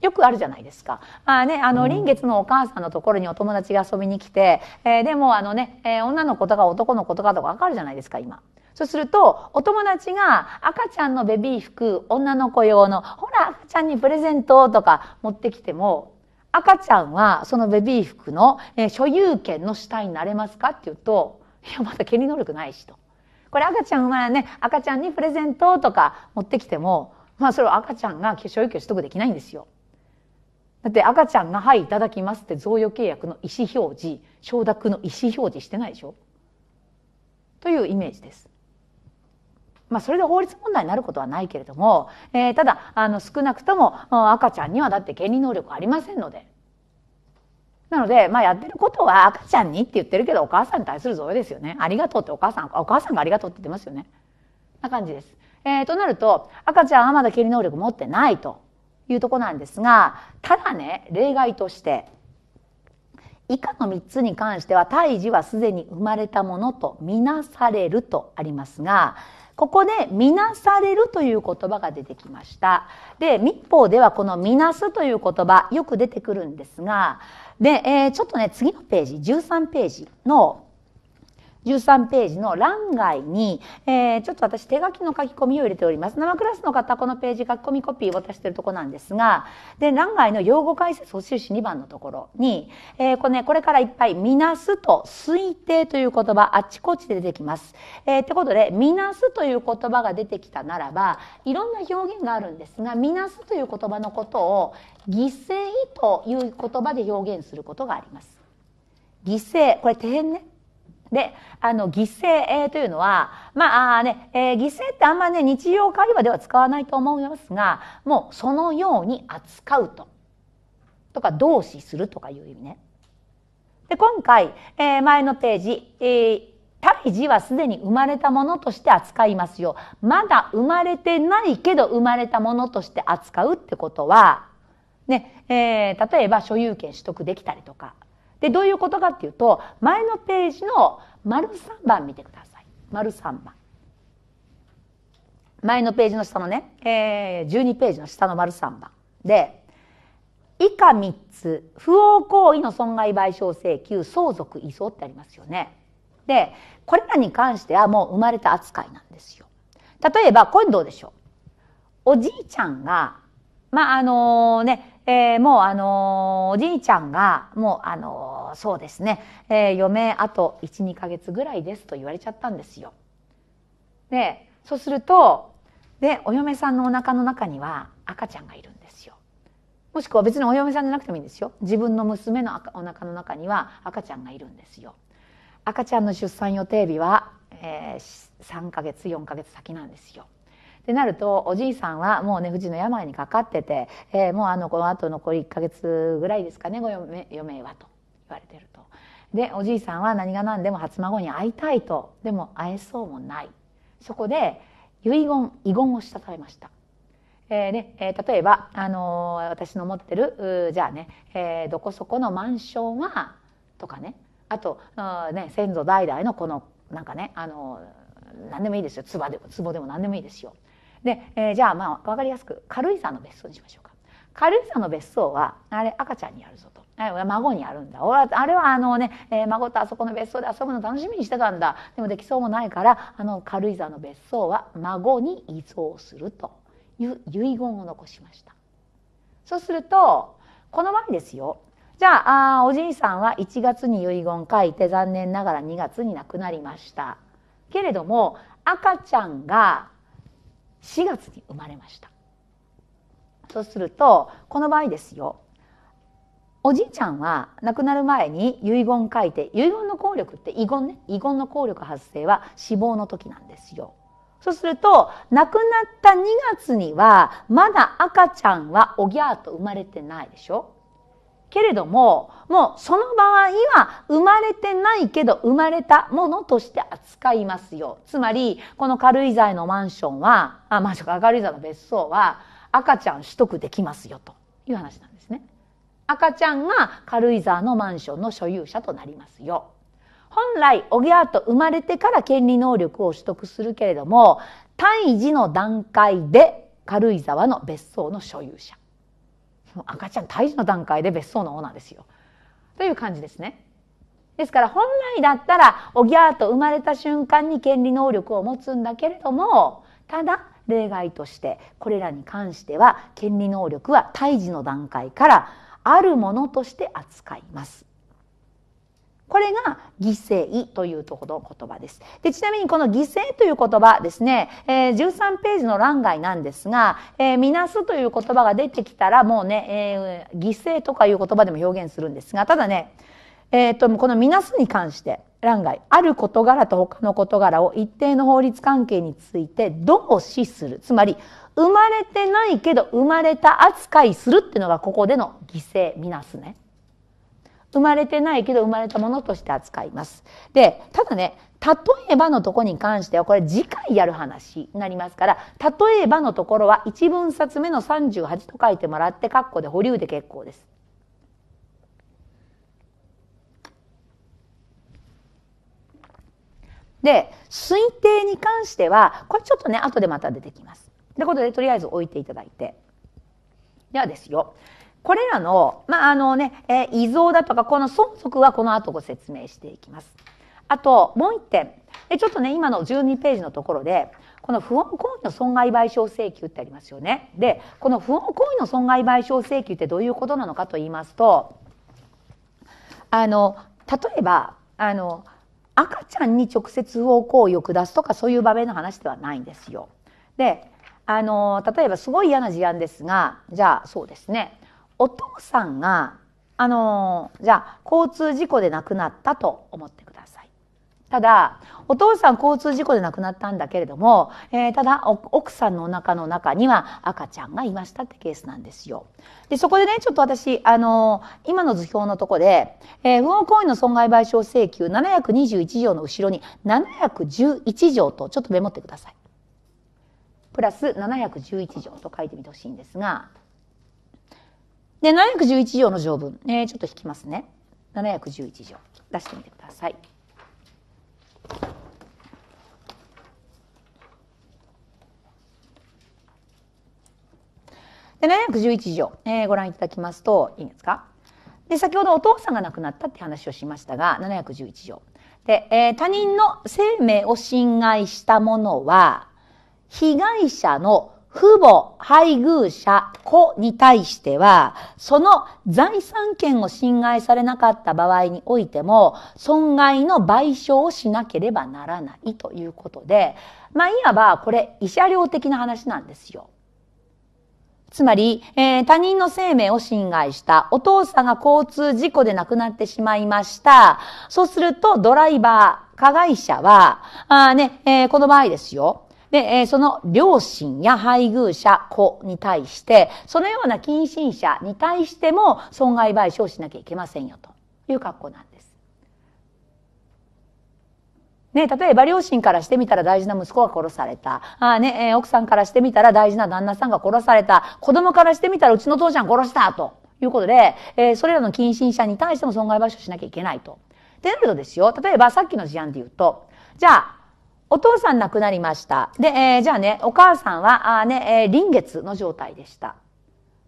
よくあるじゃないですか。あね、あの、臨月のお母さんのところにお友達が遊びに来て、えー、でもあのね、えー、女の子とか男の子とかとかわかるじゃないですか、今。そうすると、お友達が赤ちゃんのベビー服、女の子用の、ほら、赤ちゃんにプレゼントとか持ってきても、赤ちゃんはそのベビー服の、所有権の主体になれますかっていうと、いや、まだ権利能力ないしと。これ赤ちゃんはね、赤ちゃんにプレゼントとか持ってきても、まあそれは赤ちゃんが所有権取得できないんですよ。だって赤ちゃんが「はいいただきます」って贈与契約の意思表示承諾の意思表示してないでしょというイメージです。まあ、それで法律問題になることはないけれども、えー、ただ、あの、少なくとも赤ちゃんにはだって権利能力ありませんので。なので、まあ、やってることは赤ちゃんにって言ってるけど、お母さんに対する贈与ですよね。ありがとうってお母さん、お母さんがありがとうって言ってますよね。な感じです。えー、となると、赤ちゃんはまだ権利能力持ってないというとこなんですが、ただね、例外として、以下の3つに関しては胎児はすでに生まれたものとみなされるとありますがここで、みなされるという言葉が出てきました。で、密法ではこのみなすという言葉、よく出てくるんですが、で、えー、ちょっとね、次のページ、13ページの13ページの欄外に、えー、ちょっと私手書きの書き込みを入れております。生クラスの方、このページ書き込みコピー渡してるとこなんですが、で、欄外の用語解説補修士2番のところに、えー、これね、これからいっぱい、みなすと推定という言葉、あっちこっちで出てきます。えー、ってことで、みなすという言葉が出てきたならば、いろんな表現があるんですが、みなすという言葉のことを、犠牲という言葉で表現することがあります。犠牲、これ、底辺ね。で、あの、犠牲というのは、まあね、えー、犠牲ってあんまね、日常会話では使わないと思いますが、もうそのように扱うと。とか、同志するとかいう意味ね。で、今回、えー、前のページ、えー、胎児はすでに生まれたものとして扱いますよ。まだ生まれてないけど生まれたものとして扱うってことは、ね、えー、例えば所有権取得できたりとか、で、どういうことかっていうと、前のページの丸3番見てください。丸3番。前のページの下のね、えー、12ページの下の丸3番。で、以下3つ、不法行為の損害賠償請求、相続、移送ってありますよね。で、これらに関してはもう生まれた扱いなんですよ。例えば、これどうでしょう。おじいちゃんが、まあ、あのね、えー、もうあのおじいちゃんが、もうあのそうですね、えー、余命あと1、2ヶ月ぐらいですと言われちゃったんですよ。で、そうすると、で、お嫁さんのお腹の中には赤ちゃんがいるんですよ。もしくは別にお嫁さんじゃなくてもいいんですよ。自分の娘のお腹の中には赤ちゃんがいるんですよ。赤ちゃんの出産予定日は、えー、3ヶ月、4ヶ月先なんですよ。ってなると、おじいさんはもうね、不治の病にかかってて、えー、もうあの、この後残り1ヶ月ぐらいですかね、ご余命はと言われてると。で、おじいさんは何が何でも初孫に会いたいと。でも会えそうもない。そこで、遺言、遺言をしたためました。えーねえー、例えば、あのー、私の持ってるじゃあね、えー、どこそこのマンションはとかねあと、うね、先祖代々のこのなんかね、あのー、何でもいいですよ唾でも壺でも何でもいいですよ。で、えー、じゃあまあ分かりやすく軽井沢の別荘にしましょうか。軽井沢の別荘はあれ赤ちゃんにやるぞと。孫にやるんだ俺はあれはあのね、えー、孫とあそこの別荘で遊ぶの楽しみにしてたんだでもできそうもないからあの軽井沢の別荘は孫に遺贈するという遺言を残しましたそうするとこの前ですよじゃああおじいさんは1月に遺言書いて残念ながら2月に亡くなりましたけれども赤ちゃんが4月に生まれましたそうするとこの場合ですよおじいちゃんは亡くなる前に遺言書いて遺言の効力って遺言ね遺言の効力発生は死亡の時なんですよ。そうすると亡くなった2月にはまだ赤ちゃんはおぎゃーと生まれてないでしょけれども、もうその場合は生まれてないけど生まれたものとして扱いますよ。つまり、この軽井沢のマンションは、あ、マンションか、軽井沢の別荘は赤ちゃん取得できますよという話なんですね。赤ちゃんが軽井沢のマンションの所有者となりますよ。本来、おぎゃーと生まれてから権利能力を取得するけれども、胎児の段階で軽井沢の別荘の所有者。赤ちゃん胎児の段階で別荘のオーナーですよ。という感じですね。ですから本来だったらおぎゃーと生まれた瞬間に権利能力を持つんだけれどもただ例外としてこれらに関しては権利能力は胎児の段階からあるものとして扱います。これが犠牲というところの言葉です。で、ちなみにこの犠牲という言葉ですね、えー、13ページの欄外なんですが、えー、みなすという言葉が出てきたらもうね、えー、犠牲とかいう言葉でも表現するんですが、ただね、えっ、と、このみなすに関して、欄外、ある事柄と他の事柄を一定の法律関係についてどうする。つまり、生まれてないけど生まれた扱いするっていうのがここでの犠牲、みなすね。生まれてないけど生まれたものとして扱います。で、ただね、例えばのとこに関しては、これ次回やる話になりますから、例えばのところは1分冊目の38と書いてもらって、括弧で保留で結構です。で、推定に関しては、これちょっとね、後でまた出てきます。ということで、とりあえず置いていただいて。ではですよ。これらの、まあ、あのね、えー、遺贈だとか、この損続はこの後ご説明していきます。あと、もう一点。ちょっとね、今の12ページのところで、この不法行為の損害賠償請求ってありますよね。で、この不法行為の損害賠償請求ってどういうことなのかと言いますと、あの、例えば、あの、赤ちゃんに直接不法行為を下すとかそういう場面の話ではないんですよ。で、あの、例えばすごい嫌な事案ですが、じゃあそうですね。お父さんが、あの、じゃあ、交通事故で亡くなったと思ってください。ただ、お父さん交通事故で亡くなったんだけれども、えー、ただ、奥さんのお腹の中には赤ちゃんがいましたってケースなんですよ。で、そこでね、ちょっと私、あの、今の図表のとこで、えー、不法行為の損害賠償請求721条の後ろに711条とちょっとメモってください。プラス711条と書いてみてほしいんですが、で、711条の条文、えー、ちょっと引きますね。711条、出してみてください。で、711条、えー、ご覧いただきますと、いいですかで、先ほどお父さんが亡くなったって話をしましたが、711条。で、えー、他人の生命を侵害した者は、被害者の父母、配偶者、子に対しては、その財産権を侵害されなかった場合においても、損害の賠償をしなければならないということで、まあ、いわば、これ、慰謝料的な話なんですよ。つまり、えー、他人の生命を侵害した。お父さんが交通事故で亡くなってしまいました。そうすると、ドライバー、加害者は、あねえー、この場合ですよ。で、えー、その両親や配偶者、子に対して、そのような近親者に対しても損害賠償しなきゃいけませんよという格好なんです。ね、例えば両親からしてみたら大事な息子が殺された。あね、えー、奥さんからしてみたら大事な旦那さんが殺された。子供からしてみたらうちの父ちゃん殺したということで、えー、それらの近親者に対しても損害賠償しなきゃいけないと。ってなるとですよ、例えばさっきの事案で言うと、じゃあ、お父さん亡くなりました。で、えー、じゃあね、お母さんは、あね、えー、臨月の状態でした。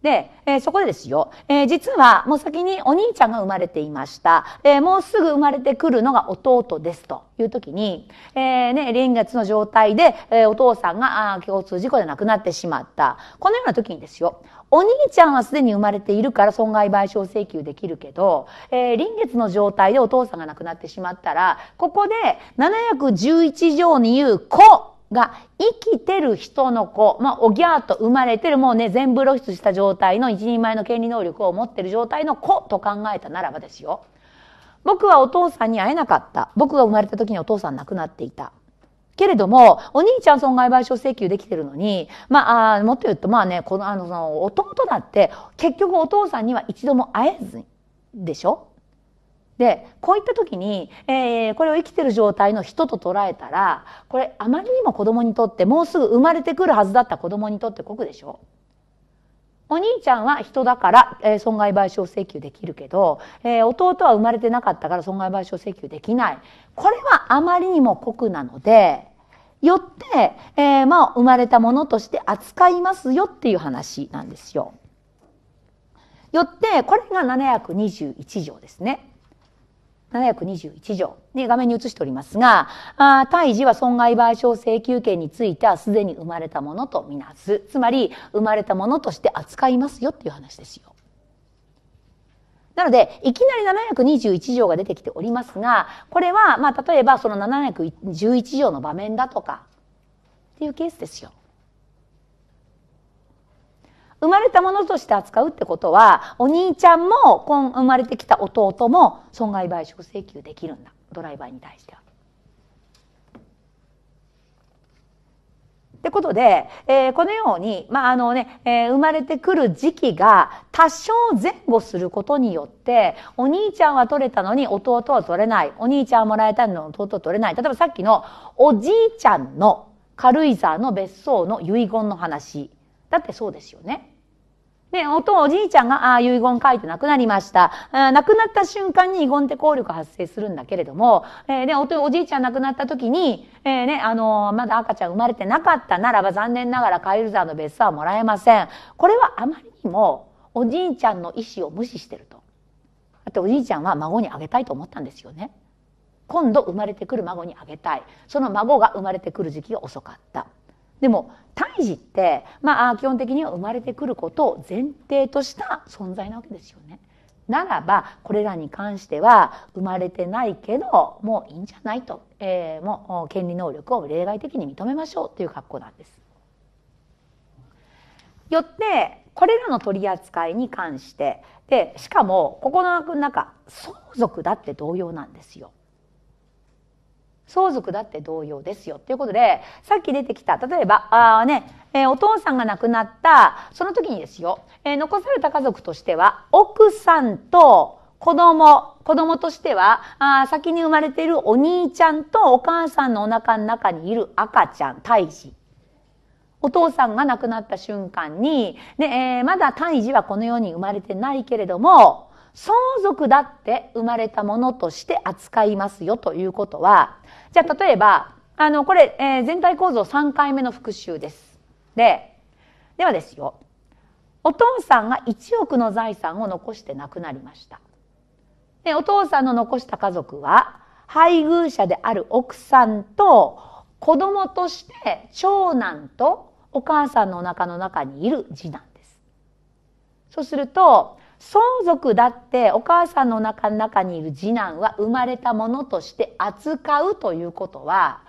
で、えー、そこでですよ、えー、実はもう先にお兄ちゃんが生まれていました。えー、もうすぐ生まれてくるのが弟ですという時に、えね、臨月の状態で、えお父さんがあ交通事故で亡くなってしまった。このような時にですよ、お兄ちゃんはすでに生まれているから損害賠償請求できるけど、えー、臨月の状態でお父さんが亡くなってしまったら、ここで711条に言う子が生きてる人の子、まあ、おぎゃーと生まれてる、もうね、全部露出した状態の一人前の権利能力を持ってる状態の子と考えたならばですよ。僕はお父さんに会えなかった。僕が生まれた時にお父さん亡くなっていた。けれども、お兄ちゃん損害賠償請求できてるのに、まあ、あもっと言うと、まあね、この、あの、その、弟だって、結局お父さんには一度も会えずに、でしょで、こういった時に、えー、これを生きてる状態の人と捉えたら、これあまりにも子供にとって、もうすぐ生まれてくるはずだった子供にとって酷でしょお兄ちゃんは人だから、えー、損害賠償請求できるけど、えー、弟は生まれてなかったから損害賠償請求できない。これはあまりにも酷なので、よって、えー、まあ、生まれたものとして扱いますよっていう話なんですよ。よって、これが721条ですね。721条、ね、画面に映しておりますが、あ対時は損害賠償請求権についてはすでに生まれたものとみなす。つまり、生まれたものとして扱いますよっていう話ですよ。なので、いきなり721条が出てきておりますが、これは、まあ、例えばその711条の場面だとか、っていうケースですよ。生まれたものとして扱うってことはお兄ちゃんも今生まれてきた弟も損害賠償請求できるんだドライバーに対しては。ってことで、えー、このように、まああのねえー、生まれてくる時期が多少前後することによってお兄ちゃんは取れたのに弟は取れないお兄ちゃんはもらえたのに弟は取れない例えばさっきのおじいちゃんの軽井沢の別荘の遺言の話だってそうですよね。ね、おとおじいちゃんが、ああ、遺言書いて亡くなりました。あ亡くなった瞬間に遺言って効力発生するんだけれども、えー、ね、おとおじいちゃん亡くなった時に、えー、ね、あのー、まだ赤ちゃん生まれてなかったならば残念ながらカイルザーの別荘はもらえません。これはあまりにも、おじいちゃんの意思を無視してると。だっておじいちゃんは孫にあげたいと思ったんですよね。今度生まれてくる孫にあげたい。その孫が生まれてくる時期が遅かった。でも胎児って、まあ、基本的には生まれてくることを前提とした存在なわけですよね。ならば、これらに関しては、生まれてないけど、もういいんじゃないと、えー、もう権利能力を例外的に認めましょうという格好なんです。よって、これらの取り扱いに関して、で、しかも、ここの中、相続だって同様なんですよ。相続だって同様ですよ。ということで、さっき出てきた、例えば、ああね、えー、お父さんが亡くなった、その時にですよ、えー、残された家族としては、奥さんと子供、子供としては、あ先に生まれているお兄ちゃんとお母さんのお腹の中にいる赤ちゃん、胎児。お父さんが亡くなった瞬間に、ねえー、まだ胎児はこの世に生まれてないけれども、相続だって生まれたものとして扱いますよということは、じゃあ例えば、あの、これ、えー、全体構造3回目の復習です。で、ではですよ。お父さんが1億の財産を残して亡くなりました。で、お父さんの残した家族は、配偶者である奥さんと子供として長男とお母さんのお腹の中にいる次男です。そうすると、相続だってお母さんの中中にいる次男は生まれたものとして扱うということは、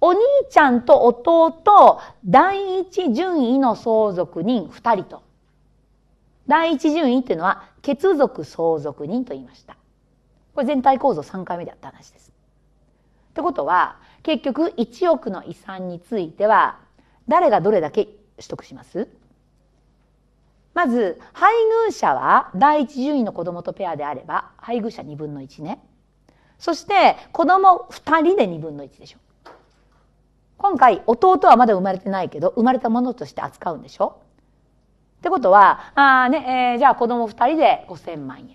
お兄ちゃんと弟、第一順位の相続人2人と。第一順位っていうのは、血族相続人と言いました。これ全体構造3回目であった話です。ってことは、結局1億の遺産については、誰がどれだけ取得しますまず配偶者は第一順位の子供とペアであれば配偶者2分の1ねそして子供2人で2分の1でしょ今回弟はまだ生まれてないけど生まれたものとして扱うんでしょってことはあ、ねえー、じゃあ子供2人で5,000万円っ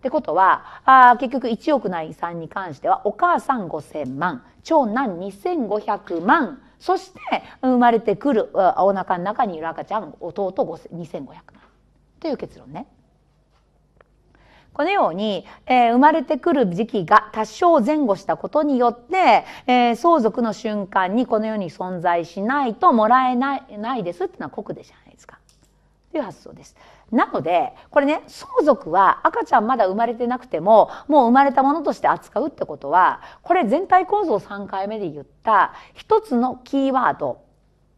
てことはあ結局1億内遺産に関してはお母さん5,000万長男2,500万そして生まれてくるお腹の中にいる赤ちゃん弟2500という結論ね。このように、えー、生まれてくる時期が多少前後したことによって、えー、相続の瞬間にこの世に存在しないともらえないないですっていうのは酷でじゃないですか。という発想です。なのでこれね相続は赤ちゃんまだ生まれてなくてももう生まれたものとして扱うってことはこれ全体構造3回目で言った一つのキーワード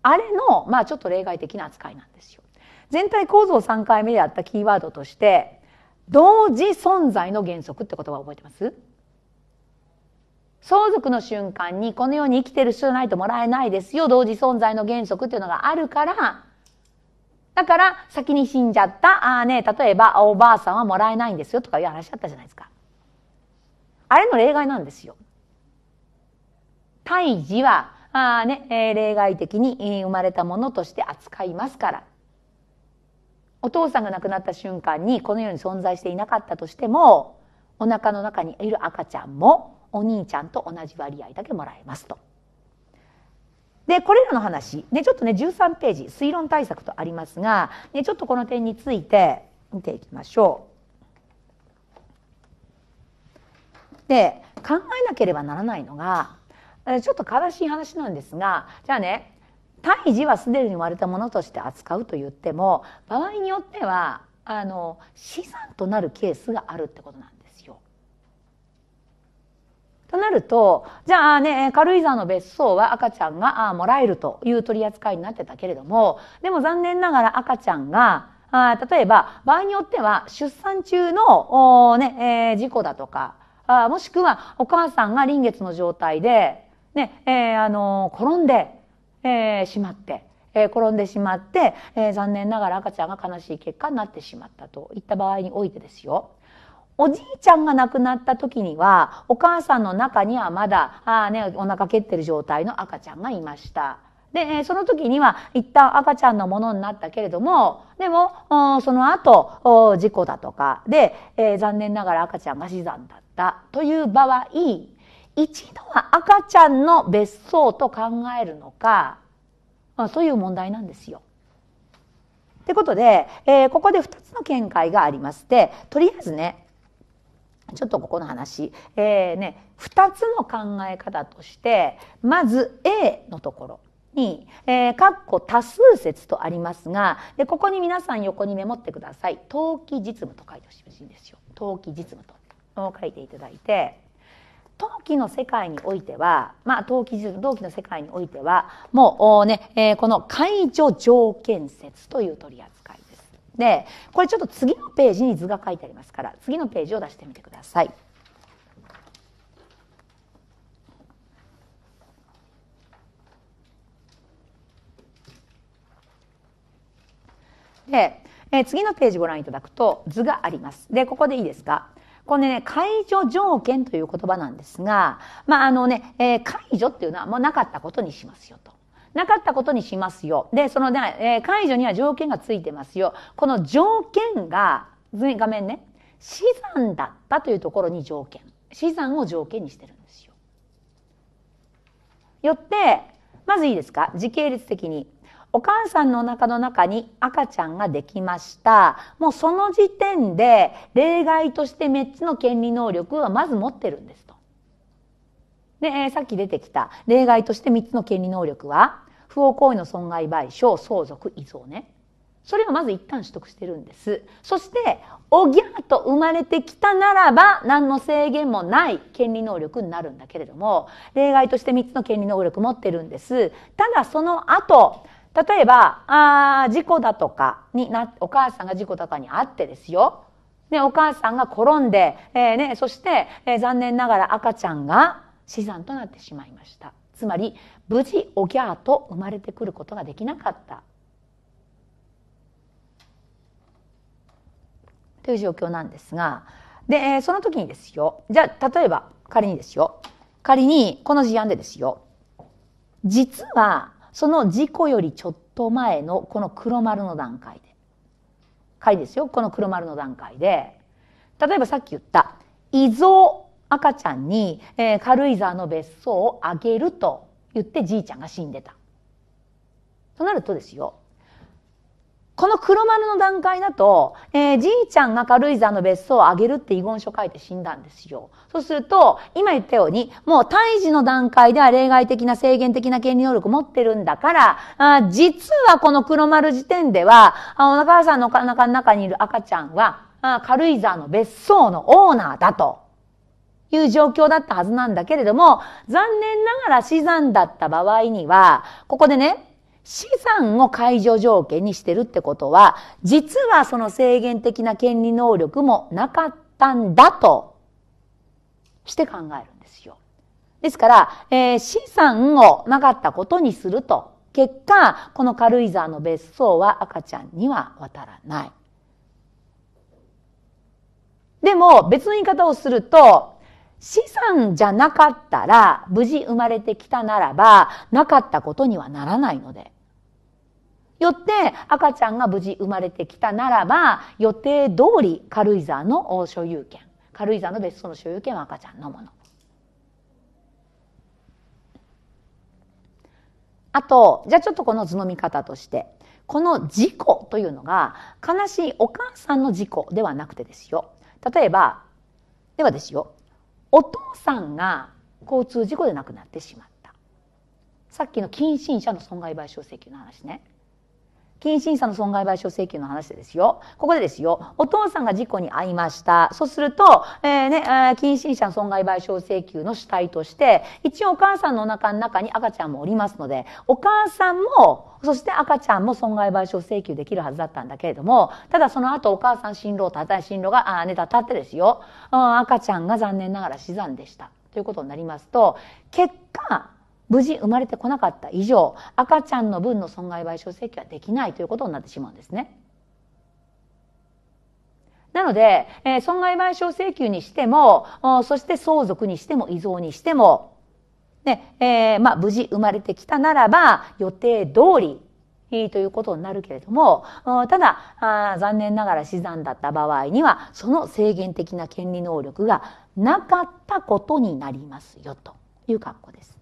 あれのまあちょっと例外的な扱いなんですよ。全体構造3回目であったキーワードとして同時存在の原則って言葉覚えてます相続の瞬間にこのように生きてる人じゃないともらえないですよ同時存在の原則っていうのがあるからだから、先に死んじゃった、あね、例えば、おばあさんはもらえないんですよとかいう話だったじゃないですか。あれの例外なんですよ。胎児は、あね、え例外的に生まれたものとして扱いますから。お父さんが亡くなった瞬間にこの世に存在していなかったとしても、お腹の中にいる赤ちゃんもお兄ちゃんと同じ割合だけもらえますと。でこれらの話、ね、ちょっとね13ページ推論対策とありますが、ね、ちょっとこの点について見ていきましょう。で考えなければならないのがちょっと悲しい話なんですがじゃあね胎児はすでに生まれたものとして扱うと言っても場合によってはあの資産となるケースがあるってことなんです。となると、じゃあね、軽井沢の別荘は赤ちゃんがもらえるという取り扱いになってたけれども、でも残念ながら赤ちゃんが、あ例えば、場合によっては出産中の、ねえー、事故だとかあ、もしくはお母さんが臨月の状態で、ねえー、あのー、転んで、えしまって、え転んでしまって、え残念ながら赤ちゃんが悲しい結果になってしまったといった場合においてですよ。おじいちゃんが亡くなった時には、お母さんの中にはまだ、あね、お腹蹴ってる状態の赤ちゃんがいました。で、その時には一旦赤ちゃんのものになったけれども、でも、その後、事故だとかで、えー、残念ながら赤ちゃんが死産だったという場合、一度は赤ちゃんの別荘と考えるのか、まあ、そういう問題なんですよ。ってことで、えー、ここで2つの見解がありまして、とりあえずね、ちょっとここの話、えーね、2つの考え方としてまず A のところに、えー、かっこ多数説とありますがでここに皆さん横にメモってください登記実務と書いてほしいんですよ登記実務と書いていただいて登記の世界においては、まあ、登記実務登記の世界においてはもうね、えー、この解除条件説という取り扱いでこれちょっと次のページに図が書いてありますから次のページを出してみてください。で、え次のページご覧いただくと図があります。で、ここでいいですかこれね、解除条件という言葉なんですが、まあ、あのね、えー、解除っていうのはもうなかったことにしますよと。なかったことにしますよ。で、その、ね、え解除には条件がついてますよ。この条件が、画面ね、死産だったというところに条件。死産を条件にしてるんですよ。よって、まずいいですか時系列的に。お母さんのお腹の中に赤ちゃんができました。もうその時点で例外として3つの権利能力はまず持ってるんです。で、えー、さっき出てきた例外として3つの権利能力は、不法行為の損害賠償、相続、遺贈ね。それをまず一旦取得してるんです。そして、おぎゃーと生まれてきたならば、何の制限もない権利能力になるんだけれども、例外として3つの権利能力持ってるんです。ただ、その後、例えば、あ事故だとかにな、お母さんが事故とかにあってですよ。ね、お母さんが転んで、えー、ね、そして、えー、残念ながら赤ちゃんが死産となってしまいましたつまり無事おぎゃーと生まれてくることができなかったという状況なんですがでその時にですよじゃあ例えば仮にですよ仮にこの事案でですよ実はその事故よりちょっと前のこの黒丸の段階で仮ですよこの黒丸の段階で例えばさっき言った「遺贈赤ちゃんに、えー、軽井沢の別荘をあげると言ってじいちゃんが死んでた。となるとですよ、この黒丸の段階だと、えー、じいちゃんが軽井沢の別荘をあげるって遺言書書いて死んだんですよ。そうすると、今言ったように、もう胎児の段階では例外的な制限的な権利能力持ってるんだから、あ実はこの黒丸時点では、あお母さんのおかの中にいる赤ちゃんは、あ軽井沢の別荘のオーナーだと。いう状況だったはずなんだけれども、残念ながら死産だった場合には、ここでね、死産を解除条件にしてるってことは、実はその制限的な権利能力もなかったんだと、して考えるんですよ。ですから、えー、死産をなかったことにすると、結果、この軽井沢の別荘は赤ちゃんには渡らない。でも、別の言い方をすると、資産じゃなかったら、無事生まれてきたならば、なかったことにはならないので。よって、赤ちゃんが無事生まれてきたならば、予定通り軽井沢の所有権、軽井沢の別荘の所有権は赤ちゃんのもの。あと、じゃあちょっとこの図の見方として、この事故というのが、悲しいお母さんの事故ではなくてですよ。例えば、ではですよ。お父さんが交通事故で亡くなってしまったさっきの近親者の損害賠償請求の話ね近親者の損害賠償請求の話でですよ。ここでですよ。お父さんが事故に遭いました。そうすると、えー、ね、えー、近親者の損害賠償請求の主体として、一応お母さんのお腹の中に赤ちゃんもおりますので、お母さんも、そして赤ちゃんも損害賠償請求できるはずだったんだけれども、ただその後お母さん進路を立た、進路が、あ、ね、立たってですよ、うん。赤ちゃんが残念ながら死産でした。ということになりますと、結果、無事生まれてこなかった以上赤ちゃんの分の損害賠償請求はできないということになってしまうんですね。なので、えー、損害賠償請求にしても、そして相続にしても遺贈にしても、ね、えー、まあ、無事生まれてきたならば、予定通り、いいということになるけれども、ただあ、残念ながら死産だった場合には、その制限的な権利能力がなかったことになりますよ、という格好です。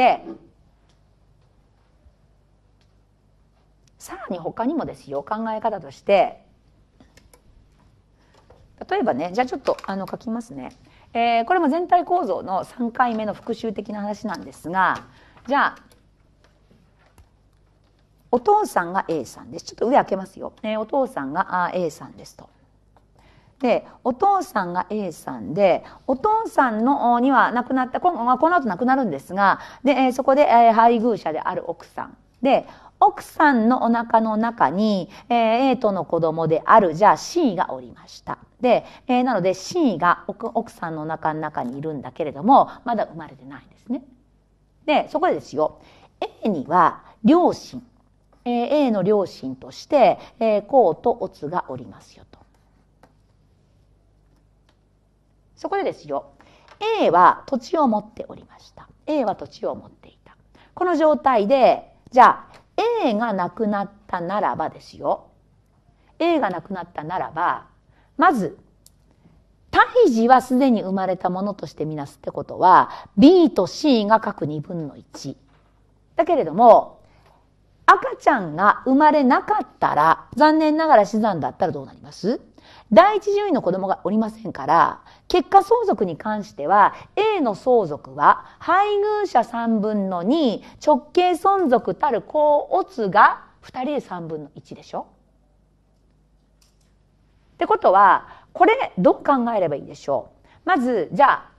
てさらに他にもですよ考え方として例えばねじゃあちょっとあの書きますね、えー、これも全体構造の3回目の復習的な話なんですがじゃあお父さんが A さんですちょっと上開けますよ、えー、お父さんが A さんですと。でお父さんが A さんでお父さんのには亡くなったこの後亡くなるんですがでそこで配偶者である奥さんで奥さんのお腹の中に、え A との子供であるじゃあ C がおりました。で、えなので C が奥さんのお腹の中にいるんだけれどもまだ生まれてないんですね。でそこでですよ A には両親、え A の両親として、えこうとオツがおりますよそこでですよ A は土地を持っておりました A は土地を持っていたこの状態でじゃあ A がなくなったならばですよ A がなくなったならばまず胎児はすでに生まれたものとしてみなすってことは B と C が各2分の1だけれども赤ちゃんが生まれなかったら残念ながら死産だったらどうなります第一順位の子供がおりませんから、結果相続に関しては、A の相続は、配偶者3分の2、直系存続たる子乙が2人で3分の1でしょってことは、これ、どう考えればいいでしょうまず、じゃあ、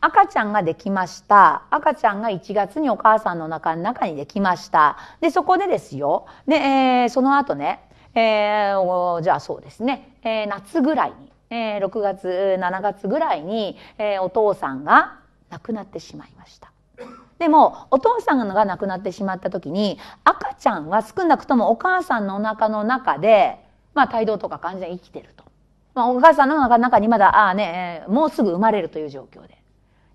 赤ちゃんができました。赤ちゃんが1月にお母さんの中の中にできました。で、そこでですよ。で、えー、その後ね、えー、じゃあそうですね、えー、夏ぐらいに、えー、6月、7月ぐらいに、えー、お父さんが亡くなってしまいました。でもお父さんが亡くなってしまった時に赤ちゃんは少なくともお母さんのおなかの中で、まあ、胎動とか完全に生きてると、まあ、お母さんの中にまだああ、ね、もうすぐ生まれるという状況で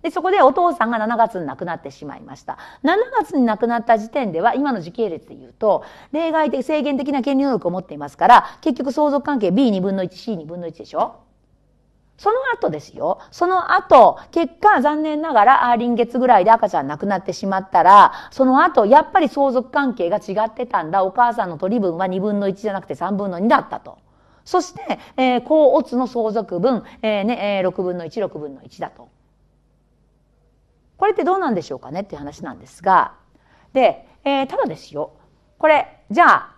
で、そこでお父さんが7月に亡くなってしまいました。7月に亡くなった時点では、今の時系列で言うと、例外的、制限的な権利能力を持っていますから、結局相続関係 B2 分の 1C2 分の1でしょその後ですよ。その後、結果、残念ながら、臨月ぐらいで赤ちゃん亡くなってしまったら、その後、やっぱり相続関係が違ってたんだ。お母さんの取り分は2分の1じゃなくて3分の2だったと。そして、えー、高オツの相続分、えー、ね、えー、6分の1、6分の1だと。これってどうなんでしょうかねっていう話なんですが、で、えー、ただですよ、これ、じゃあ、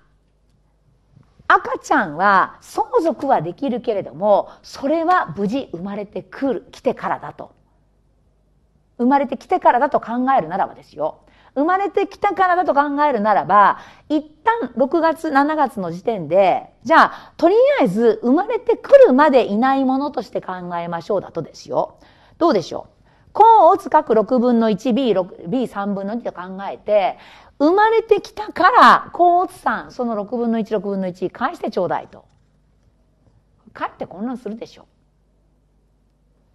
赤ちゃんは相続はできるけれども、それは無事生まれてくる、来てからだと。生まれてきてからだと考えるならばですよ。生まれてきたからだと考えるならば、一旦6月、7月の時点で、じゃあ、とりあえず生まれてくるまでいないものとして考えましょうだとですよ。どうでしょうコーンを近く6分の 1B、B3 分の2と考えて、生まれてきたから、コーンさん、その6分の1、6分の1、返してちょうだいと。かって混乱するでしょ。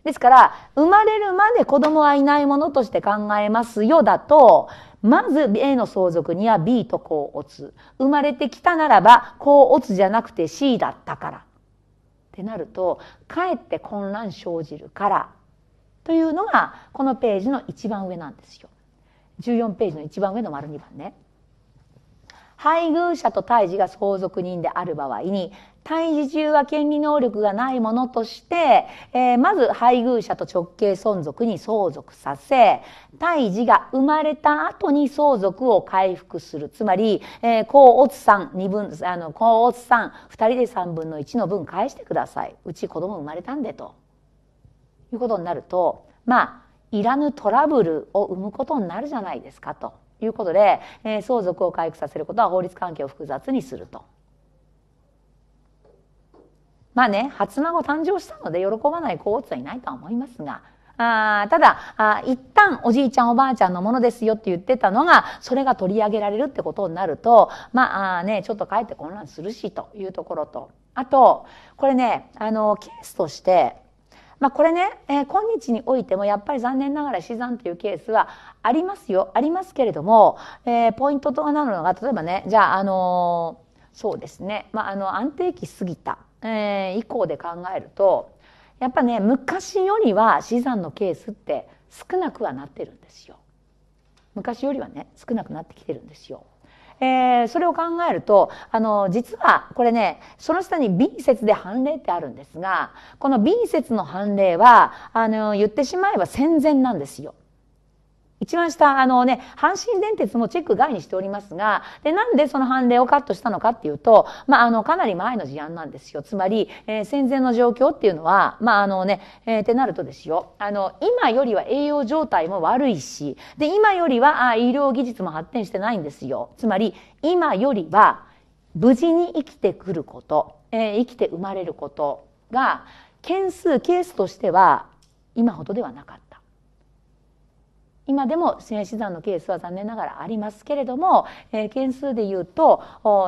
ですから、生まれるまで子供はいないものとして考えますよだと、まず A の相続には B と子をオ生まれてきたならば、子をオじゃなくて C だったから。ってなると、かえって混乱生じるから、というのがこのページの一番上なんですよ。14ページの一番上の丸2番ね。配偶者と胎児が相続人である場合に胎児中は権利能力がないものとして、えー、まず配偶者と直系存続に相続させ胎児が生まれた後に相続を回復するつまり、えー、高乙さん2分あの高乙さん人で3分の1の分返してくださいうち子供生まれたんでと。いうことになると、まあ、いらぬトラブルを生むことになるじゃないですかということで、えー、相続を回復させることは法律関係を複雑にすると。まあね、初孫誕生したので喜ばない子っつはいないとは思いますが、あただあ、一旦おじいちゃんおばあちゃんのものですよって言ってたのが、それが取り上げられるってことになると、まあね、ちょっと帰って混乱するしというところと。あと、これね、あの、ケースとして、まあ、これね、えー、今日においてもやっぱり残念ながら死産というケースはありますよありますけれども、えー、ポイントとなるのが例えばねじゃあ、あのー、そうですね、まあ、あの安定期過ぎた、えー、以降で考えるとやっぱね昔よりは死産のケースって少なくはなってるんですよ。昔よりはね少なくなってきてるんですよ。えー、それを考えると、あの、実はこれね、その下に B 説で判例ってあるんですが、この B 説の判例は、あの、言ってしまえば戦前なんですよ。一番下、あのね、阪神電鉄もチェック外にしておりますが、で、なんでその判例をカットしたのかっていうと、まあ、あの、かなり前の事案なんですよ。つまり、えー、戦前の状況っていうのは、まあ、あのね、えー、ってなるとですよ、あの、今よりは栄養状態も悪いし、で、今よりは、あ医療技術も発展してないんですよ。つまり、今よりは、無事に生きてくること、えー、生きて生まれることが、件数、ケースとしては、今ほどではなかった。今でも支援資産のケースは残念ながらありますけれども、えー、件数で言うと、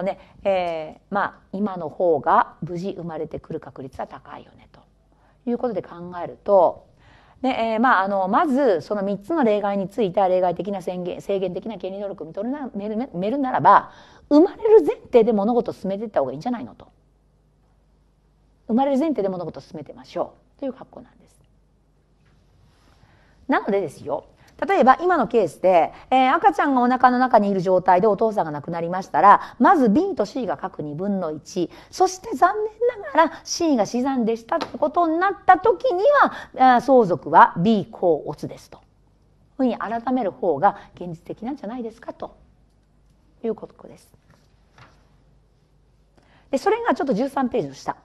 ねえー、まあ、今の方が無事生まれてくる確率は高いよねということで考えると。えー、まあ、あのまずその3つの例外については例外的な宣言制限的な権利能力を認めめるならば生まれる前提で物事を進めていった方がいいんじゃないのと生まれる前提で物事を進めてましょうという格好なんです。なのでですよ例えば今のケースで、えー、赤ちゃんがお腹の中にいる状態でお父さんが亡くなりましたら、まず B と C が各2分の1、そして残念ながら C が死産でしたってことになった時には、相続は B 公乙ですと。ふうに改める方が現実的なんじゃないですかということです。で、それがちょっと13ページの下、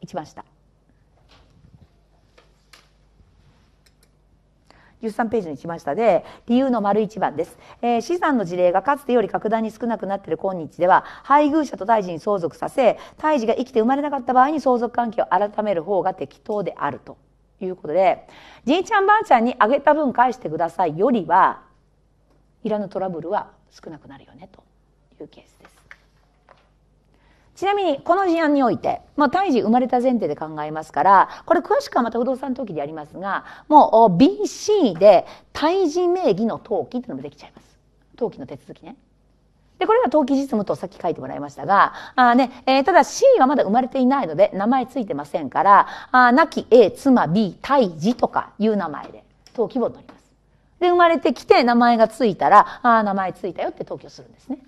一番下。13ページのましたで、理由の丸一番です。えー、資産の事例がかつてより格段に少なくなっている今日では、配偶者と胎児に相続させ、胎児が生きて生まれなかった場合に相続関係を改める方が適当であるということで、じいちゃんばあちゃんにあげた分返してくださいよりは、いらぬトラブルは少なくなるよねというケースです。ちなみに、この事案において、まあ、胎児生まれた前提で考えますから、これ詳しくはまた不動産登記でありますが、もう BC で胎児名義の登記っていうのもできちゃいます。登記の手続きね。で、これが登記実務とさっき書いてもらいましたが、あね、えー、ただ C はまだ生まれていないので、名前ついてませんから、あ亡き A、妻 B、胎児とかいう名前で登記簿になります。で、生まれてきて名前がついたら、あ名前ついたよって登記をするんですね。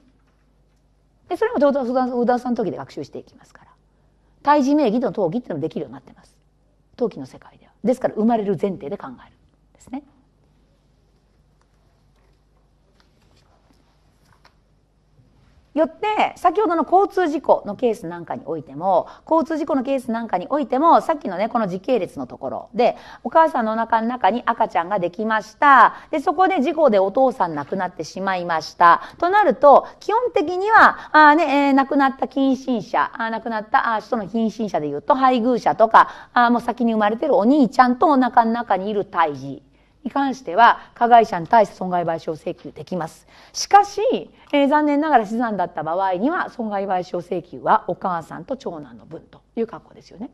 でそれも道道道道さんの時で学習していきますから胎児名義の登記っていうのもできるようになってます登記の世界ではですから生まれる前提で考えるですねよって先ほどの交通事故のケースなんかにおいても交通事故のケースなんかにおいてもさっきのねこの時系列のところでお母さんのお腹の中に赤ちゃんができましたでそこで事故でお父さん亡くなってしまいましたとなると基本的にはあ、ねえー、亡くなった近親者あ亡くなったあ人の近親者でいうと配偶者とかあもう先に生まれてるお兄ちゃんとお腹の中にいる胎児に関しては加害者に対して損害賠償請求できます。しかし、えー、残念ながら死産だった場合には損害賠償請求はお母さんと長男の分という格好ですよね。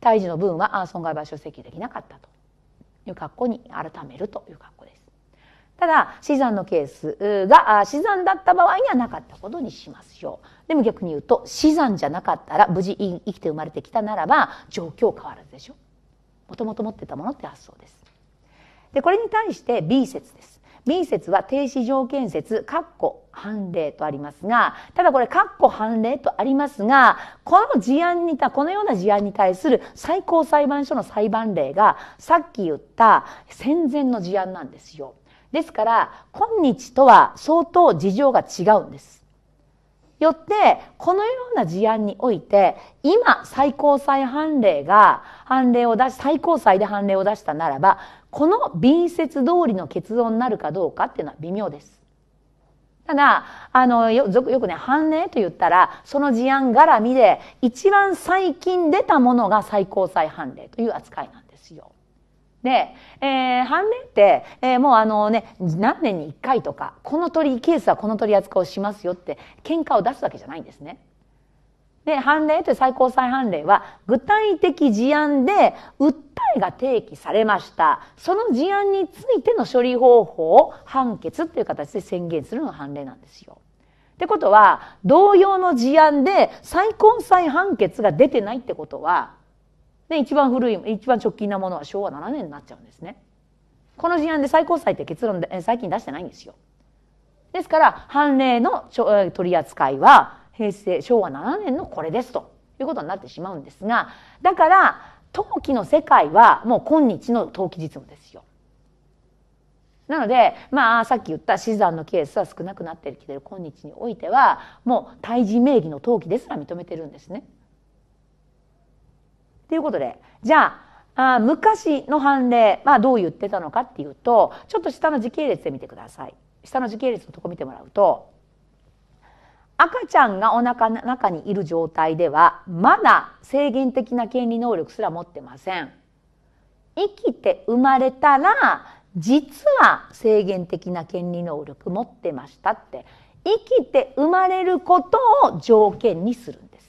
胎児の分は損害賠償請求できなかったという格好に改めるという格好です。ただ死産のケースが死産だった場合にはなかったことにしますよ。でも逆に言うと死産じゃなかったら無事生きて生まれてきたならば状況変わらずでしょ。もともと持ってたものって発想です。でこれに対して B 説です。B 説は停止条件説括弧判例とありますがただこれ括弧判例とありますがこの事案にたこのような事案に対する最高裁判所の裁判例がさっき言った戦前の事案なんですよ。ですから今日とは相当事情が違うんです。よって、このような事案において、今、最高裁判例が、判例を出し、最高裁で判例を出したならば、この便説通りの結論になるかどうかっていうのは微妙です。ただ、あの、よよくね、判例と言ったら、その事案絡みで、一番最近出たものが最高裁判例という扱いなんですよ。で、えー、判例って、えー、もうあのね、何年に1回とか、この取り、ケースはこの取り扱いをしますよって、喧嘩を出すわけじゃないんですね。で、判例という最高裁判例は、具体的事案で訴えが提起されました。その事案についての処理方法を判決という形で宣言するのが判例なんですよ。ってことは、同様の事案で最高裁判決が出てないってことは、で一番古い一番直近なものは昭和7年になっちゃうんですねこの事案で最高裁って結論で最近出してないんですよですから判例の取り扱いは平成昭和7年のこれですということになってしまうんですがだから陶器の世界はもう今日の陶器実務ですよなので、まあ、さっき言った死産のケースは少なくなってきてる今日においてはもう胎児名義の登記ですら認めてるんですね。ということで、じゃあ、あ昔の判例、まあ、どう言ってたのかっていうとちょっと下の時系列で見てください下の時系列のとこ見てもらうと赤ちゃんがお腹の中にいる状態ではまだ制限的な権利能力すら持ってません生きて生まれたら実は制限的な権利能力持ってましたって生きて生まれることを条件にするんです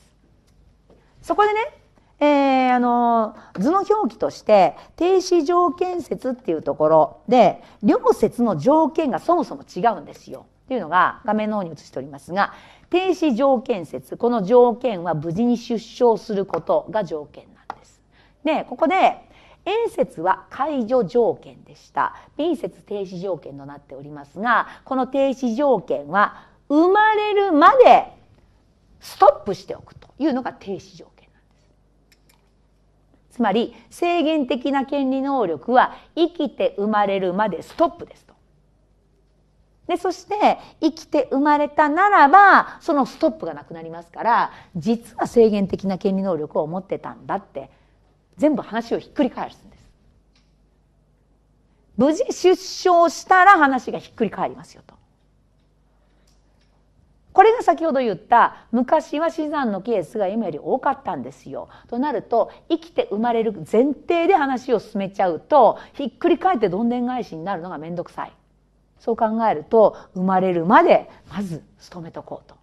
そこでねえー、あの、図の表記として、停止条件説っていうところで、両説の条件がそもそも違うんですよ。というのが画面の方に映しておりますが、停止条件説、この条件は無事に出生することが条件なんです。で、ここで、A 説は解除条件でした。B 説停止条件となっておりますが、この停止条件は生まれるまでストップしておくというのが停止条件。つまり制限的な権利能力は生きて生まれるまでストップですと。でそして生きて生まれたならばそのストップがなくなりますから実は制限的な権利能力を持ってたんだって全部話をひっくり返すんです。無事出生したら話がひっくり返りますよと。これが先ほど言った昔は死産のケースが今より多かったんですよ。となると生きて生まれる前提で話を進めちゃうとひっくり返ってどんでん返しになるのが面倒くさい。そう考えると生まれるまでまず勤めとこうと。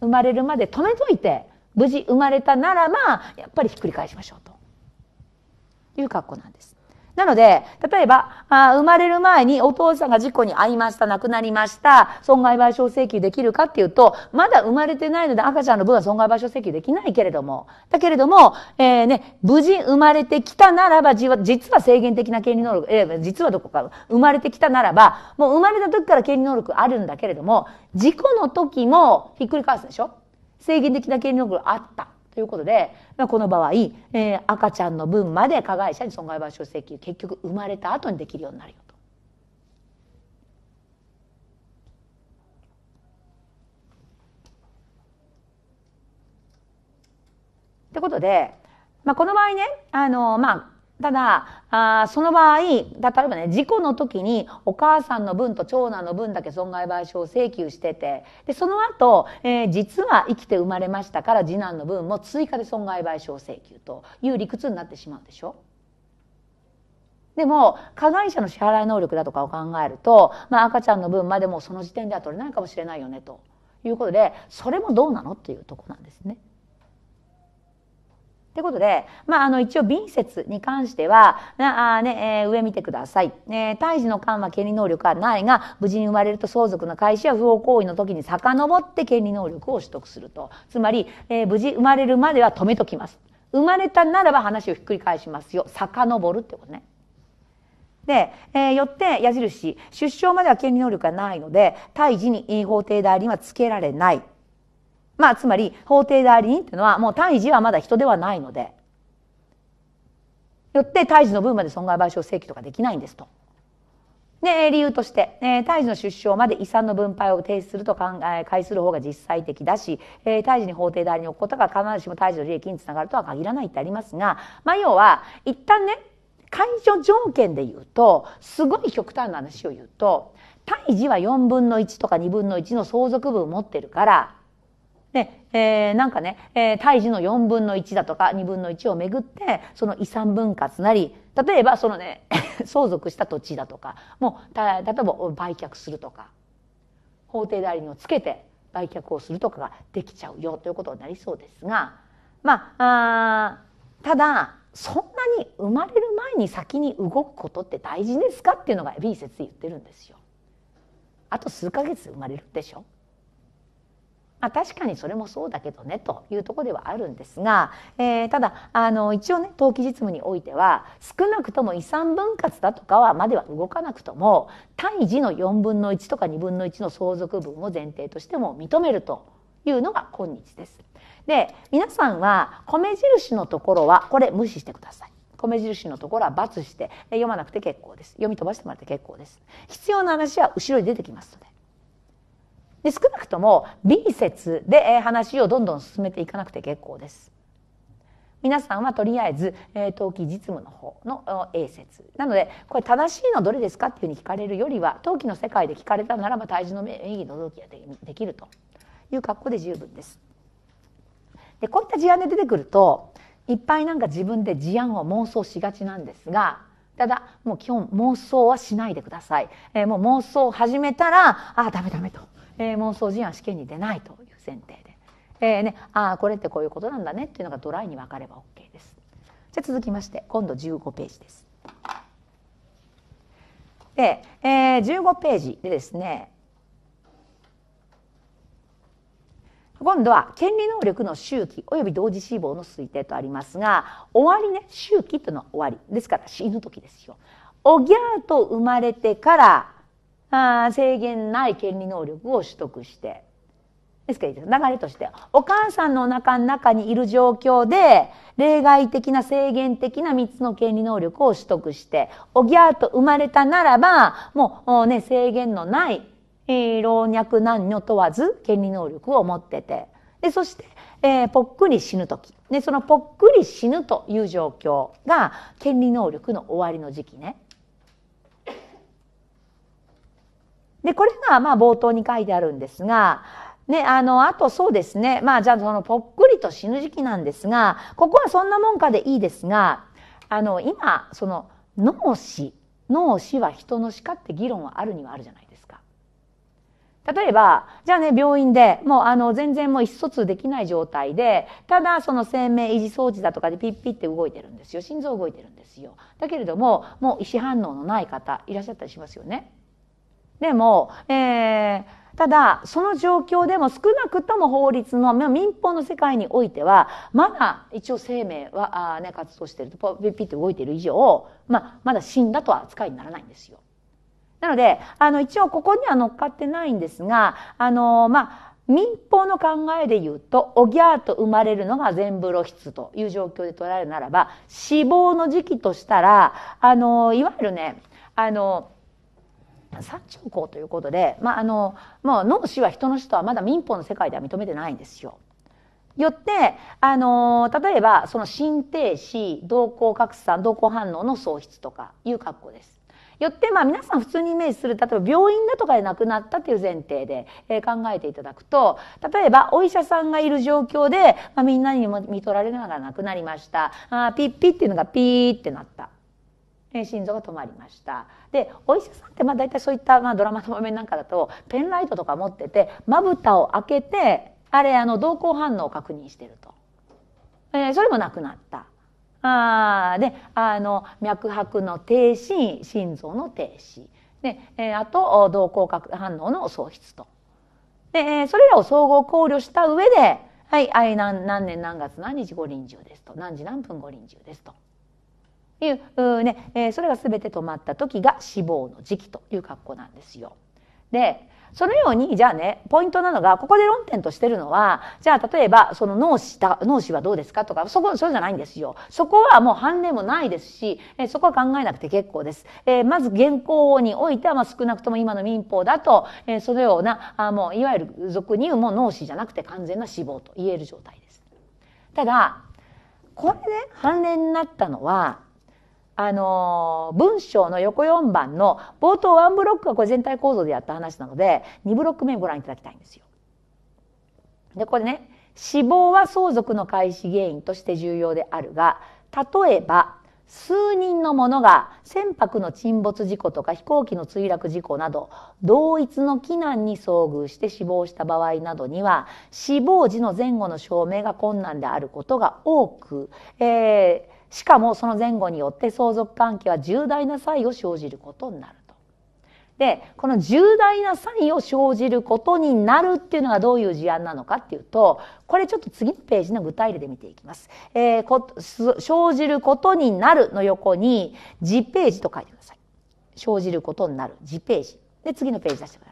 生まれるまで止めといて無事生まれたならばやっぱりひっくり返しましょうという格好なんです。なので、例えば、あ生まれる前にお父さんが事故に遭いました、亡くなりました、損害賠償請求できるかっていうと、まだ生まれてないので赤ちゃんの分は損害賠償請求できないけれども、だけれども、えー、ね、無事生まれてきたならば、実は制限的な権利能力、えー、実はどこか生まれてきたならば、もう生まれた時から権利能力あるんだけれども、事故の時もひっくり返すでしょ制限的な権利能力あった。ということで、まあ、この場合、えー、赤ちゃんの分まで加害者に損害賠償請求結局生まれた後にできるようになるよと。ってことで、まあ、この場合ねあの、まあ、ただ、あその場合、例えばね、事故の時にお母さんの分と長男の分だけ損害賠償請求してて、で、その後、えー、実は生きて生まれましたから次男の分も追加で損害賠償請求という理屈になってしまうでしょでも、加害者の支払い能力だとかを考えると、まあ赤ちゃんの分までもその時点では取れないかもしれないよねということで、それもどうなのっていうとこなんですね。ってことで、まあ、あの、一応、敏節に関しては、なあね、えー、上見てください。えー、胎児の間は権利能力はないが、無事に生まれると相続の開始や不法行為の時に遡って権利能力を取得すると。つまり、えー、無事生まれるまでは止めときます。生まれたならば話をひっくり返しますよ。遡るってことね。で、えー、よって矢印、出生までは権利能力がないので、胎児に法定代理はつけられない。まあつまり法定代理人っていうのはもう胎児はまだ人ではないのでよって胎児の分まで損害賠償請求とかできないんですと。で理由として、え胎児の出生まで遺産の分配を停止すると考え介する方が実際的だし、え胎児に法定代理に置くことが必ずしも胎児の利益につながるとは限らないってありますが、まあ、要は一旦ね解除条件で言うとすごい極端な話を言うと胎児は4分の1とか2分の1の相続分を持ってるからで、えー、なんかね、えー、胎児の4分の1だとか2分の1をめぐって、その遺産分割なり、例えばそのね、<laughs> 相続した土地だとか、もう、た例えば売却するとか、法定代理人をつけて売却をするとかができちゃうよということになりそうですが、まあ、あただ、そんなに生まれる前に先に動くことって大事ですかっていうのが B 説言ってるんですよ。あと数ヶ月生まれるでしょまあ、確かにそれもそうだけどねというとこではあるんですが、えー、ただあの一応ね登記実務においては少なくとも遺産分割だとかはまでは動かなくとも胎児の4分の1とか2分の1の相続分を前提としても認めるというのが今日です。で皆さんは米印のところはこれ無視してください。米印のところは×して読まなくて結構です。読み飛ばしてもらって結構です。必要な話は後ろに出てきますので。で少なくとも B 説で話をどんどん進めていかなくて結構です。皆さんはとりあえず、えー、登記実務の方の A 説なのでこれ正しいのどれですかっていうふうに聞かれるよりは登記の世界で聞かれたならば大事の名義の登記ができるという格好で十分です。でこういった事案で出てくるといっぱいなんか自分で事案を妄想しがちなんですがただもう基本妄想はしないでください、えー、もう妄想を始めたらああダメダメとえー、妄想人案試験に出ないという前提で、えーね、ああこれってこういうことなんだねっていうのがドライに分かれば OK です。じゃ続きまして今度15ページです。で、えー、15ページでですね今度は権利能力の周期および同時死亡の推定とありますが終わりね周期というのは終わりですから死ぬ時ですよ。おぎゃーと生まれてからあ制限ない権利能力を取得して。ですから流れとして、お母さんのお腹の中にいる状況で、例外的な制限的な3つの権利能力を取得して、おぎゃーと生まれたならば、もうね、制限のない、えー、老若男女問わず権利能力を持ってて、で、そして、えー、ぽっくり死ぬ時。で、そのぽっくり死ぬという状況が、権利能力の終わりの時期ね。で、これがまあ冒頭に書いてあるんですが、ね、あの、あとそうですね。まあ、じゃあそのぽっくりと死ぬ時期なんですが、ここはそんなもんかでいいですが、あの、今、その、脳死、脳死は人の死かって議論はあるにはあるじゃないですか。例えば、じゃあね、病院でもうあの、全然もう意思疎通できない状態で、ただその生命維持装置だとかでピッピって動いてるんですよ。心臓動いてるんですよ。だけれども、もう意思反応のない方いらっしゃったりしますよね。でも、えー、ただその状況でも少なくとも法律の民法の世界においてはまだ一応生命はあ、ね、活動しているとピッピッと動いている以上、まあ、まだ死んだとは扱いにならないんですよ。なのであの一応ここには乗っかってないんですがあのまあ民法の考えで言うと、おぎゃーと生まれるのが全部露出という状況で捉えるならば、死亡の時期としたら、あの、いわゆるね、あの、三長公ということで、まああのまあ、脳死は人の死とはまだ民法の世界では認めてないんですよ。よってあの例えばその心停止動向拡散動向反応の喪失とかいう格好です。よってまあ皆さん普通にイメージする例えば病院だとかで亡くなったという前提で、えー、考えていただくと例えばお医者さんがいる状況で、まあ、みんなにも見取られながら亡くなりましたあピッピッっていうのがピーってなった心臓が止まりましたでお医者さんってまあ大体そういったまあドラマの場面なんかだとペンライトとか持っててまぶたを開けてあれあの瞳孔反応を確認してると、えー、それもなくなった。あであの脈拍の停止心臓の停止で、えー、あと瞳孔反応の喪失とでそれらを総合考慮した上で「はい、はい、何何年何月何日ご臨終です」と「何時何分ご臨終です」と。いうね、えそれが全て止まった時が死亡の時期という格好なんですよ。でそのようにじゃあねポイントなのがここで論点としてるのはじゃあ例えばその脳死脳死はどうですかとかそこそうじゃないんですよそこはもう判例もないですしえそこは考えなくて結構です、えー、まず現行においては、まあ、少なくとも今の民法だと、えー、そのようなあもういわゆる俗に言うもう脳死じゃなくて完全な死亡と言える状態ですただこれで、ね、判例になったのはあの文章の横4番の冒頭1ブロックがこれ全体構造でやった話なので2ブロック目ご覧いただきたいんですよ。でこれね死亡は相続の開始原因として重要であるが例えば数人の者が船舶の沈没事故とか飛行機の墜落事故など同一の機難に遭遇して死亡した場合などには死亡時の前後の証明が困難であることが多く、えー、しかもその前後によって相続関係は重大な差異を生じることになると。でこの重大な差異を生じることになるっていうのがどういう事案なのかっていうとこれちょっと次のページの具体例で見ていきます。えー、こ生じることになるの横に1ページと書いてください。生じることになる1ページ。で次のページ出してください。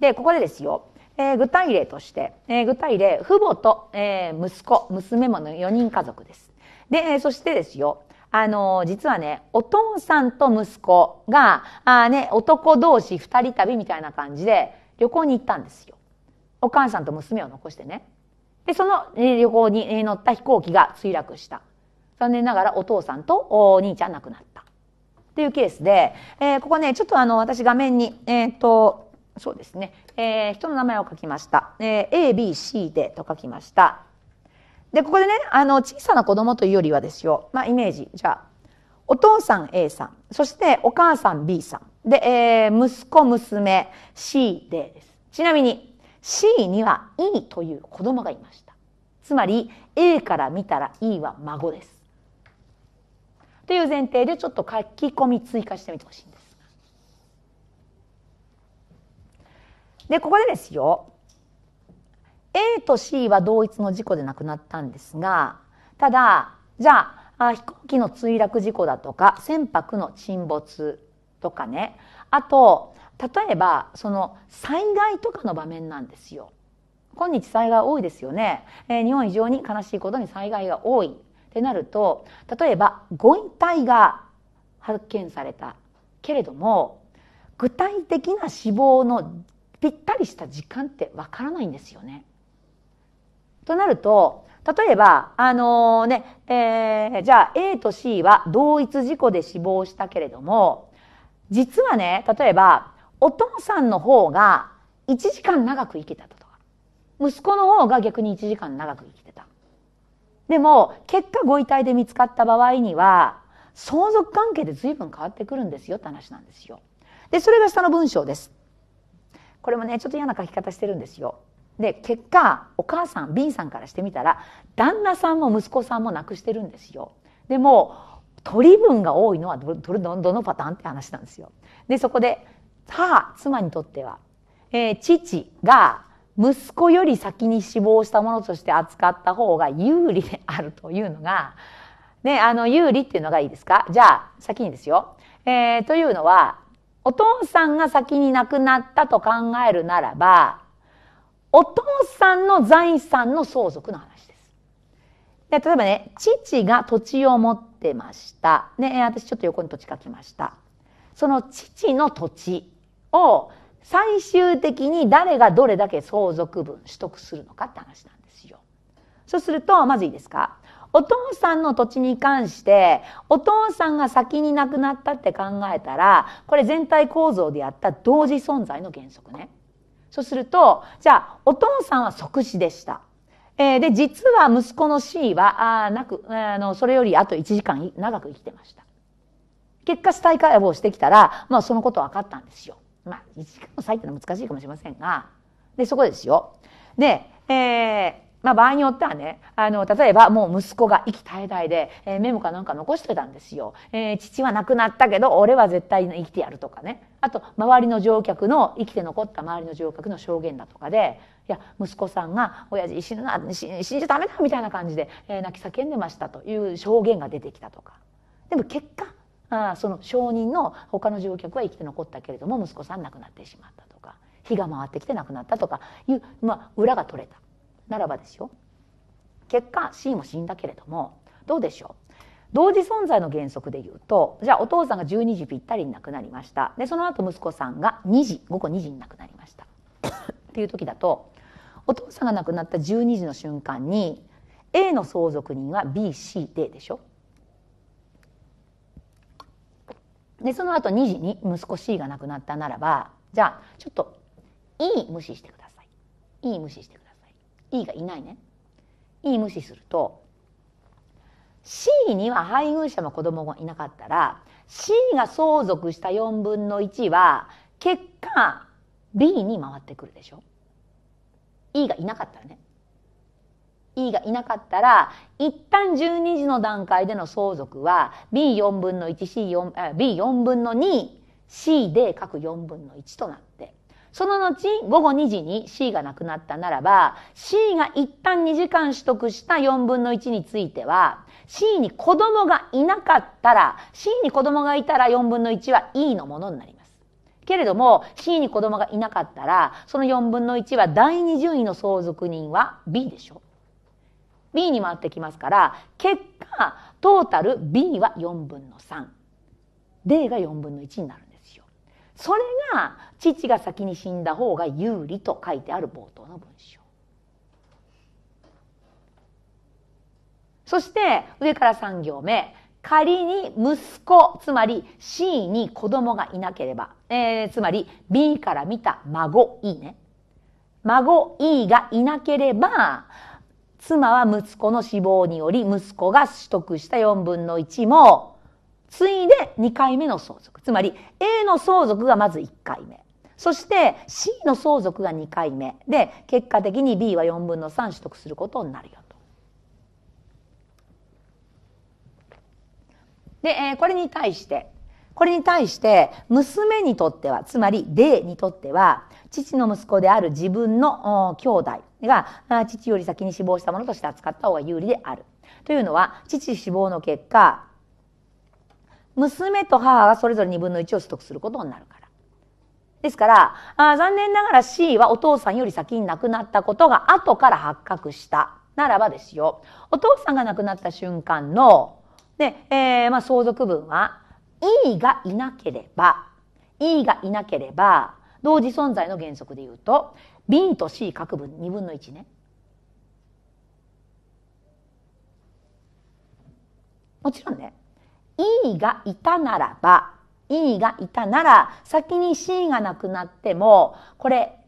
で、ここでですよ、えー、具体例として、えー、具体例、父母と、えー、息子、娘もの4人家族です。で、えー、そしてですよ、あのー、実はね、お父さんと息子が、あね、男同士二人旅みたいな感じで旅行に行ったんですよ。お母さんと娘を残してね。で、その、え旅行に、え乗った飛行機が墜落した。残念ながらお父さんとお兄ちゃん亡くなった。っていうケースで、えー、ここね、ちょっとあの、私画面に、えっ、と、そうですね、えー、人の名前を書きました、えー、ABC でと書きましたでここでねあの小さな子供というよりはですよ、まあ、イメージじゃあお父さん A さんそしてお母さん B さんで、えー、息子娘 C でですちなみに C には E という子供がいましたつまり A から見たら E は孫ですという前提でちょっと書き込み追加してみてほしいでここでですよ A と C は同一の事故で亡くなったんですがただじゃあ飛行機の墜落事故だとか船舶の沈没とかねあと例えばその災害とかの場面なんですよ。今日災害多いですよね、えー、日本非常に悲しいことに災害が多いってなると例えばご遺体が発見されたけれども具体的な死亡のぴったりした時間ってわからないんですよね。となると例えばあのー、ね、えー、じゃあ A と C は同一事故で死亡したけれども実はね例えばお父さんの方が1時間長く生きてたとか息子の方が逆に1時間長く生きてた。でも結果ご遺体で見つかった場合には相続関係で随分変わってくるんですよって話なんですよ。でそれが下の文章です。これもねちょっと嫌な書き方してるんですよで結果お母さん B さんからしてみたら旦那さんも息子さんも亡くしてるんですよでも取り分が多いのはどどどのパターンって話なんですよでそこで母妻にとっては、えー、父が息子より先に死亡したものとして扱った方が有利であるというのが、ね、あの有利っていうのがいいですかじゃあ先にですよ、えー、というのはお父さんが先に亡くなったと考えるならば、お父さんの財産の相続の話です。で例えばね、父が土地を持ってました。ね、私ちょっと横に土地書きました。その父の土地を最終的に誰がどれだけ相続分取得するのかって話なんですよ。そうすると、まずいいですかお父さんの土地に関して、お父さんが先に亡くなったって考えたら、これ全体構造でやった同時存在の原則ね。そうすると、じゃあ、お父さんは即死でした。えー、で、実は息子の死は、あなく、あの、それよりあと1時間長く生きてました。結果、死体解剖してきたら、まあ、そのこと分かったんですよ。まあ、1時間の最ってのは難しいかもしれませんが、で、そこですよ。で、えー、まあ、場合によってはね、あの、例えばもう息子が息絶え絶えで、えー、メモかなんか残してたんですよ。えー、父は亡くなったけど、俺は絶対生きてやるとかね。あと、周りの乗客の、生きて残った周りの乗客の証言だとかで、いや、息子さんが、親父死ぬな、死んじゃダメだみたいな感じで、えー、泣き叫んでましたという証言が出てきたとか。でも結果、あその証人の他の乗客は生きて残ったけれども息子さん亡くなってしまったとか火が回ってきて亡くなったとかいう、まあ、裏が取れたならばですよ結果 C も死んだけれどもどうでしょう同時存在の原則でいうとじゃあお父さんが12時ぴったりに亡くなりましたでその後息子さんが2時午後2時に亡くなりました <laughs> っていう時だとお父さんが亡くなった12時の瞬間に A の相続人は BCD でしょでその後2時に息子 C が亡くなったならばじゃあちょっと E 無視してください E 無視してください E がいないね E 無視すると C には配偶者も子供もいなかったら C が相続した4分の1は結果 B に回ってくるでしょ E がいなかったらね E がいなかったら一旦12時の段階での相続は B4 分の 1C4 B4 分の 2C で各4分の1となるその後、午後2時に C がなくなったならば、C が一旦2時間取得した4分の1については、C に子供がいなかったら、C に子供がいたら4分の1は E のものになります。けれども、C に子供がいなかったら、その4分の1は第二順位の相続人は B でしょ。B に回ってきますから、結果、トータル B は4分の3。D が4分の1になるんですよ。それが父が先に死んだ方が有利と書いてある冒頭の文章そして上から3行目仮に息子つまり C に子供がいなければ、えー、つまり B から見た孫 E ね孫 E がいなければ妻は息子の死亡により息子が取得した4分の1も次いで2回目の相続つまり A の相続がまず1回目そして C の相続が2回目で結果的に B は4分の3取得することになるよと。で、えー、これに対してこれに対して娘にとってはつまり D にとっては父の息子である自分の兄弟が父より先に死亡したものとして扱った方が有利である。というのは父死亡の結果娘と母がそれぞれ2分の1を取得することになるから。ですから、あ残念ながら C はお父さんより先に亡くなったことが後から発覚したならばですよ、お父さんが亡くなった瞬間の、ね、えー、まあ、相続分は、E がいなければ、E がいなければ、同時存在の原則で言うと、B と C 各分2分の1ね。もちろんね、E がいたならば、E がいたなら、先に C がなくなっても、これ、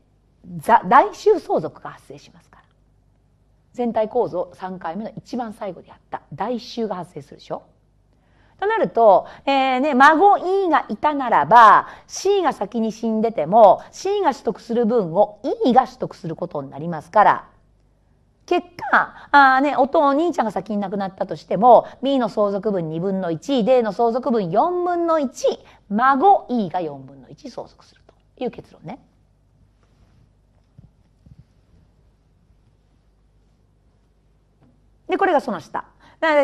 大衆相続が発生しますから。全体構造3回目の一番最後でやった大衆が発生するでしょとなると、えーね、孫 E がいたならば C が先に死んでても C が取得する分を E が取得することになりますから結果、あね、お父お兄ちゃんが先に亡くなったとしても、B の相続分2分の1、D の相続分4分の1、孫 E が4分の1相続するという結論ね。で、これがその下。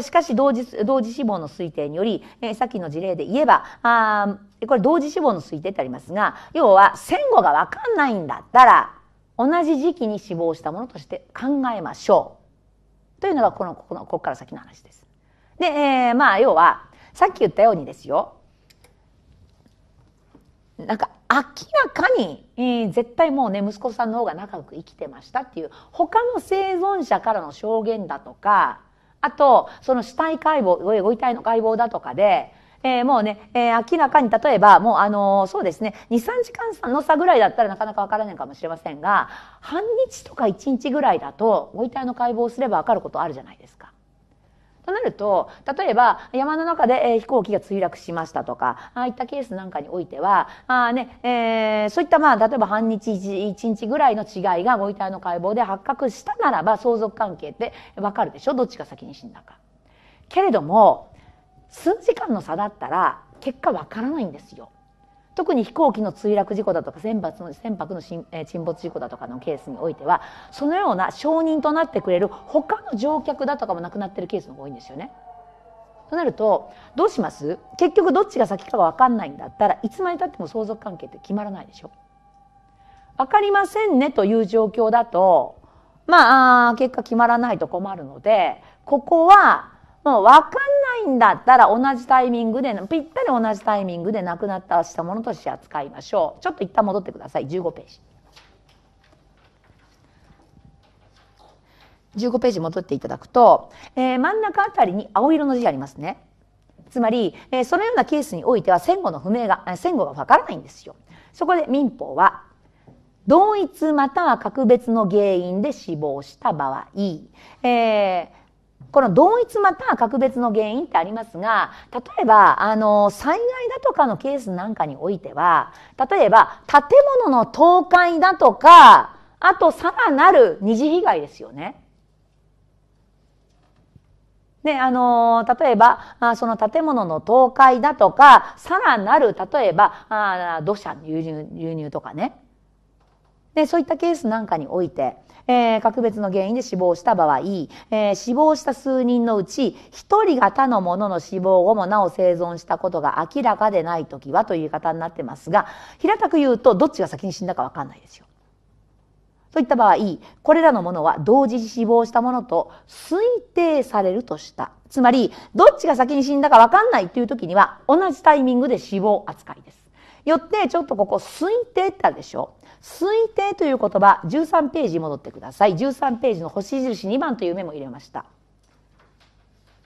しかし同時同時死亡の推定により、えー、さっきの事例で言えばあこれ同時死亡の推定ってありますが要は戦後が分かんないんだったら同じ時期に死亡したものとして考えましょうというのがこのここのここから先の話です。で、えー、まあ要はさっき言ったようにですよなんか明らかに、えー、絶対もうね息子さんの方が仲良く生きてましたっていう他の生存者からの証言だとかあとその死体解剖ご遺体の解剖だとかでえー、もうね、えー、明らかに例えば、もうあのそうですね、2、3時間の差ぐらいだったらなかなかわからないかもしれませんが、半日とか1日ぐらいだと、ご遺体の解剖をすればわかることあるじゃないですか。となると、例えば山の中で、えー、飛行機が墜落しましたとか、ああいったケースなんかにおいては、あねえー、そういったまあ、例えば半日1日ぐらいの違いがご遺体の解剖で発覚したならば相続関係ってわかるでしょどっちが先に死んだか。けれども、数時間の差だったら結果わからないんですよ。特に飛行機の墜落事故だとか船舶の船舶の沈没事故だとかのケースにおいてはそのような証人となってくれる他の乗客だとかも亡くなってるケースの方が多いんですよね。となるとどうします結局どっちが先かが分かんないんだったらいつまでたっても相続関係って決まらないでしょ。わかりませんねという状況だとまあ結果決まらないと困るのでここはもう分かんないんだったら同じタイミングでぴったり同じタイミングでなくなったしたものとして扱いましょうちょっと一旦戻ってください15ページ15ページ戻っていただくと、えー、真ん中あたりに青色の字ありますねつまり、えー、そのようなケースにおいては戦後の不明が戦後が分からないんですよそこで民法は同一または格別の原因で死亡した場合、えー、この同一また格別の原因ってありますが、例えば、あの、災害だとかのケースなんかにおいては、例えば、建物の倒壊だとか、あとさらなる二次被害ですよね。ね、あの例えばあその建物の倒壊だとかさらなる例えばあ土砂流入輸入とかねでそういったケースなんかにおいてえー、格別の原因で死亡した場合、えー、死亡した数人のうち、一人が他の者の死亡後もなお生存したことが明らかでないときはという言い方になってますが、平たく言うと、どっちが先に死んだかわかんないですよ。といった場合、これらのものは同時に死亡したものと推定されるとした。つまり、どっちが先に死んだかわかんないという時には、同じタイミングで死亡扱いです。よって、ちょっとここ推定ってあるでしょ推定という言葉13ページ戻ってください13ページの星印2番という目も入れました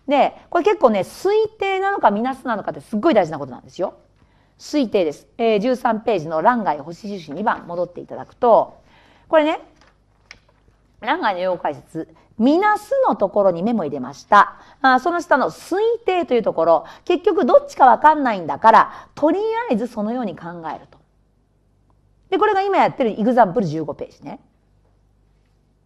でこれ結構ね推定なのかみなすなのかってすっごい大事なことなんですよ推定です、えー、13ページの欄外星印2番戻っていただくとこれね欄外の要解説みなすのところに目も入れました。あその下の推定というところ、結局どっちかわかんないんだから、とりあえずそのように考えると。で、これが今やってるイグザンプル15ページね。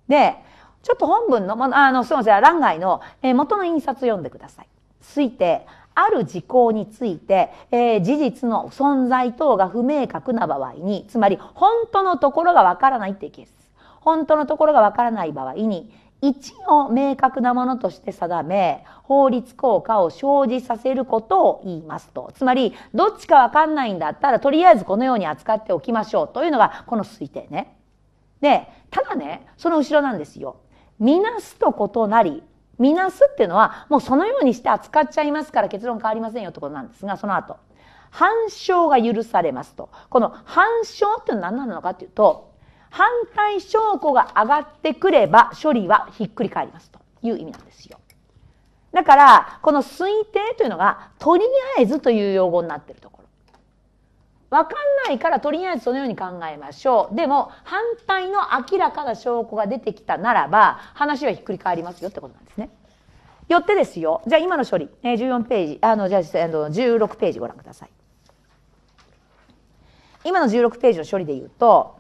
で、ちょっと本文の、あの、すみません、欄外の、えー、元の印刷読んでください。推定、ある事項について、えー、事実の存在等が不明確な場合に、つまり、本当のところがわからないっていうケース。本当のところがわからない場合に、1を明確なものとして定め、法律効果を生じさせることを言いますと。つまり、どっちかわかんないんだったら、とりあえずこのように扱っておきましょうというのが、この推定ね。で、ただね、その後ろなんですよ。みなすと異なり、みなすっていうのは、もうそのようにして扱っちゃいますから結論変わりませんよってことなんですが、その後。反証が許されますと。この反証って何なのかっていうと、反対証拠が上がってくれば処理はひっくり返りますという意味なんですよ。だから、この推定というのが、とりあえずという用語になっているところ。わかんないからとりあえずそのように考えましょう。でも、反対の明らかな証拠が出てきたならば、話はひっくり返りますよってことなんですね。よってですよ。じゃあ今の処理。14ページ、あの、じゃあ、16ページご覧ください。今の16ページの処理で言うと、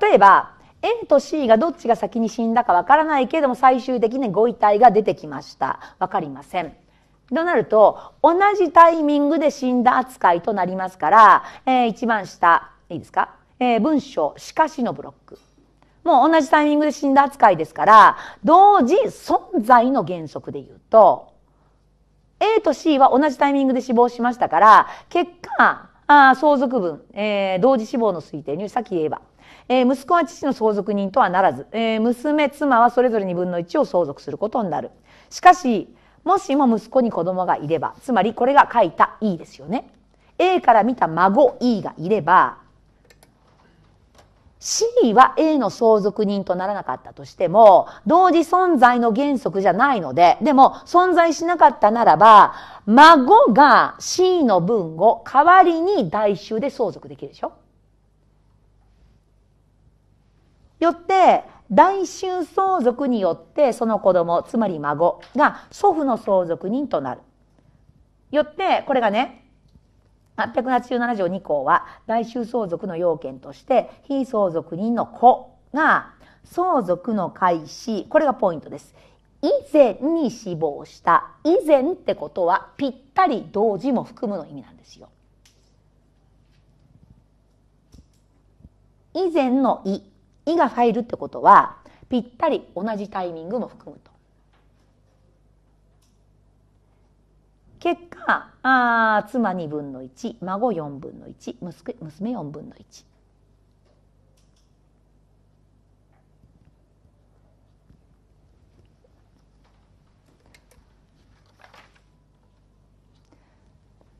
例えば N と C がどっちが先に死んだかわからないけれども最終的にご遺体が出てきました分かりませんとなると同じタイミングで死んだ扱いとなりますから、えー、一番下いいですか、えー、文章「しかし」のブロックもう同じタイミングで死んだ扱いですから同時存在の原則で言うと A と C は同じタイミングで死亡しましたから結果あ相続分、えー、同時死亡の推定にさっき言えばえー、息子は父の相続人とはならず、えー、娘妻はそれぞれ2分の1を相続することになるしかしもしも息子に子供がいればつまりこれが書いた E ですよね A から見た孫 E がいれば C は A の相続人とならなかったとしても、同時存在の原則じゃないので、でも存在しなかったならば、孫が C の分を代わりに代衆で相続できるでしょよって大衆相続によってその子供つまり孫が祖父の相続人となるよってこれがね887条2項は大衆相続の要件として非相続人の子が相続の開始これがポイントです以前に死亡した以前ってことはぴったり同時も含むの意味なんですよ以前の「い」「い」が入るってことはぴったり同じタイミングも含むと。結果あ妻2分の1孫4分の1娘娘4分の1。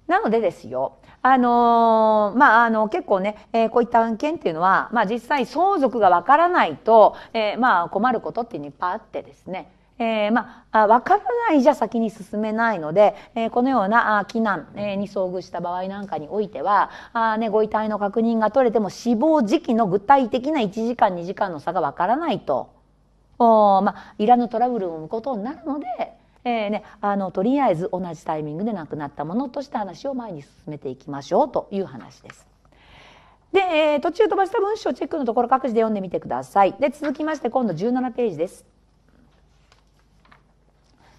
なのでですよあのー、まあ、あの、結構ね、えー、こういった案件っていうのは、まあ、実際相続がわからないと、えー、まあ、困ることっていうのいっぱいあってですね、えー、まあ、わからないじゃ先に進めないので、えー、このようなあ、避難、えー、に遭遇した場合なんかにおいては、あね、ご遺体の確認が取れても死亡時期の具体的な1時間2時間の差がわからないと、おまあ、いらぬトラブルを生むことになるので、えーね、あのとりあえず同じタイミングで亡くなったものとして話を前に進めていきましょうという話です。で、えー、途中飛ばした文章チェックのところ各自で読んでみてください。で続きまして今度17ページです。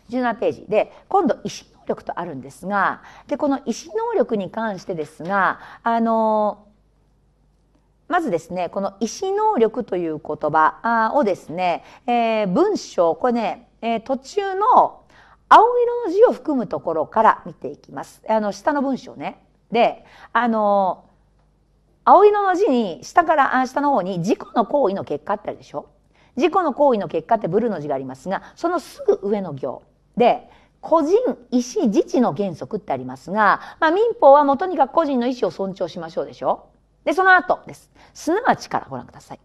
17ページで今度意思能力とあるんですがでこの意思能力に関してですがあのまずですねこの意思能力という言葉をですね、えー、文章これね、えー、途中の青色の字を含むところから見ていきます。あの、下の文章ね。で、あの、青色の字に、下から、下の方に、事故の行為の結果ってあるでしょ事故の行為の結果ってブルーの字がありますが、そのすぐ上の行。で、個人、意思、自治の原則ってありますが、まあ、民法はもうとにかく個人の意思を尊重しましょうでしょで、その後です。すなわちからご覧ください。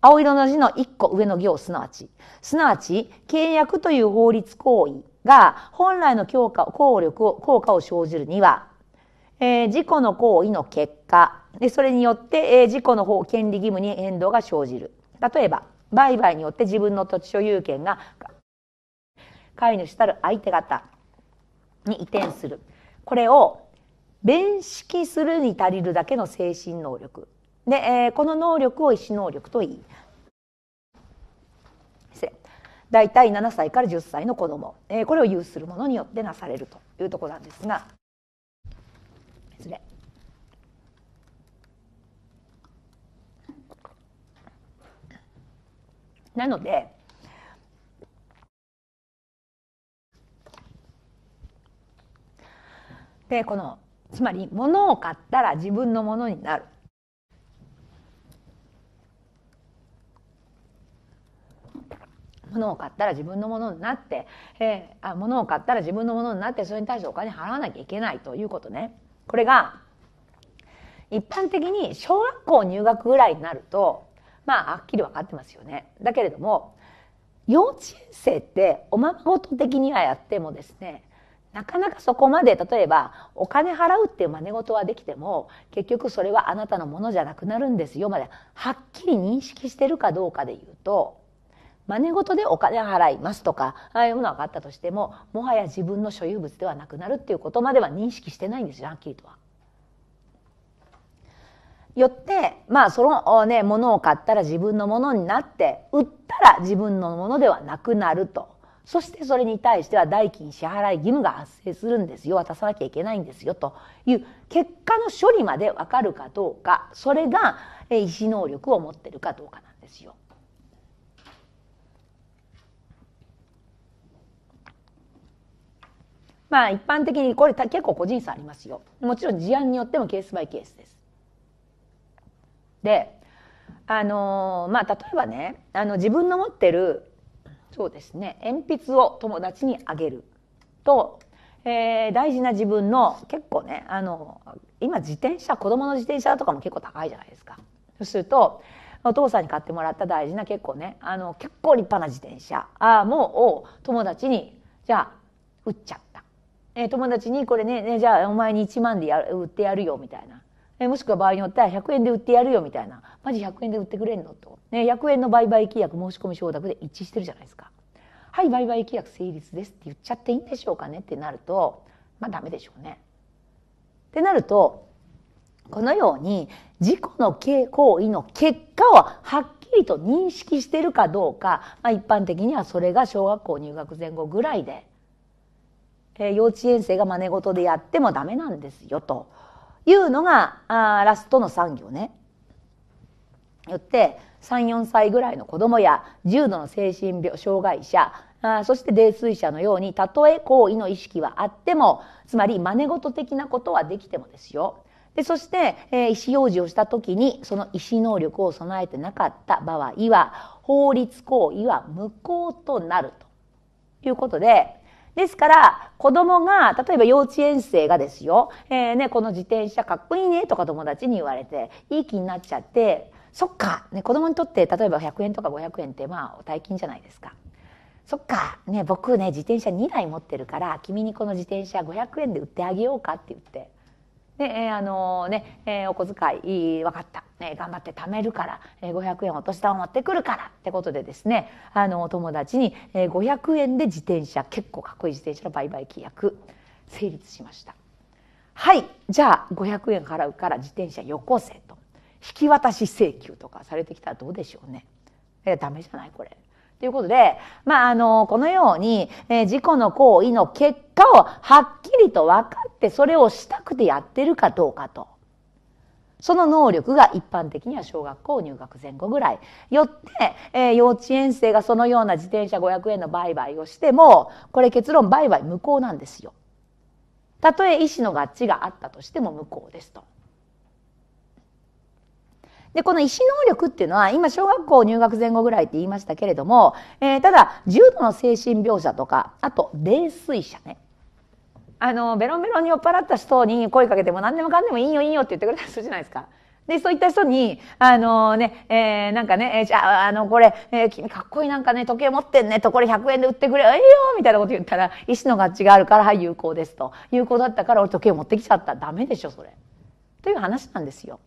青色の字の1個上の行、すなわち。すなわち、契約という法律行為が本来の強化、効力を、効果を生じるには、えー、事故の行為の結果、でそれによって、えー、事故の方、権利義務に変動が生じる。例えば、売買によって自分の土地所有権が飼い主たる相手方に移転する。これを弁識するに足りるだけの精神能力。で、えー、この能力を意思能力といい。大体7歳から10歳の子ども、えー、これを有するものによってなされるというところなんですが失礼。なのででこのつまり物を買ったら自分のものになる物を買ったら自分のものになって、えー、あ物を買ったら自分のものになってそれに対してお金払わなきゃいけないということねこれが一般的に小学校入学ぐらいになるとまあはっきり分かってますよね。だけれども幼稚園生っておままごと的にはやってもですねなかなかそこまで例えばお金払うっていう真似事はできても結局それはあなたのものじゃなくなるんですよまではっきり認識してるかどうかで言うと真似事でお金払いますとかああいうものがあったとしてももはや自分の所有物ではなくなるっていうことまでは認識してないんですよはっきりとは。よってまあそのね物を買ったら自分のものになって売ったら自分のものではなくなると。そしてそれに対しては代金支払い義務が発生するんですよ渡さなきゃいけないんですよという結果の処理まで分かるかどうかそれが意思能力を持ってるかどうかなんですよ。まあ一般的にこれ結構個人差ありますよもちろん事案によってもケースバイケースですであのまあ例えばねあの自分の持ってるそうですね鉛筆を友達にあげると、えー、大事な自分の結構ねあの今自転車子供の自転車とかも結構高いじゃないですかそうするとお父さんに買ってもらった大事な結構ねあの結構立派な自転車ああ、もうを友達にじゃあ売っちゃうえ友達にこれね、ね、じゃあお前に1万でや売ってやるよみたいな、えもしくは場合によっては100円で売ってやるよみたいなマジ100円で売ってくれんのと、ね、100円の売買契約申し込み承諾で一致してるじゃないですかはい売買契約成立ですって言っちゃっていいんでしょうかねってなるとまあダメでしょうね。ってなるとこのように自己の行為の結果をはっきりと認識してるかどうか、まあ、一般的にはそれが小学校入学前後ぐらいでえ幼稚園生が真似事でやってもダメなんですよというのがあラストの産業ね。よって34歳ぐらいの子供や重度の精神病障害者あそして泥酔者のようにたとえ行為の意識はあってもつまり真似事的なことはできてもですよでそして、えー、意思表示をした時にその意思能力を備えてなかった場合は法律行為は無効となるということでですから、子供が、例えば幼稚園生がですよ、えー、ね、この自転車かっこいいねとか友達に言われて、いい気になっちゃって、そっか、ね、子供にとって、例えば100円とか500円って、まあ、大金じゃないですか。そっか、ね、僕ね、自転車2台持ってるから、君にこの自転車500円で売ってあげようかって言って、で、えあのね、えお小遣い、い分かった。ね、頑張って貯めるから、え500円お年玉持ってくるからってことでですね、あの、お友達に、え500円で自転車、結構かっこいい自転車の売買契約、成立しました。はい、じゃあ500円払うから自転車よこせと。引き渡し請求とかされてきたらどうでしょうね。え、ダメじゃないこれ。ということで、まあ、あの、このように、えー、自の行為の結果をはっきりと分かって、それをしたくてやってるかどうかと。その能力が一般的には小学校入学前後ぐらい。よって、えー、幼稚園生がそのような自転車500円の売買をしても、これ結論売買無効なんですよ。たとえ医師の合致があったとしても無効ですと。で、この意思能力っていうのは、今、小学校入学前後ぐらいって言いましたけれども、えー、ただ、重度の精神病者とか、あと、泥酔者ね。あの、ベロンベロンに酔っ払った人に声かけても、何でもかんでもいいよいいよって言ってくれた人じゃないですか。で、そういった人に、あのね、えー、なんかね、えー、じゃあ、あの、これ、えー、君かっこいいなんかね、時計持ってんねと、これ100円で売ってくれ、ええー、よみたいなこと言ったら、意思の合致があるから、はい、有効ですと。有効だったから、俺時計持ってきちゃった。ダメでしょ、それ。という話なんですよ。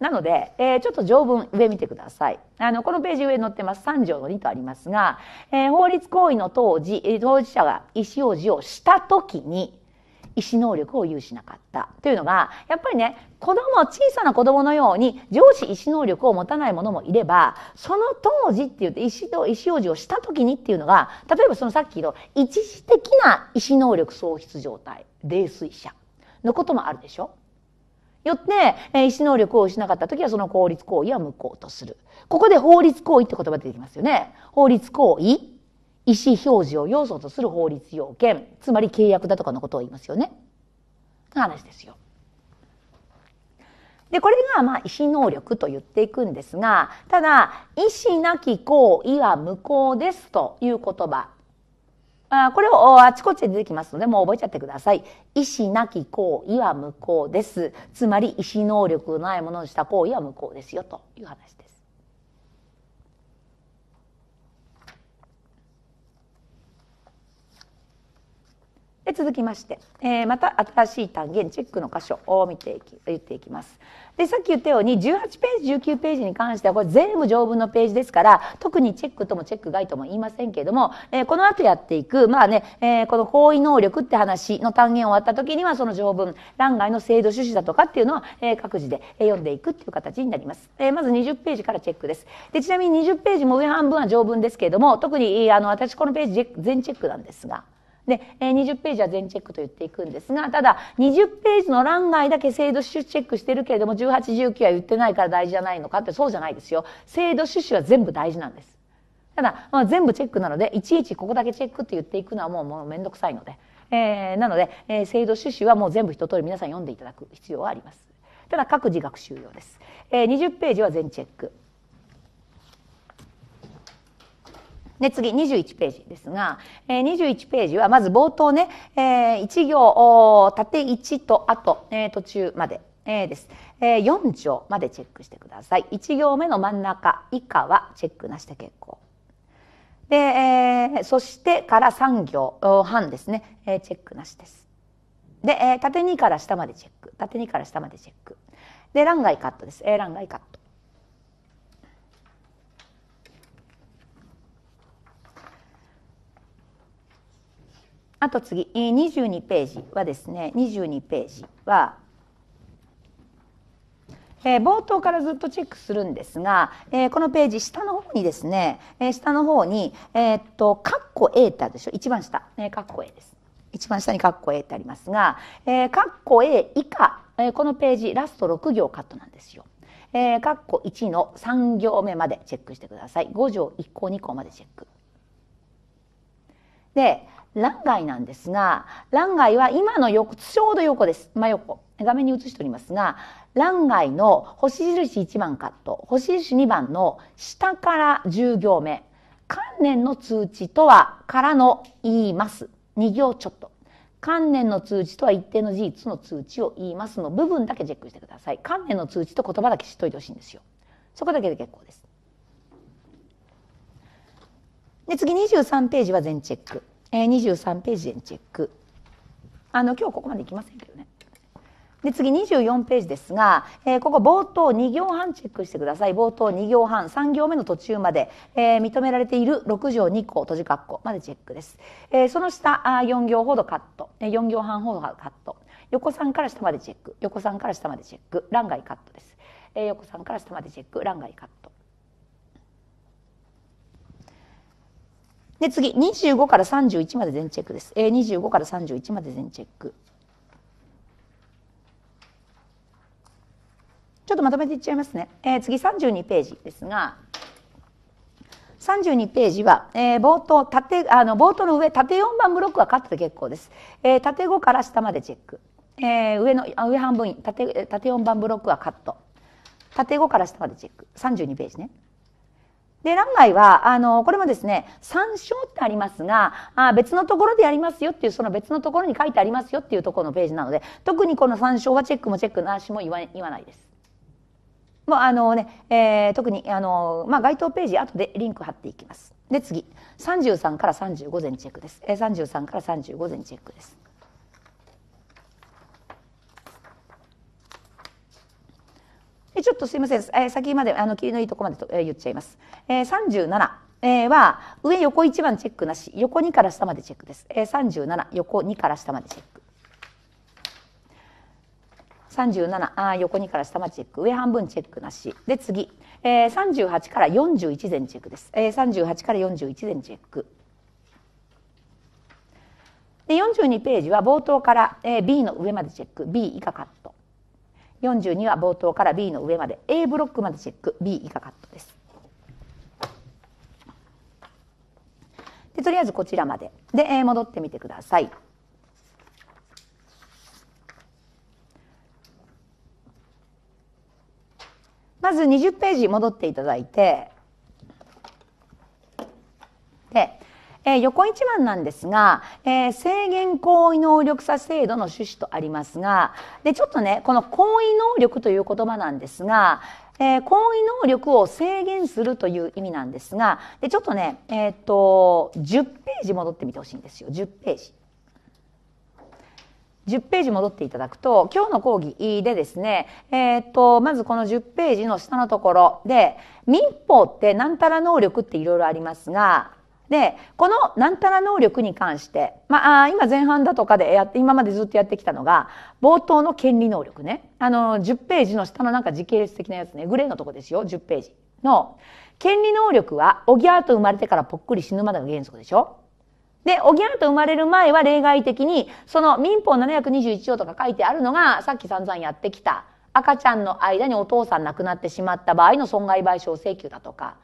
なので、えー、ちょっと条文上見てください。あの、このページ上に載ってます。3条の2とありますが、えー、法律行為の当時、当事者が意思表示をしたときに、意思能力を有しなかったというのがやっぱりね子供小さな子供のように上司意思能力を持たない者もいればその当時って言って意思と意思表示をした時にっていうのが例えばそのさっきの一時的な意思能力喪失状態泥酔者のこともあるでしょよって、え意思能力を失った時はその法律行為は無効とする。ここで法律行為って言葉出てきますよね。法律行為、意思表示を要素とする法律要件、つまり契約だとかのことを言いますよね。の話ですよ。で、これが、まあ、意思能力と言っていくんですが、ただ、意思なき行為は無効ですという言葉。あこれをあちこちで出てきますので、もう覚えちゃってください。意思なき行為は無効です。つまり、意思能力のないものにした行為は無効ですよ、という話です。で続きまして、えー、また新しい単元チェックの箇所を見ていき言っていきます。でさっき言ったように18ページ19ページに関してはこれ全部条文のページですから特にチェックともチェック外とも言いませんけれども、えー、この後やっていく、まあねえー、この包囲能力って話の単元終わった時にはその条文欄外の制度趣旨だとかっていうのは、えー、各自で読んでいくっていう形になります。えー、まず20ページからチェックです。でちなみに20ページも上半分は条文ですけれども特にあの私このページ全チェックなんですが。で、え20ページは全チェックと言っていくんですがただ20ページの欄外だけ制度趣旨チェックしてるけれども1819は言ってないから大事じゃないのかってそうじゃないですよ制度趣旨は全部大事なんですただ、まあ、全部チェックなのでいちいちここだけチェックって言っていくのはもうもう面倒くさいので、えー、なので、えー、制度趣旨はもう全部一通り皆さん読んでいただく必要はありますただ各自学習用です、えー、20ページは全チェックで、次21ページですが、えー、21ページはまず冒頭ね、えー、1行、縦1とあと、えー、途中まで、えー、です。えー、4行までチェックしてください。1行目の真ん中以下はチェックなしで結構。で、えー、そしてから3行半ですね、えー、チェックなしです。で、えー、縦2から下までチェック。縦2から下までチェック。で、欄外カットです。えー、欄外カット。あと次22ページはですね22ページはえー、冒頭からずっとチェックするんですが、えー、このページ下の方にですね、えー、下の方に、えっと、カッコ A ってあるでしょ一番下、えカッコ A です。一番下にカッコ A ってありますが、えカッコ A 以下、えー、このページラスト6行カットなんですよ。えカッコ1の3行目までチェックしてください。5条1項2項までチェック。で、欄外なんですが、欄外は今の横、ちょうど横です。真横。画面に映しておりますが、欄外の星印1番カット、星印2番の下から10行目、観念の通知とはからの言います。2行ちょっと。観念の通知とは一定の事実の通知を言いますの部分だけチェックしてください。観念の通知と言葉だけ知っといてほしいんですよ。そこだけで結構です。で、次23ページは全チェック。え23ページでチェックあの今日ここまでいきませんけどねで次24ページですが、えー、ここ冒頭2行半チェックしてください冒頭2行半3行目の途中まで、えー、認められている6条2項閉じ括弧までチェックです、えー、その下あ4行ほどカット4行半ほどカット横3から下までチェック横3から下までチェック欄外カットです、えー、横3から下までチェック欄外カットで、次、25から31まで全チェックです。えー、25から31まで全チェック。ちょっとまとめていっちゃいますね。えー、次、32ページですが、32ページは、えー、冒頭縦あの冒頭の上縦4番ブロックはカットで結構です、えー、縦5から下までチェック、えー、上の上半分縦縦4番ブロックはカット縦5から下までチェック32ページねで、欄外は、あの、これもですね、参照ってありますが、あ別のところでやりますよっていう、その別のところに書いてありますよっていうところのページなので、特にこの参照はチェックもチェックなしも言わ言わないです。もうあのね、えー、特に、あの、まあ、該当ページ、後でリンク貼っていきます。で、次。33から35前チェックです。えー、33から35前チェックです。ちょっとすいません、えー、先まであの霧のいいとこまでと、えー、言っちゃいます。えー、37、えー、は上横1番チェックなし横2から下までチェックです。えー、37横2から下までチェック。37あ横2から下までチェック上半分チェックなしで次、えー、38から41前チェックです、えー、38から41前チェックで42ページは冒頭から、えー、B の上までチェック B 以下カット42は冒頭から B の上まで A ブロックまでチェック B 以下カットですでとりあえずこちらまでで、え戻ってみてくださいまず20ページ戻っていただいてでえー、横一番なんですが、えー、制限行為能力者制度の趣旨とありますが、で、ちょっとね、この行為能力という言葉なんですが、えー、行為能力を制限するという意味なんですが、で、ちょっとね、えっ、と、10ページ戻ってみてほしいんですよ。10ページ。10ページ戻っていただくと、今日の講義でですね、えー、っと、まずこの10ページの下のところで、民法って何たら能力っていろいろありますが、で、このなんたら能力に関して、まあ、今前半だとかでやって、今までずっとやってきたのが、冒頭の権利能力ね。あの、10ページの下のなんか時系列的なやつね、グレーのとこですよ、10ページの。権利能力は、おぎゃーと生まれてからぽっくり死ぬまでが原則でしょで、おぎゃーと生まれる前は例外的に、その民法721条とか書いてあるのが、さっき散々やってきた、赤ちゃんの間にお父さん亡くなってしまった場合の損害賠償請求だとか、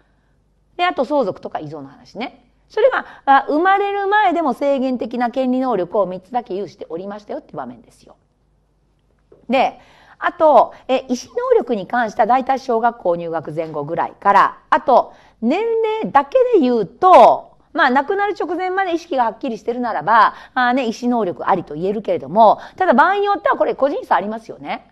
で、あと相続とか遺贈の話ね。それが生まれる前でも制限的な権利能力を3つだけ有しておりましたよって場面ですよ。で、あと、え、意思能力に関しては大体小学校入学前後ぐらいから、あと、年齢だけで言うと、まあ、亡くなる直前まで意識がはっきりしてるならば、まあね、意思能力ありと言えるけれども、ただ場合によってはこれ個人差ありますよね。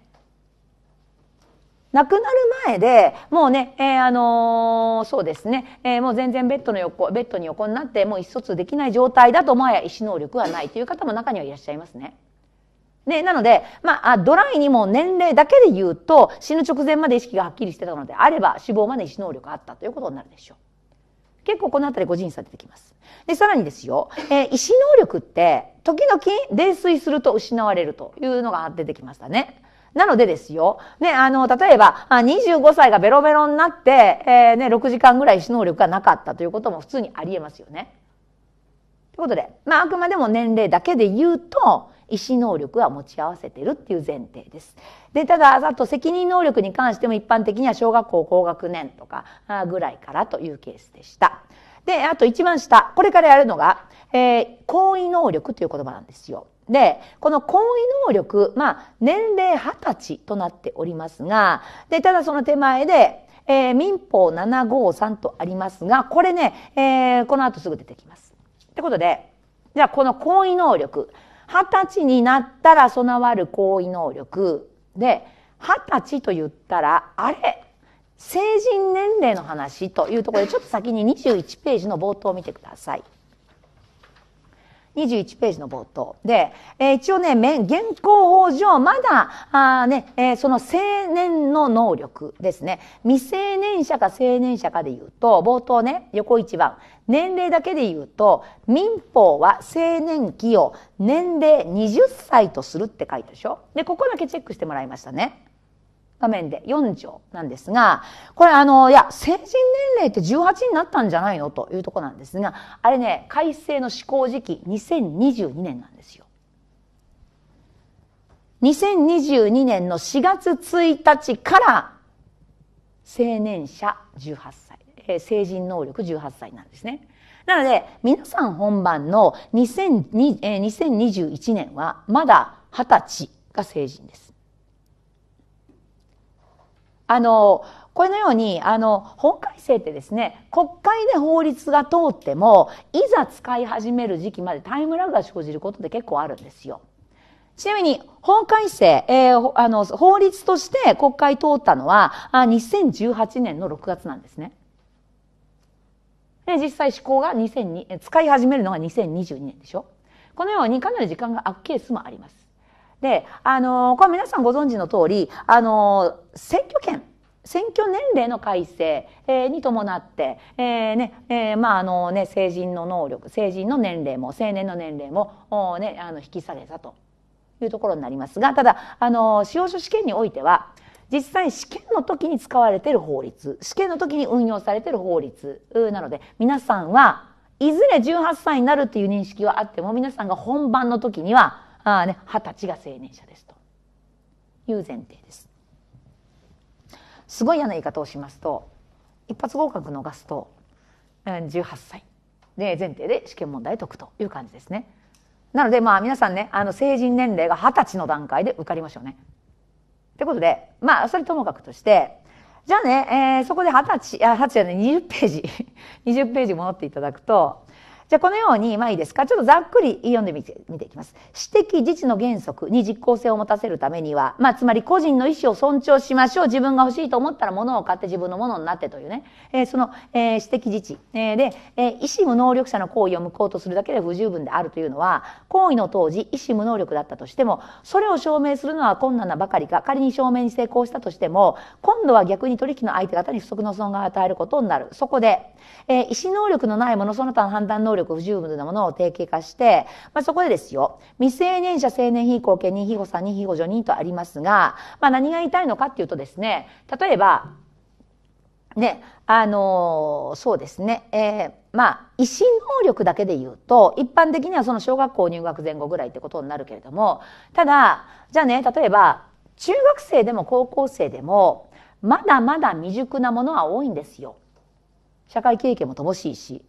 亡くなる前でもうね、えー、あのー、そうですね、えー、もう全然ベッドの横ベッドに横になってもう意思疎通できない状態だともはや意思能力はないという方も中にはいらっしゃいますね。ね、なので、まあ、ドライにも年齢だけで言うと死ぬ直前まで意識がはっきりしてたのであれば死亡まで意思能力があったということになるでしょう。結構この辺り個人差出てきます。で、さらにですよ、えー、意思能力って時々泥酔すると失われるというのが出てきましたね。なのでですよ、ね、あの、例えば、25歳がベロベロになって、えー、ね、6時間ぐらい死能力がなかったということも普通にあり得ますよね。ということで、まあ、あくまでも年齢だけで言うと、意思能力は持ち合わせてるっていう前提です。で、ただ、あと責任能力に関しても一般的には小学校高学年とかぐらいからというケースでした。で、あと一番下、これからやるのが、えー、行為能力という言葉なんですよ。で、この行為能力、まあ、年齢二十歳となっておりますが、で、ただその手前で、えー、民法753とありますが、これね、えー、この後すぐ出てきます。ってことで、じゃあこの行為能力、二十歳になったら備わる行為能力で、二十歳と言ったら、あれ成人年齢の話というところで、ちょっと先に21ページの冒頭を見てください。21ページの冒頭で、えー、一応ね、現行法上、まだ、あね、えー、その青年の能力ですね。未成年者か成年者かで言うと、冒頭ね、横一番。年齢だけで言うと、民法は成年期を年齢20歳とするって書いてるでしょで、ここだけチェックしてもらいましたね。画面で4条なんですが、これあの、いや、成人年齢って18になったんじゃないのというとこなんですが、あれね、改正の施行時期2022年なんですよ。2022年の4月1日から成年者18歳、えー、成人能力18歳なんですね。なので、皆さん本番の2021年はまだ20歳が成人です。あの、このように、あの、法改正ってですね、国会で法律が通っても、いざ使い始める時期までタイムラグが生じることで結構あるんですよ。ちなみに、法改正、えー、あの、法律として国会通ったのは、あ2018年の6月なんですね。で、実際施行が2002、使い始めるのが2022年でしょ。このようにかなり時間が空くケースもあります。で、あの、これは皆さんご存知の通り、あの、選挙権。選挙年齢の改正、えー、に伴って、えーねえーまああのね、成人の能力成人の年齢も成年の年齢もお、ね、あの引き下げたというところになりますがただあの司法書試験においては実際試験の時に使われている法律試験の時に運用されている法律なので皆さんはいずれ18歳になるっていう認識はあっても皆さんが本番の時にはあ、あね、二十歳が成年者ですという前提です。すごい嫌な言い方をしますと一発合格逃すと18歳で前提で試験問題解くという感じですね。なのでまあ皆さんねあの成人年齢が二十歳の段階で受かりましょうね。ってことでまあそれともかくとしてじゃあね、えー、そこで二十歳あ二十歳じゃないページ二十ページ戻っていただくとじゃあこのように、まあいいですか、ちょっとざっくり読んでみて見ていきます。私的自治の原則に実効性を持たせるためには、まあつまり個人の意思を尊重しましょう。自分が欲しいと思ったら物を買って自分のものになってというね、えー、その、えー、私的自治、えー、で、えー、意思無能力者の行為を無効とするだけで不十分であるというのは、行為の当時意思無能力だったとしても、それを証明するのは困難なばかりか、仮に証明に成功したとしても、今度は逆に取引の相手方に不足の損害を与えることになる。そこで、えー、意思能力のないものその他の判断能力能力不十分なものを定型化して、まあ、そこでですよ、未成年者成年非後見人、非後三人、非後助人とありますが、まあ、何が言いたいのかっていうとですね、例えば、ね、あのー、そうですね、えー、まあ、維新能力だけで言うと、一般的にはその小学校入学前後ぐらいってことになるけれども、ただ、じゃあね、例えば、中学生でも高校生でも、まだまだ未熟なものは多いんですよ。社会経験も乏しいし。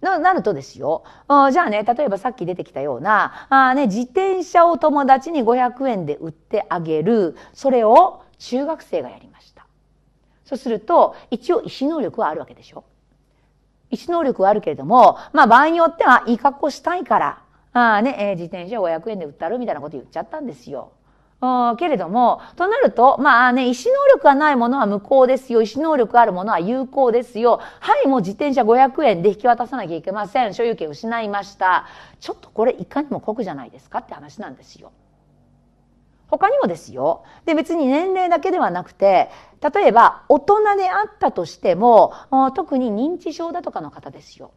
ななるとですよ。じゃあね、例えばさっき出てきたような、あね、自転車を友達に500円で売ってあげる。それを中学生がやりました。そうすると、一応意思能力はあるわけでしょ。意思能力はあるけれども、まあ場合によっては、いい格好したいから、あね、自転車を500円で売ったるみたいなこと言っちゃったんですよ。けれども、となると、まあね、意思能力がないものは無効ですよ。意思能力あるものは有効ですよ。はい、もう自転車500円で引き渡さなきゃいけません。所有権失いました。ちょっとこれいかにも酷じゃないですかって話なんですよ。他にもですよ。で、別に年齢だけではなくて、例えば大人であったとしても、特に認知症だとかの方ですよ。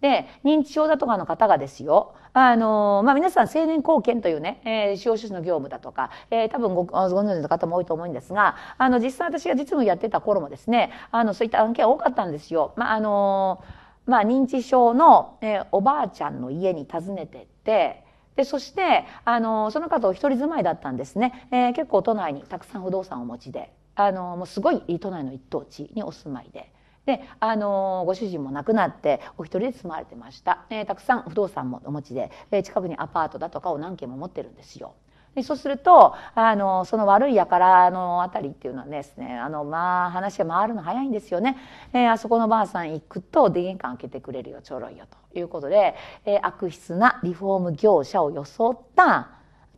で、認知症だとかの方がですよ、あの、まあ、皆さん、成年後見というね、えー、司法書士の業務だとか、えー、多分ご、ご存知の方も多いと思うんですが、あの、実際私が実務やってた頃もですね、あの、そういった案件多かったんですよ。まあ、あの、まあ、認知症の、えー、おばあちゃんの家に訪ねてって、で、そして、あの、その方お一人住まいだったんですね。えー、結構都内にたくさん不動産をお持ちで、あの、もうすごい都内の一等地にお住まいで。で、あのご主人も亡くなってお一人で住まわれてました、えー、たくさん不動産もお持ちで、えー、近くにアパートだとかを何軒も持ってるんですよ。でそうするとあのその悪い輩のあたりっていうのはですねあの、まあ、話が回るの早いんですよね、えー、あそこのばあさん行くと電源管開けてくれるよちょろいよということで、えー、悪質なリフォーム業者を装った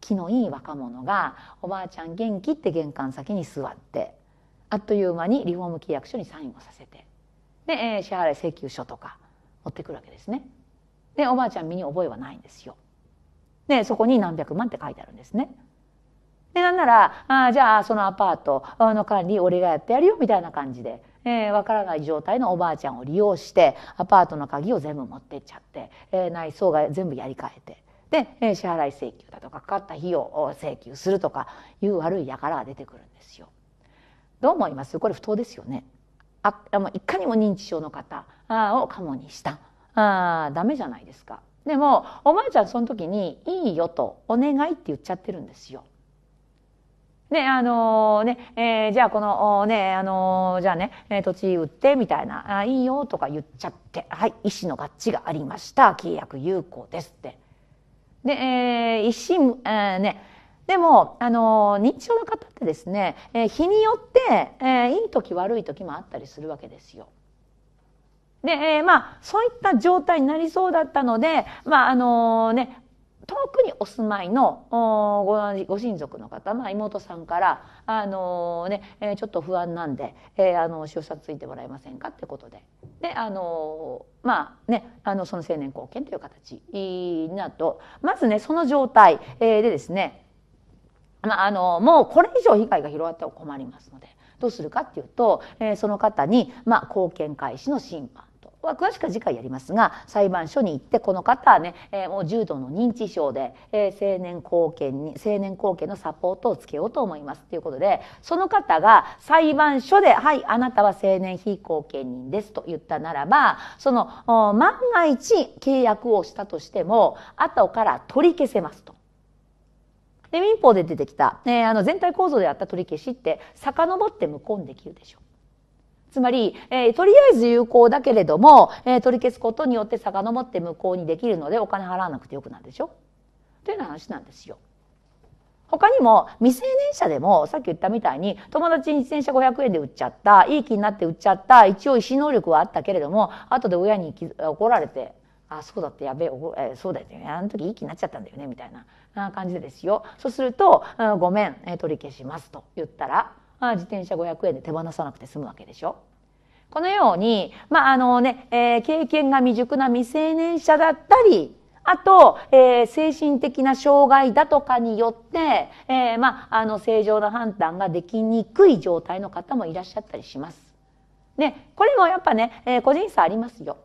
気のいい若者が「おばあちゃん元気?」って玄関先に座ってあっという間にリフォーム契約書にサインをさせてで、えー、支払い請求書とか持ってくるわけですね。でおばあちゃん身に覚えはないんですよ。でそこに何百万って書いてあるんですね。でなんならあじゃあそのアパートの管理俺がやってやるよみたいな感じで、えー、分からない状態のおばあちゃんを利用してアパートの鍵を全部持ってっちゃって、えー、内装が全部やり替えて。で、えー、支払い請求だとかかかった費用を請求するとかいう悪い輩が出てくるんですよ。どう思いますこれ不当ですよね。あいかにも認知症の方をカモにしたあダメじゃないですかでもおばあちゃんその時に「いいよ」と「お願い」って言っちゃってるんですよ。ね、あのー、ね、えー、じゃあこの、ね、あのー、じゃあね、土地売ってみたいな、あいいよとか言っちゃって、はい、医師の合致がありました、契約有効ですって。で、えー、一審、えー、ね、でも、あの認知症の方ってですね、えー、日によって、えー、いい時悪い時もあったりするわけですよ。で、えー、まあそういった状態になりそうだったので、まああのね、遠くにお住まいのおごご親族の方、まあ、妹さんから、あのねえちょっと不安なんで、えー、あの出さついてもらえませんかってことでで、あのまあね、あのその成年後見という形なとまずねその状態えでですねまあ、あの、もうこれ以上被害が広がっては困りますので、どうするかっていうと、えー、その方に、まあ、貢献開始の審判。は詳しくは次回やりますが裁判所に行ってこの方はね、えー、もう重度の認知症で、えー、青年貢献に青年貢献のサポートをつけようと思いますということでその方が裁判所で「はいあなたは青年非貢献人です」と言ったならばその万が一契約をしたとしても後から取り消せますと。で民法で出てきた、えー、あの全体構造であった取り消しって遡って無根できるでしょう。つまり、えー、とりあえず有効だけれども、えー、取り消すことによって遡って無効にできるのでお金払わなくてよくなるでしょという話なんですよ。他にも未成年者でもさっき言ったみたいに友達に自転車500円で売っちゃったいい気になって売っちゃった一応意思能力はあったけれども後で親に怒られて「あそうだってやべええそうだよねあの時いい気になっちゃったんだよね」みたいな感じですよそうすると「ごめん取り消します」と言ったら自転車500円で手放さなくて済むわけでしょ。このように、まああのねえー、経験が未熟な未成年者だったりあと、えー、精神的な障害だとかによって、えー、まあ、あの正常な判断ができにくい状態の方もいらっしゃったりします。ね、これもやっぱね、え個人差ありますよ。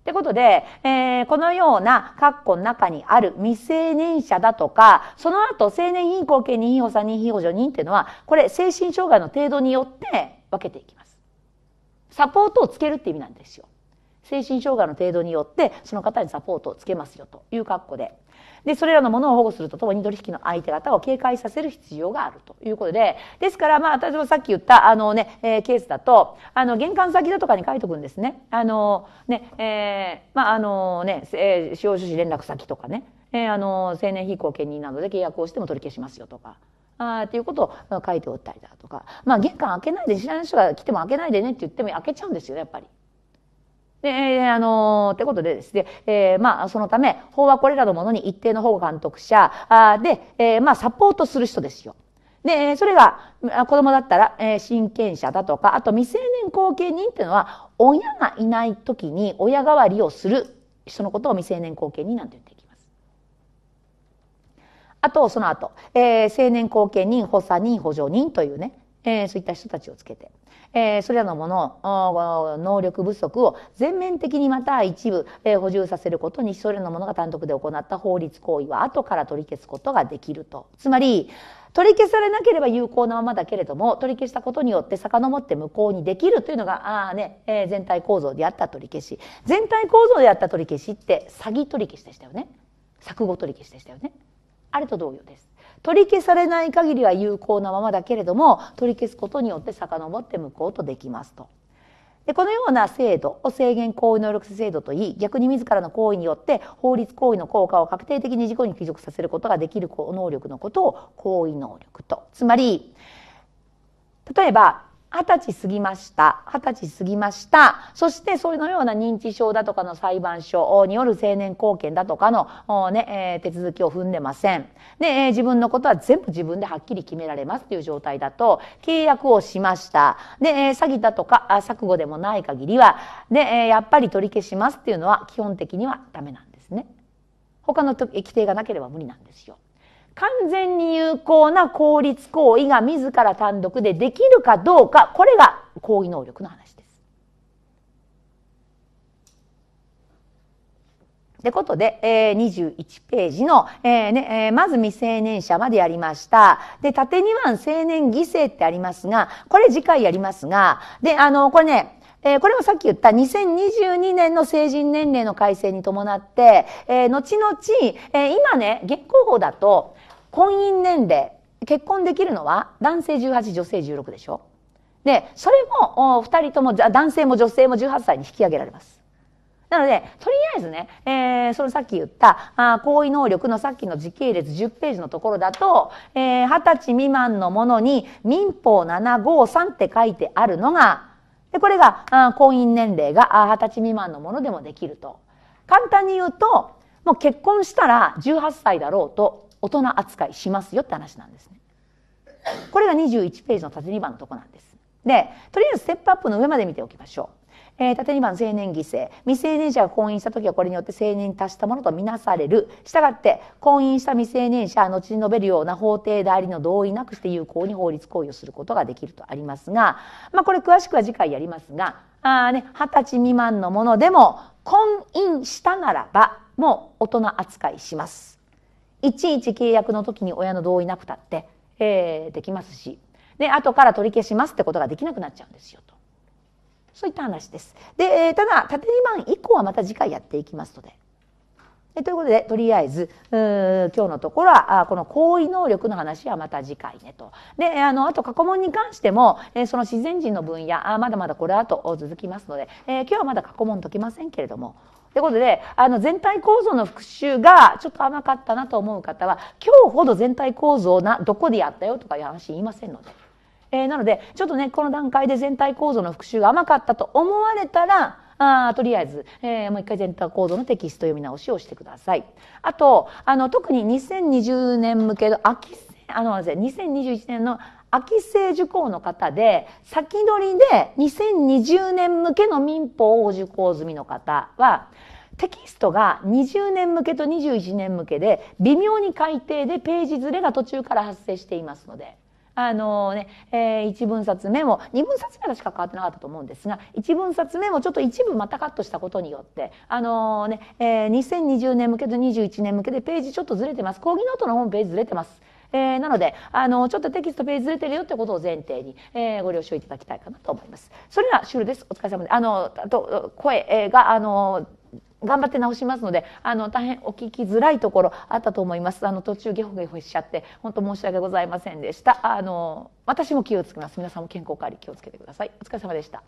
ってことで、えー、このような括弧の中にある未成年者だとか、その後、成年貧困権任補3人非補助人っていうのは、これ、精神障害の程度によって分けていきます。サポートをつけるって意味なんですよ。精神障害の程度によって、その方にサポートをつけますよという括弧で。でそれらのものを保護するとともに取引の相手方を警戒させる必要があるということでですからまあ私もさっき言ったあのね、えー、ケースだとあの玄関先だとかに書いとくんですね。あのねえまああのね、え使用趣旨連絡先とかね、えー、あの青年非公権人などで契約をしても取り消しますよとか。あっていうことを書いておったりだとか、まあ、玄関開けないで知らない人が来ても開けないでねって言っても開けちゃうんですよやっぱり。で、あのー、ってことでですね、えー、まあ、そのため、法はこれらのものに一定の保護監督者、あで、えー、まあ、サポートする人ですよ。で、それが、子供だったら、えー、親権者だとか、あと未成年後見人っていうのは、親がいない時に親代わりをする人のことを未成年後見人なんて言っていきます。あと、その後、えー、成年後見人、補佐人、補助人というね、えー、そういった人たちをつけて。えー、それらのもの能力不足を全面的にまた一部、えー、補充させることにそれらのものが単独で行った法律行為は後から取り消すことができると。つまり、取り消されなければ有効なままだけれども、取り消したことによって遡って無効にできるというのが、ああね、えー、全体構造であった取り消し。全体構造であった取り消しって、詐欺取り消しでしたよね。錯誤取り消しでしたよね。あれと同様です。取り消されない限りは有効なままだけれども取り消すことによって遡って無効とできますと。でこのような制度を制限行為能力制度といい逆に自らの行為によって法律行為の効果を確定的に事故に帰属させることができる能力のことを行為能力とつまり例えば二十歳過ぎました。二十歳過ぎました。そして、それのような認知症だとかの裁判所による成年後見だとかの、ね、え手続きを踏んでません。で、え自分のことは全部自分ではっきり決められますという状態だと、契約をしました。で、え詐欺だとか、錯誤でもない限りは、で、えやっぱり取り消しますっていうのは基本的にはダメなんですね。他の規定がなければ無理なんですよ。完全に有効な効率行為が自ら単独でできるかどうか、これが行為能力の話です。ってことで、えー、21ページの、えーねえー、まず未成年者までやりました。で、縦2番成年犠牲ってありますが、これ次回やりますが、で、あの、これね、えー、これもさっき言った2022年の成人年齢の改正に伴って、えー、後々、えー、今ね、現行法だと、婚姻年齢結婚できるのは男性18女性16でしょでそれも2人とも男性も女性も18歳に引き上げられますなのでとりあえずね、えー、そのさっき言ったあ行為能力のさっきの時系列10ページのところだと二十、えー、歳未満のものに民法753って書いてあるのがでこれがあ婚姻年齢が二十歳未満のものでもできると簡単に言うともう結婚したら18歳だろうと大人扱いしますよって話なんですね。これが21ページの縦2番のとこなんです。でとりあえずステップアップの上まで見ておきましょう。えー、縦2番青年犠牲未成年者が婚姻した時はこれによって成年に達したものとみなされるしたがって婚姻した未成年者は後に述べるような法定代理の同意なくして有効に法律行為をすることができるとありますが、まあ、これ詳しくは次回やりますがあ二十、ね、歳未満のものでも婚姻したならばもう大人扱いします。いちいち契約の時に親の同意なくたって、えー、できますしで後から取り消しますってことができなくなっちゃうんですよとそういった話です。でただ縦2番以降はまた次回やっていきますので。えということでとりあえず今日のところはあこの行為能力の話はまた次回ねと。であのあと過去問に関しても、えその自然人の分野あまだまだこれあと続きますので、え今日はまだ過去問解きませんけれどもということで、あの、全体構造の復習がちょっと甘かったなと思う方は、今日ほど全体構造な、どこでやったよとかいう話言いませんので。えー、なので、ちょっとね、この段階で全体構造の復習が甘かったと思われたら、あとりあえず、えー、もう一回全体構造のテキスト読み直しをしてください。あと、あの、特に2020年向けの秋、あの、2021年の秋生受講の方で、先取りで2020年向けの民法を受講済みの方は、テキストが20年向けと21年向けで、微妙に改定でページずれが途中から発生していますので、あのね、えー、1分冊目も、2分冊目らしか変わってなかったと思うんですが、1分冊目もちょっと一部またカットしたことによって、あのね、えー、2020年向けと21年向けでページちょっとずれてます。講義ノートのホーページずれてます。えー、なので、あの、ちょっとテキストページずれてるよってことを前提に、えー、ご了承いただきたいかなと思います。それでは終了です。お疲れ様であの、と、声えが、あの、頑張って直しますので、あの、大変お聞きづらいところあったと思います。あの、途中ゲホゲホしちゃって、本当申し訳ございませんでした。あの、私も気をつけます。皆さんも健康管理気をつけてください。お疲れ様でした。